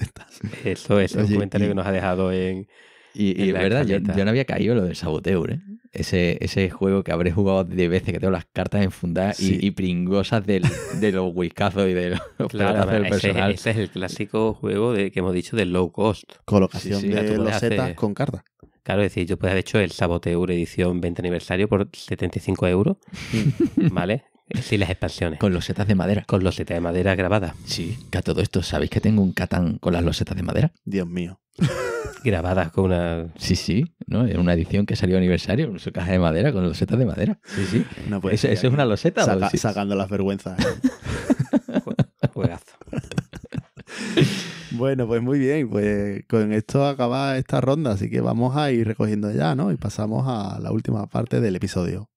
Speaker 3: Eso, eso es un comentario que nos ha dejado en. Y,
Speaker 2: la verdad, yo, no había
Speaker 3: caído lo del saboteur, ¿eh?
Speaker 2: Ese, juego que habré jugado de veces que tengo las cartas enfundadas y, pringosas de
Speaker 3: los whiskazos y de los claro, ese, es el clásico juego de, que hemos dicho de low cost. Colocación de losetas con cartas. Claro, es decir, yo puedo haber hecho el Saboteur edición 20 aniversario por 75 euros, ¿vale? Eh, sí, las expansiones. Con losetas de madera. Con losetas de madera grabadas. Sí, que a todo esto, ¿sabéis que tengo un Catán con las losetas de madera?
Speaker 2: Dios mío. grabadas con una. Sí, sí, ¿no? en una edición que salió aniversario, con su caja de madera, con losetas de madera. Sí, sí. No es una loseta? Sacando las vergüenzas.
Speaker 1: ¿eh? Juegazo. Bueno, pues muy bien, pues con esto acaba esta ronda, así que vamos a ir recogiendo ya, ¿no? Y pasamos a la última parte del episodio.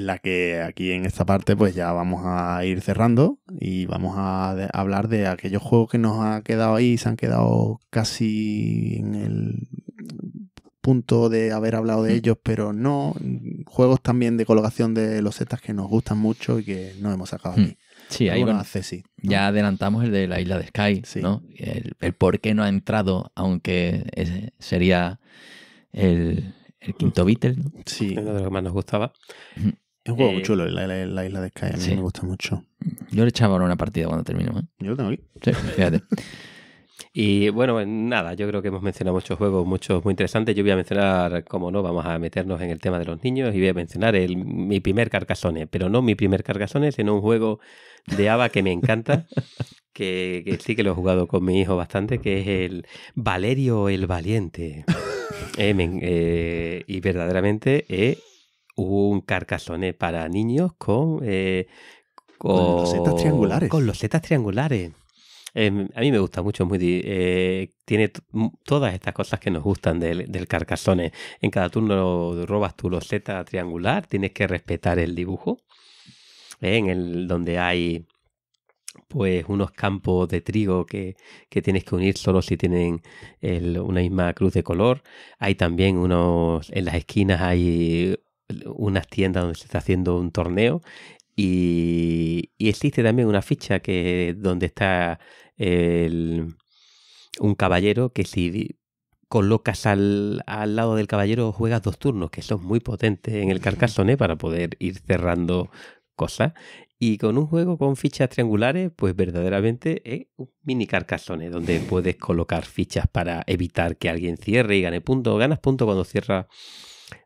Speaker 1: en la que aquí en esta parte pues ya vamos a ir cerrando y vamos a hablar de aquellos juegos que nos ha quedado ahí, se han quedado casi en el punto de haber hablado de ellos, pero no, juegos también de colocación de los setas que nos gustan mucho y que no hemos sacado hmm. aquí. Sí, ahí ya
Speaker 2: adelantamos el de la isla de Sky, El, por qué no ha entrado, aunque sería el, quinto Beatle. ¿no? Sí,
Speaker 3: que más nos gustaba. Es un juego eh, chulo la, isla de Sky, me
Speaker 2: gusta mucho. Yo le echaba una partida cuando termino. ¿eh? Yo lo tengo aquí. Sí,
Speaker 3: fíjate. Y bueno, nada, yo creo que hemos mencionado muchos juegos, muchos muy interesantes. Yo voy a mencionar, como no, vamos a meternos en el tema de los niños y voy a mencionar el, mi primer Carcassonne, pero no mi primer Carcassonne, sino un juego de ABA que me encanta, que, sí que lo he jugado con mi hijo bastante, que es el Valerio el Valiente. Eh, y verdaderamente es un carcasone para niños con, eh, con, losetas triangulares. Con triangulares. Em, a mí me gusta mucho, muy eh, tiene todas estas cosas que nos gustan del, del carcasone. En cada turno robas tu loseta triangular, tienes que respetar el dibujo. ¿eh? en el donde hay pues unos campos de trigo que, tienes que unir solo si tienen una misma cruz de color. Hay también unos, en las esquinas hay unas tiendas donde se está haciendo un torneo y, existe también una ficha que donde está el, un caballero que si colocas al, al, lado del caballero juegas dos turnos que son muy potentes en el Carcassonne para poder ir cerrando cosas y con un juego con fichas triangulares, pues verdaderamente es un mini Carcassonne donde puedes colocar fichas para evitar que alguien cierre y gane punto. Ganas punto cuando cierra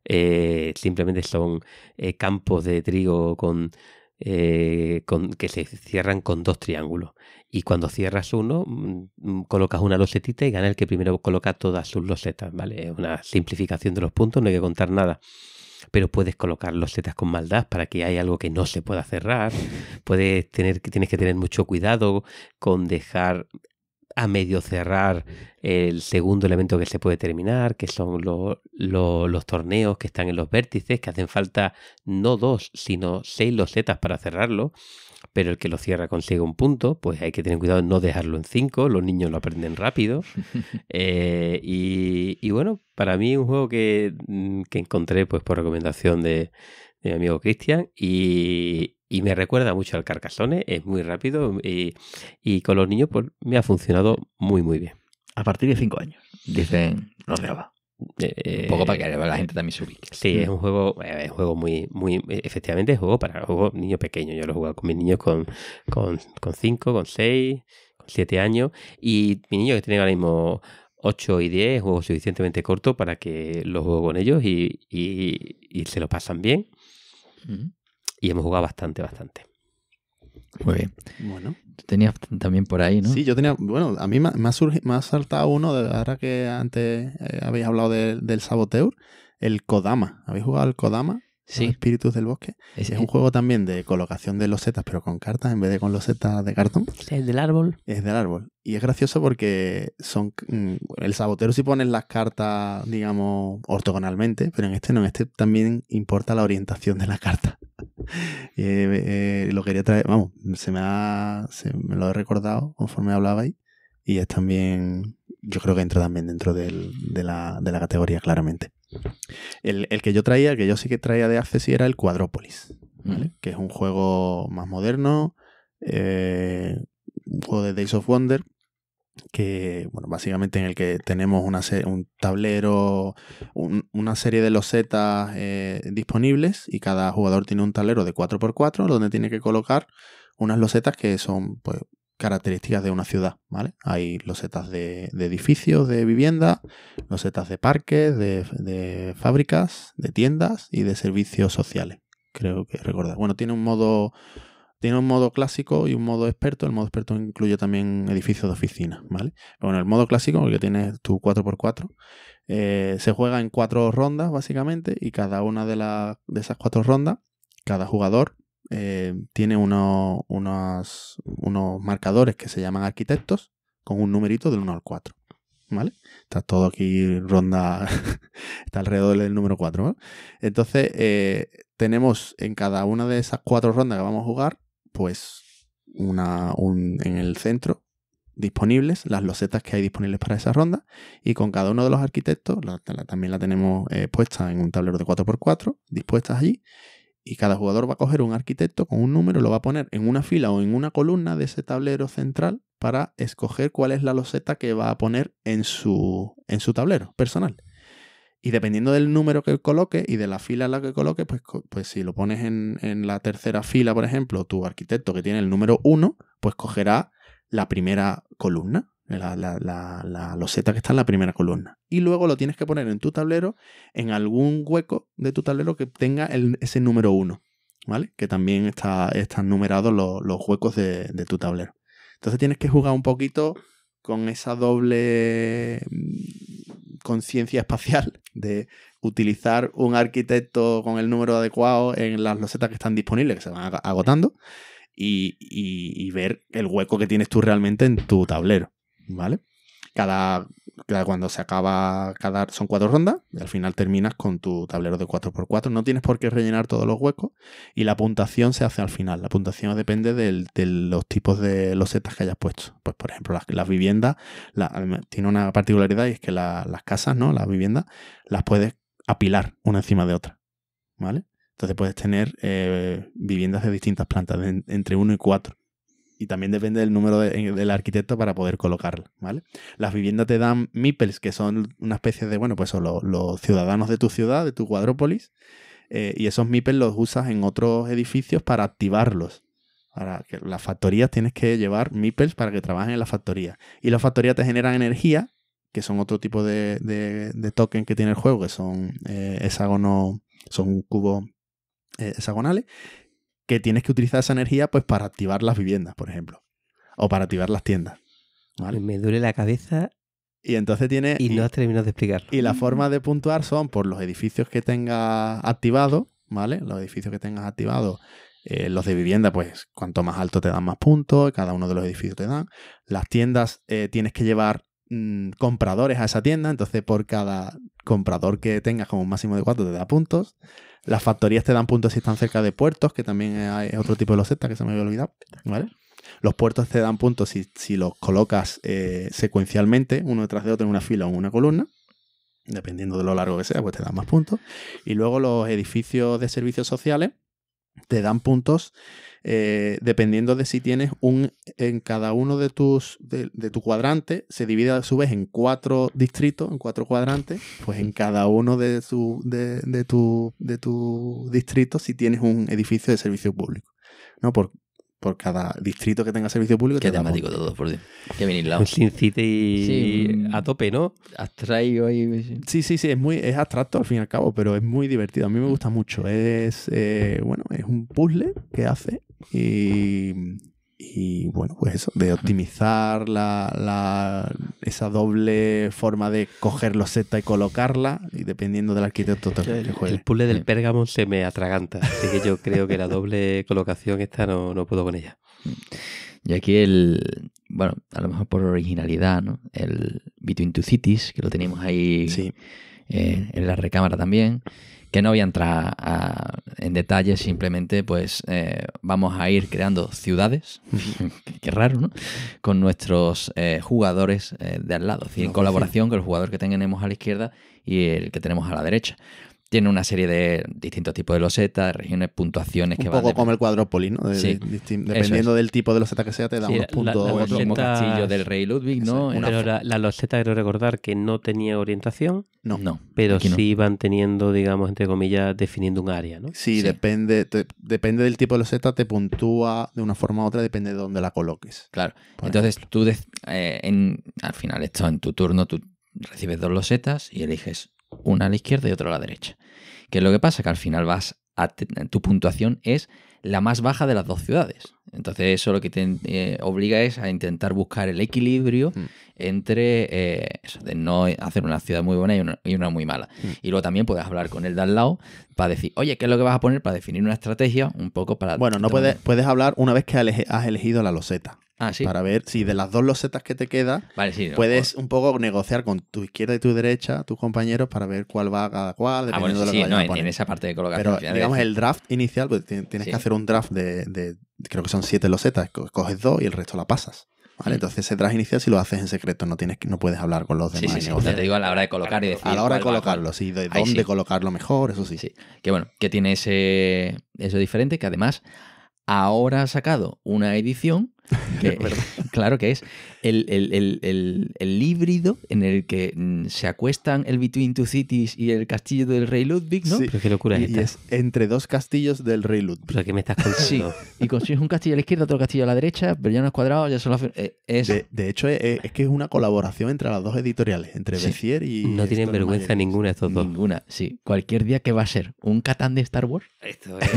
Speaker 3: eh, simplemente son eh, campos de trigo con, eh, con, que se cierran con dos triángulos. Y cuando cierras uno, mm, mm, colocas una losetita y gana el que primero coloca todas sus losetas, ¿vale? una simplificación de los puntos, no hay que contar nada pero puedes colocar losetas con maldad para que haya algo que no se pueda cerrar. Puedes tener, tienes que tener mucho cuidado con dejar a medio cerrar el segundo elemento que se puede terminar, que son los torneos que están en los vértices, que hacen falta no dos, sino seis losetas para cerrarlo, pero el que lo cierra consigue un punto, pues hay que tener cuidado de no dejarlo en cinco, los niños lo aprenden rápido. Eh, y, bueno, para mí un juego mm, que, encontré pues por recomendación de, de mi amigo Cristian y, y me recuerda mucho al Carcassonne, es muy rápido y, y con los niños pues, me ha funcionado muy, muy bien. A partir de 5 años, dicen los de va eh, un poco para eh, que la gente también se ubique. Sí, es un juego, juego muy, muy, efectivamente es juego para juego niños pequeños. Yo lo he jugado con mis niños con 5, con 6, con 7 años y mi niño que tiene ahora mismo 8 y 10 juego suficientemente corto para que lo juego con ellos y, y, se
Speaker 1: lo pasan bien y hemos jugado bastante, bastante. Muy bien. Bueno. tú Tenías también por ahí, ¿no? Sí, yo tenía. Bueno, a mí me, ha, saltado uno, de, ahora que antes eh, habéis hablado del Saboteur, el Kodama. ¿Habéis jugado al Kodama? Sí. Espíritus del Bosque. Es, un juego también de colocación de losetas, pero con cartas en vez de con losetas de cartón. Es del árbol. Es del árbol. Y es gracioso porque son. Mm, el sabotero si sí pones las cartas, digamos, ortogonalmente, pero en este no. En este también importa la orientación de la carta. Eh, eh, lo quería traer, vamos, se me ha, se me lo he recordado conforme hablabais y es también, yo creo que entra también dentro de, la, de, la, categoría claramente. El, que yo traía, que yo sí que traía de Access era el Cuadrópolis, mm. Que es un juego más moderno, eh, un juego de Days of Wonder, que, bueno, básicamente en el que tenemos una un tablero, una serie de losetas eh, disponibles y cada jugador tiene un tablero de 4x4 donde tiene que colocar unas losetas que son pues, características de una ciudad, ¿vale? Hay losetas de, edificios, de vivienda, losetas de parques, de, de fábricas, de tiendas y de servicios sociales creo que recordar. Bueno, tiene un modo tiene un modo clásico y un modo experto. El modo experto incluye también edificios de oficina, ¿vale? bueno, el modo clásico, que tienes tu 4x4, eh, se juega en cuatro rondas, básicamente, y cada una de, de esas cuatro rondas, cada jugador eh, tiene unos, unos marcadores que se llaman arquitectos con un numerito del 1 al 4. ¿Vale? Está todo aquí ronda, está alrededor del número 4. Entonces, eh, tenemos en cada una de esas cuatro rondas que vamos a jugar pues una, en el centro disponibles, las losetas que hay disponibles para esa ronda, y con cada uno de los arquitectos, también la tenemos eh, puesta en un tablero de 4x4, dispuestas allí, y cada jugador va a coger un arquitecto con un número, lo va a poner en una fila o en una columna de ese tablero central para escoger cuál es la loseta que va a poner en su, en su tablero personal. Y dependiendo del número que coloque y de la fila en la que coloque pues, pues si lo pones en, la tercera fila, por ejemplo, tu arquitecto que tiene el número 1, pues cogerá la primera columna, la, la, loseta que está en la primera columna. Y luego lo tienes que poner en tu tablero, en algún hueco de tu tablero que tenga ese número 1, ¿vale? Que también está, están numerados los, huecos de, de tu tablero. Entonces tienes que jugar un poquito con esa doble conciencia espacial de utilizar un arquitecto con el número adecuado en las losetas que están disponibles, que se van agotando, y, ver el hueco que tienes tú realmente en tu tablero, ¿vale? Cada cuando se acaba cada... Son cuatro rondas y al final terminas con tu tablero de 4x4. No tienes por qué rellenar todos los huecos y la puntuación se hace al final. La puntuación depende de los tipos de losetas que hayas puesto. Pues por ejemplo, las, viviendas tiene una particularidad y es que las casas, ¿no? Las viviendas las puedes apilar una encima de otra. ¿Vale? Entonces puedes tener eh, viviendas de distintas plantas, entre 1 y 4 y también depende del número eh, del arquitecto para poder colocarla, ¿vale? Las viviendas te dan MIPELs, que son una especie de, bueno, pues son los, ciudadanos de tu ciudad, de tu cuadrópolis, eh, y esos MIPELs los usas en otros edificios para activarlos. Para que las factorías tienes que llevar MIPELs para que trabajen en las factorías. Y las factorías te generan energía, que son otro tipo de, de, token que tiene el juego, que son eh, hexágonos, son cubos hexagonales, que tienes que utilizar esa energía pues para activar las viviendas, por ejemplo, o para activar las tiendas. ¿vale? Me duele la cabeza. Y entonces tiene... Y, no has terminado de explicar Y la mm. forma de puntuar son por los edificios que tengas activado, ¿vale? Los edificios que tengas activado, eh, los de vivienda, pues cuanto más alto te dan más puntos, cada uno de los edificios te dan. Las tiendas eh, tienes que llevar mm, compradores a esa tienda, entonces por cada comprador que tengas como un máximo de cuatro te da puntos. Las factorías te dan puntos si están cerca de puertos, que también hay otro tipo de los losetas que se me había olvidado. Los puertos te dan puntos si, si los colocas eh, secuencialmente, uno detrás de otro en una fila o en una columna. Dependiendo de lo largo que sea, pues te dan más puntos. Y luego los edificios de servicios sociales te dan puntos eh, dependiendo de si tienes un en cada uno de tus de, tu cuadrante se divide a su vez en cuatro distritos en cuatro cuadrantes pues en cada uno de su de, de tu de tu distrito si tienes un edificio de servicio público no por, por cada distrito que tenga servicio público. Qué dramático temático
Speaker 3: todo, por Dios. Qué bien un
Speaker 2: pues
Speaker 1: Sin City sí.
Speaker 3: a tope, ¿no?
Speaker 1: Abstraído ahí. Sí, sí, sí, es, muy, es abstracto al fin y al cabo, pero es muy divertido. A mí me gusta mucho. Es, eh, bueno, es un puzzle que hace y y bueno, pues eso, de optimizar esa doble forma de coger los y colocarla, y dependiendo del arquitecto total El puzzle del
Speaker 3: pérgamo se me atraganta, así que yo creo que la doble colocación esta no, no puedo con ella.
Speaker 2: Y aquí el, bueno, a lo mejor por originalidad, ¿no? El Between Two Cities, que lo tenemos ahí en la recámara también, que no voy a entrar en detalle, simplemente pues eh, vamos a ir creando ciudades, qué raro, ¿no? Con nuestros eh, jugadores eh, de al lado, en colaboración con el jugador que tenemos a la izquierda y el que tenemos a la derecha. Tiene una serie de distintos tipos de losetas, regiones, puntuaciones un que van. Un poco como
Speaker 1: el cuadrópolis, ¿no? sí. dependiendo del tipo de loseta que sea, te da unos puntos. La, la, del rey Ludwig, ¿no? Pero la,
Speaker 3: loseta, quiero recordar que no tenía orientación. No. no pero sí van iban teniendo, digamos, entre comillas, definiendo un
Speaker 1: área, ¿no? Sí, depende depende del tipo de loseta, te puntúa de una forma u otra, depende de dónde la coloques.
Speaker 2: Claro. Entonces tú, eh, al final, esto en tu turno, tú recibes dos losetas y eliges una a la izquierda y otra a la derecha. ¿Qué es lo que pasa? Que al final vas a tu puntuación es la más baja de las dos ciudades. Entonces eso lo que te eh, obliga es a intentar buscar el equilibrio mm. entre eh, de no hacer una ciudad muy buena y una, muy mala. Mm. Y luego también puedes hablar con el de al lado para decir, oye,
Speaker 1: ¿qué es lo que vas a poner? Para definir una estrategia un poco para... Bueno, no puedes, puedes hablar una vez que has elegido la loseta. Ah, para ver si de las dos losetas que te queda, puedes un poco negociar con tu izquierda y tu derecha, tus compañeros, para ver cuál va a cada cual, ah, no, En esa parte de colocación. Pero digamos, el draft inicial, pues tienes que hacer un draft de, creo que son siete losetas, coges dos y el resto la pasas. ¿Vale? Mm. Entonces ese draft inicial si lo haces en secreto, no tienes no puedes hablar con los demás. Sí, te
Speaker 2: digo a la hora de colocar y decir. A la hora de colocarlo, sí, de dónde
Speaker 1: colocarlo mejor, eso sí. sí. Que bueno, que
Speaker 2: tiene ese eso diferente, que además ahora ha sacado una edición claro que es el, híbrido en el que mm, se acuestan el Between Two Cities y el castillo del Rey Ludwig, ¿no? Pero qué locura es esta.
Speaker 1: entre dos castillos del Rey Ludwig. que me estás contando. Y consigues un castillo a la izquierda, otro castillo a la derecha, pero ya no es cuadrado, ya eh, de, hecho, eh, eh, es, que es una colaboración entre las dos editoriales, entre sí. y. No tienen vergüenza
Speaker 2: ninguna estos dos. Ninguna, sí. Cualquier día que va a ser un Catán de Star Wars. Esto es.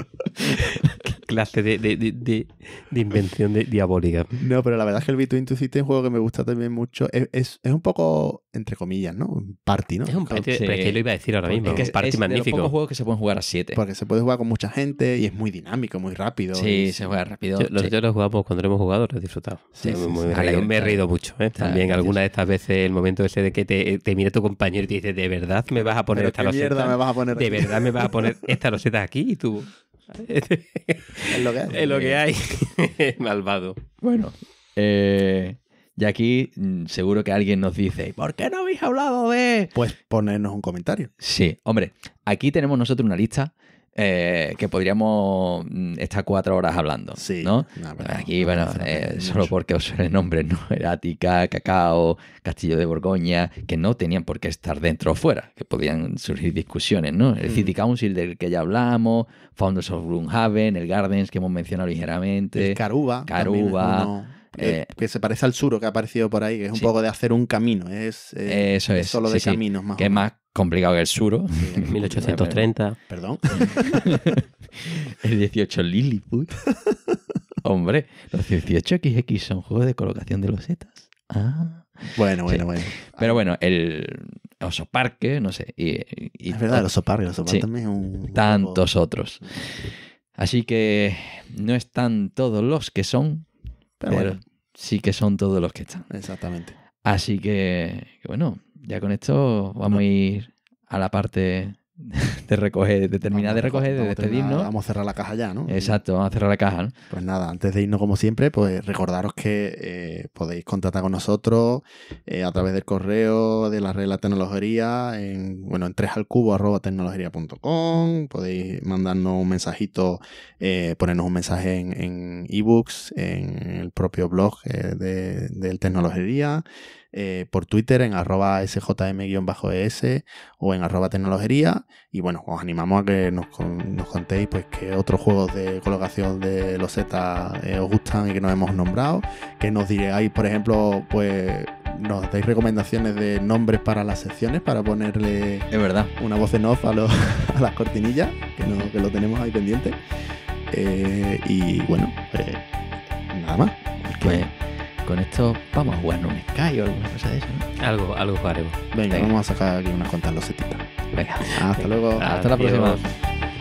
Speaker 3: clase de, de, de, invención diabólica.
Speaker 1: No, pero la verdad es que el b Two Cities es un juego que me gusta también mucho. Es, un poco, entre comillas, ¿no? Un party, ¿no? Es un party, es que lo iba a decir ahora mismo. Es un party es que se puede jugar a 7. Porque se puede jugar con mucha gente y es muy dinámico, muy rápido. Sí, se juega rápido. Yo, Nosotros
Speaker 3: lo jugamos cuando lo hemos jugado, lo he disfrutado. Sí, me, he reído mucho. ¿eh? También algunas de estas veces el momento ese de que te, mira tu compañero y te dice, ¿de verdad me vas a poner esta loseta? ¿De verdad me vas a poner esta loseta aquí? Y tú, es lo que hay. Malvado. Bueno. Eh,
Speaker 2: y aquí mm, seguro que alguien nos dice, ¿por qué no habéis hablado de...? Pues ponernos un comentario. Sí, hombre, aquí tenemos nosotros una lista eh, que podríamos mm, estar cuatro horas hablando. Sí. ¿no? Pues aquí, bueno, eh, solo porque os el nombre, ¿no? Erática, Cacao, Castillo de Borgoña, que no tenían por qué estar dentro o fuera, que podían surgir discusiones, ¿no? El City mm. Council del que ya hablamos, Founders of Haven,
Speaker 1: el Gardens que hemos mencionado ligeramente. Caruba. Caruba. Eh, eh, que se parece al suro que ha aparecido por ahí, que es un poco de hacer un camino, es, eh, Eso es, solo de caminos más. Que
Speaker 2: es más complicado que el suro. 1830. Perdón. el 18 Lilliput. Hombre, los 18 XX son juegos de colocación de losetas. Ah. Bueno, bueno, bueno. Pero bueno, el Oso Parque, no sé. Y, es verdad, el Oso también Tantos otros. Así que no están todos los que son, pero, sí que son todos los que están. Exactamente. Así que, bueno, ya con esto vamos a ir
Speaker 1: a la parte de recoger, de terminar de recoger, de despedirnos. Vamos a cerrar la caja ya, ¿no? Exacto, vamos a cerrar la caja. ¿no? Pues nada, antes de irnos como siempre, pues recordaros que eh, podéis contactar con nosotros eh, a través del correo, de la red La Tecnología, en, bueno, en 3 al cubo arroba podéis mandarnos un mensajito, eh, ponernos un mensaje en ebooks, en, en, el propio blog de, del Tecnología eh, por Twitter en arroba sjm-es e o en arroba Y bueno, os animamos a que nos, contéis pues qué otros juegos de colocación de los Z eh, os gustan y que nos hemos nombrado. Que nos diréis, por ejemplo, pues nos dais recomendaciones de nombres para las secciones para ponerle es verdad. una voz en off a, a las cortinillas, que, no, lo tenemos ahí pendiente. Eh, y bueno, pues, nada más. Pues con esto vamos a jugar un Sky o alguna cosa de eso.
Speaker 3: Algo, algo jugaremos.
Speaker 2: Venga, vamos
Speaker 1: a sacar aquí unas cuantas losetitas.
Speaker 5: Venga. Hasta luego. Hasta la próxima.